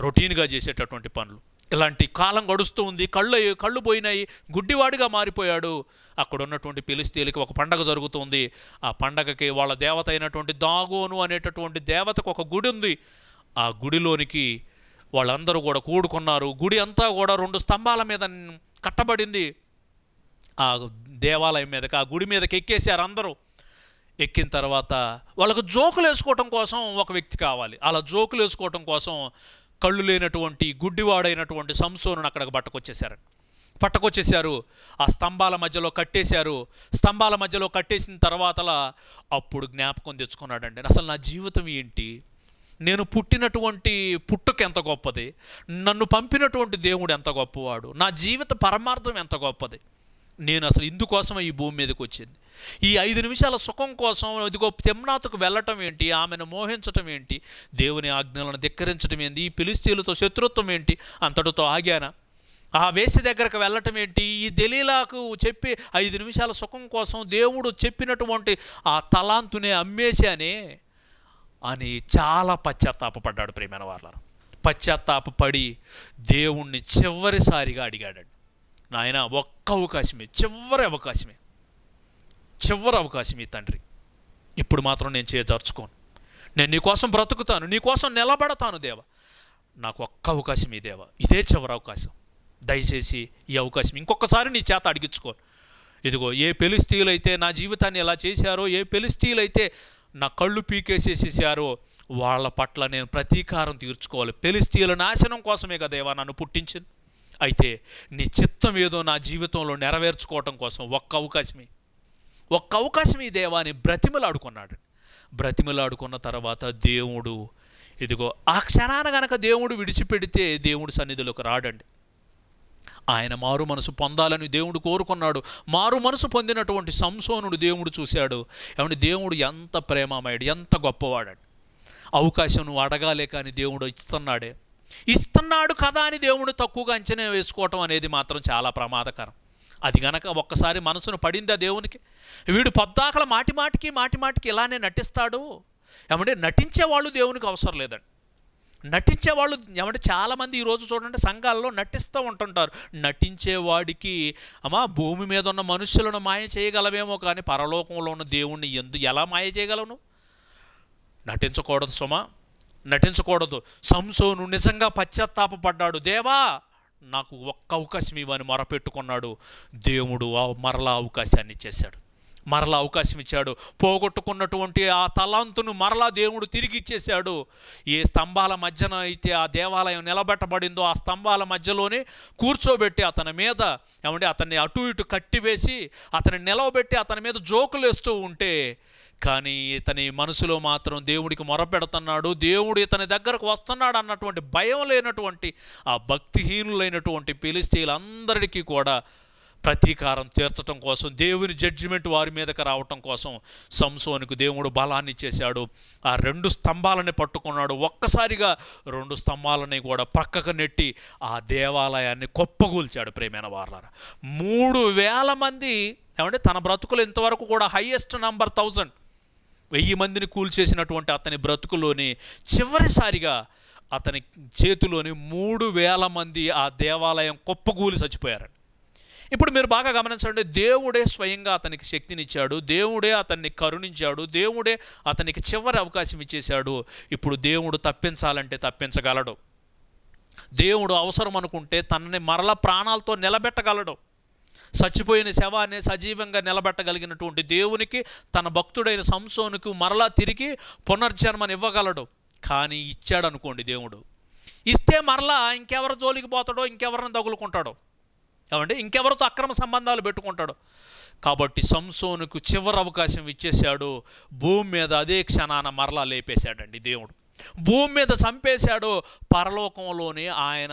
రొటీన్గా చేసేటటువంటి పనులు ఇలాంటి కాలం గడుస్తూ ఉంది కళ్ళు కళ్ళు పోయినాయి గుడ్డివాడిగా మారిపోయాడు అక్కడ ఉన్నటువంటి పిలిస్తీలకి ఒక పండగ జరుగుతుంది ఆ పండగకి వాళ్ళ దేవత అయినటువంటి దాగోను అనేటటువంటి దేవతకు ఒక గుడి ఉంది ఆ గుడిలోనికి వాళ్ళందరూ కూడా కూడుకున్నారు గుడి అంతా కూడా రెండు స్తంభాల మీద కట్టబడింది ఆ దేవాలయం మీదకి ఆ గుడి మీదకి ఎక్కేసారు అందరూ ఎక్కిన తర్వాత వాళ్ళకు జోకులు వేసుకోవటం కోసం ఒక వ్యక్తి కావాలి అలా జోకులు వేసుకోవటం కోసం కళ్ళు లేనటువంటి గుడ్డివాడైనటువంటి సంసోను అక్కడికి పట్టుకొచ్చేసారు పట్టుకొచ్చేసారు ఆ స్తంభాల మధ్యలో కట్టేశారు స్తంభాల మధ్యలో కట్టేసిన తర్వాత అప్పుడు జ్ఞాపకం తెచ్చుకున్నాడండి అసలు నా జీవితం ఏంటి నేను పుట్టినటువంటి పుట్టుక ఎంత గొప్పది నన్ను పంపినటువంటి దేవుడు ఎంత గొప్పవాడు నా జీవిత పరమార్థం ఎంత గొప్పది నేను అసలు ఇందుకోసం ఈ భూమి మీదకి వచ్చింది ఈ ఐదు నిమిషాల సుఖం కోసం ఇదిగో తెమ్నాథకు వెళ్ళటం ఏంటి ఆమెను మోహించటం ఏంటి దేవుని ఆజ్ఞలను ధిక్కరించడం ఏంటి ఈ పిలిస్తీలతో శత్రుత్వం ఏంటి అంతటితో ఆగానా ఆ వేసి దగ్గరకు వెళ్ళటం ఏంటి ఈ దలీలాకు చెప్పి ఐదు నిమిషాల సుఖం కోసం దేవుడు చెప్పినటువంటి ఆ తలాంతునే అమ్మేశానే అని చాలా పశ్చాత్తాపడ్డాడు ప్రేమైన వాళ్ళను పశ్చాత్తాపడి దేవుణ్ణి చివరిసారిగా అడిగాడు నాయన ఒక్క అవకాశమే చివరి అవకాశమే చివరి అవకాశం ఈ తండ్రి ఇప్పుడు మాత్రం నేను చేయజార్చుకోను నేను నీకోసం బ్రతుకుతాను నీకోసం నిలబడతాను దేవ నాకు ఒక్క అవకాశం ఈ దేవ ఇదే చివరి అవకాశం దయచేసి ఈ అవకాశం ఇంకొకసారి నీ చేత అడిగించుకో ఇదిగో ఏ పెలిస్తీలైతే నా జీవితాన్ని ఎలా చేశారో ఏ పెలిస్తీలైతే నా కళ్ళు పీకేసేసేసారో వాళ్ళ పట్ల నేను ప్రతీకారం తీర్చుకోవాలి పెలిస్తీల నాశనం కోసమే కదేవా నన్ను పుట్టించింది అయితే నీ చిత్తం ఏదో నా జీవితంలో నెరవేర్చుకోవటం కోసం ఒక్క అవకాశమే ఒక్క అవకాశం ఈ దేవాన్ని బ్రతిమలాడుకున్నాడు బ్రతిమలాడుకున్న తర్వాత దేవుడు ఇదిగో ఆ క్షణాన గనక దేవుడు విడిచిపెడితే దేవుడు సన్నిధిలోకి రాడండి ఆయన మారు మనసు పొందాలని దేవుడు కోరుకున్నాడు మారు మనసు పొందినటువంటి సంసోనుడు దేవుడు చూశాడు ఏమంటే దేవుడు ఎంత ప్రేమమయుడు ఎంత గొప్పవాడాడు అవకాశం నువ్వు అడగాలే కానీ దేవుడు ఇస్తున్నాడే ఇస్తున్నాడు కదా అని దేవుడు తక్కువగా అంచనా వేసుకోవటం అనేది మాత్రం చాలా ప్రమాదకరం అది గనక ఒక్కసారి మనసును పడిందా దేవునికి వీడు పొద్దాకల మాటి మాటికి మాటి మాటికి ఇలానే నటిస్తాడు ఏమంటే నటించేవాళ్ళు దేవునికి అవసరం లేదండి నటించేవాళ్ళు ఏమంటే చాలామంది ఈరోజు చూడండి సంఘాల్లో నటిస్తూ ఉంటుంటారు నటించేవాడికి అమ్మా భూమి మీద ఉన్న మనుషులను మాయ చేయగలవేమో కానీ పరలోకంలో ఉన్న దేవుణ్ణి ఎందు ఎలా మాయ చేయగలను నటించకూడదు సుమా నటించకూడదు సంసోను నిజంగా పశ్చాత్తాపడ్డాడు దేవా నాకు ఒక్క అవకాశం ఇవ్వని మొరపెట్టుకున్నాడు దేవుడు మరలా అవకాశాన్ని ఇచ్చేశాడు మరలా అవకాశం ఇచ్చాడు పోగొట్టుకున్నటువంటి ఆ తలాంతును మరలా దేవుడు తిరిగి ఇచ్చేశాడు ఏ స్తంభాల మధ్యన అయితే ఆ దేవాలయం నిలబెట్టబడిందో ఆ స్తంభాల మధ్యలోనే కూర్చోబెట్టి అతని మీద ఏమంటే అతన్ని అటు ఇటు కట్టివేసి అతన్ని నిలవబెట్టి అతని మీద జోకులు వేస్తూ ఉంటే కానీ ఇతని మనసులో మాత్రం దేవుడికి మొరపెడుతున్నాడు దేవుడు ఇతని దగ్గరకు వస్తున్నాడు అన్నటువంటి భయం లేనటువంటి ఆ భక్తిహీనులైనటువంటి పిలిస్తీలందరికీ కూడా ప్రతీకారం తీర్చడం కోసం దేవుని జడ్జిమెంట్ వారి మీదకి రావటం కోసం సంసోనికి దేవుడు బలాన్ని చేశాడు ఆ రెండు స్తంభాలని పట్టుకున్నాడు ఒక్కసారిగా రెండు స్తంభాలని కూడా పక్కకు నెట్టి ఆ దేవాలయాన్ని కొప్పగూల్చాడు ప్రేమైన వార్లారా మూడు వేల మంది ఏమంటే తన బ్రతుకులు ఇంతవరకు కూడా హయ్యెస్ట్ నంబర్ థౌజండ్ వెయ్యి మందిని కూల్చేసినటువంటి అతని బ్రతుకులోని చివరిసారిగా అతని చేతిలోని మూడు వేల మంది ఆ దేవాలయం కుప్పగూలి చచ్చిపోయారు ఇప్పుడు మీరు బాగా గమనించండి దేవుడే స్వయంగా అతనికి శక్తినిచ్చాడు దేవుడే అతన్ని కరుణించాడు దేవుడే అతనికి చివరి అవకాశం ఇచ్చేశాడు ఇప్పుడు దేవుడు తప్పించాలంటే తప్పించగలడు దేవుడు అవసరం అనుకుంటే తనని మరల ప్రాణాలతో నిలబెట్టగలడు చచ్చిపోయిన శవాన్ని సజీవంగా నిలబెట్టగలిగినటువంటి దేవునికి తన భక్తుడైన సంసోనుకు మరలా తిరిగి పునర్జన్మనివ్వగలడు ఇవ్వగలడు కానీ ఇచ్చాడు అనుకోండి దేవుడు ఇస్తే మరలా ఇంకెవరి జోలికి పోతాడో ఇంకెవరిని తగులుకుంటాడో ఏమంటే ఇంకెవరితో అక్రమ సంబంధాలు పెట్టుకుంటాడు కాబట్టి సంసోనుకు చివరి అవకాశం ఇచ్చేశాడు భూమి మీద అదే క్షణాన మరలా లేపేశాడండి దేవుడు భూమి మీద చంపేశాడు పరలోకంలోనే ఆయన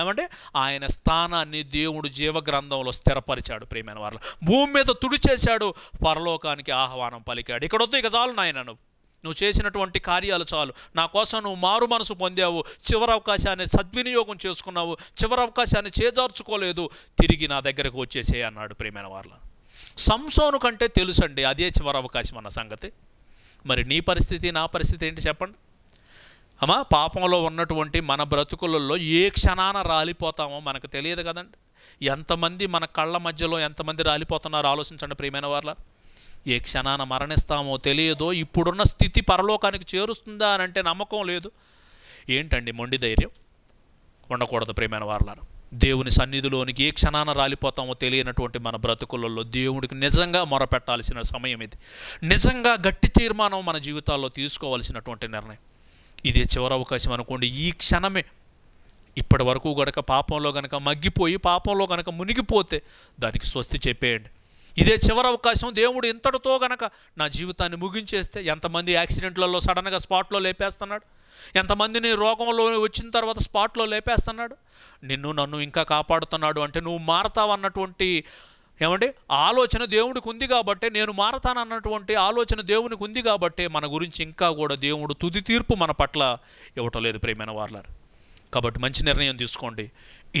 ఏమంటే ఆయన స్థానాన్ని దేవుడు జీవగ్రంథంలో స్థిరపరిచాడు ప్రేమైన వారు భూమి మీద తుడిచేశాడు పరలోకానికి ఆహ్వానం పలికాడు ఇక్కడ వద్దు ఇక చాలు నాయన నువ్వు నువ్వు చేసినటువంటి కార్యాలు చాలు నా కోసం నువ్వు మారు మనసు పొందావు చివరి అవకాశాన్ని సద్వినియోగం చేసుకున్నావు చివరి అవకాశాన్ని చేజార్చుకోలేదు తిరిగి నా దగ్గరకు వచ్చేసే అన్నాడు ప్రేమైన వాళ్ళ సంసోను కంటే తెలుసండి అదే చివరి అవకాశం అన్న సంగతి మరి నీ పరిస్థితి నా పరిస్థితి ఏంటి చెప్పండి అమ్మా పాపంలో ఉన్నటువంటి మన బ్రతుకులలో ఏ క్షణాన రాలిపోతామో మనకు తెలియదు కదండి ఎంతమంది మన కళ్ళ మధ్యలో ఎంతమంది రాలిపోతున్నారో ఆలోచించండి ప్రియమైన వాళ్ళ ఏ క్షణాన మరణిస్తామో తెలియదో ఇప్పుడున్న స్థితి పరలోకానికి చేరుస్తుందా అని అంటే నమ్మకం లేదు ఏంటండి మొండి ధైర్యం ఉండకూడదు ప్రేమైన వారలారు దేవుని సన్నిధిలోనికి ఏ క్షణాన రాలిపోతామో తెలియనటువంటి మన బ్రతుకులలో దేవుడికి నిజంగా మొరపెట్టాల్సిన సమయం ఇది నిజంగా గట్టి తీర్మానం మన జీవితాల్లో తీసుకోవాల్సినటువంటి నిర్ణయం ఇదే చివరి అవకాశం అనుకోండి ఈ క్షణమే ఇప్పటి వరకు గనక పాపంలో గనక మగ్గిపోయి పాపంలో గనక మునిగిపోతే దానికి స్వస్తి చెప్పేయండి ఇదే చివరి అవకాశం దేవుడు ఇంతటితో గనక నా జీవితాన్ని ముగించేస్తే ఎంతమంది యాక్సిడెంట్లలో సడన్గా స్పాట్లో లేపేస్తున్నాడు ఎంతమందిని రోగంలో వచ్చిన తర్వాత స్పాట్లో లేపేస్తున్నాడు నిన్ను నన్ను ఇంకా కాపాడుతున్నాడు అంటే నువ్వు అన్నటువంటి ఏమండి ఆలోచన దేవుడికి ఉంది కాబట్టి నేను మారతానన్నటువంటి ఆలోచన దేవునికి ఉంది కాబట్టే మన గురించి ఇంకా కూడా దేవుడు తుది తీర్పు మన పట్ల ఇవ్వటం లేదు ప్రేమైన వార్లర్ కాబట్టి మంచి నిర్ణయం తీసుకోండి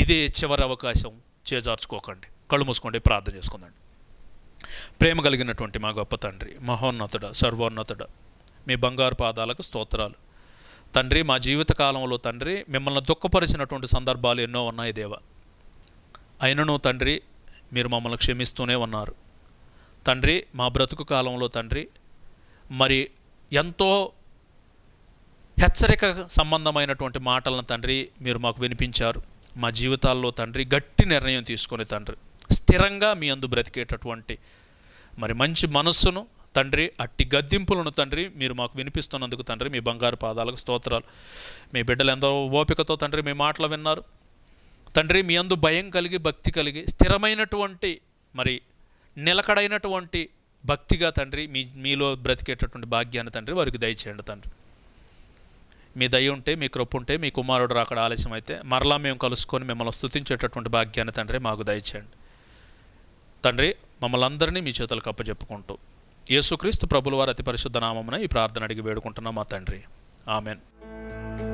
ఇదే చివరి అవకాశం చేజార్చుకోకండి కళ్ళు మూసుకోండి ప్రార్థన చేసుకుందండి ప్రేమ కలిగినటువంటి మా గొప్ప తండ్రి మహోన్నతుడ సర్వోన్నతుడ మీ బంగారు పాదాలకు స్తోత్రాలు తండ్రి మా జీవితకాలంలో తండ్రి మిమ్మల్ని దుఃఖపరిచినటువంటి సందర్భాలు ఎన్నో ఉన్నాయి దేవ అయినను తండ్రి మీరు మమ్మల్ని క్షమిస్తూనే ఉన్నారు తండ్రి మా బ్రతుకు కాలంలో తండ్రి మరి ఎంతో హెచ్చరిక సంబంధమైనటువంటి మాటలను తండ్రి మీరు మాకు వినిపించారు మా జీవితాల్లో తండ్రి గట్టి నిర్ణయం తీసుకొని తండ్రి స్థిరంగా మీ అందు బ్రతికేటటువంటి మరి మంచి మనస్సును తండ్రి అట్టి గద్దింపులను తండ్రి మీరు మాకు వినిపిస్తున్నందుకు తండ్రి మీ బంగారు పాదాలకు స్తోత్రాలు మీ బిడ్డలు ఎంతో ఓపికతో తండ్రి మీ మాటలు విన్నారు తండ్రి మీ అందు భయం కలిగి భక్తి కలిగి స్థిరమైనటువంటి మరి నిలకడైనటువంటి భక్తిగా తండ్రి మీ మీలో బ్రతికేటటువంటి భాగ్యాన్ని తండ్రి వారికి దయచేయండి తండ్రి మీ దయ ఉంటే మీ కృప ఉంటే మీ కుమారుడు అక్కడ ఆలస్యం అయితే మరలా మేము కలుసుకొని మిమ్మల్ని స్థుతించేటటువంటి భాగ్యాన్ని తండ్రి మాకు దయచేయండి తండ్రి మమ్మల్ని అందరినీ మీ చేతులకు అప్పచెప్పుకుంటూ యేసుక్రీస్తు ప్రభుల వారి అతి పరిశుద్ధ నామమున ఈ ప్రార్థన అడిగి వేడుకుంటున్నాం మా తండ్రి ఆమెన్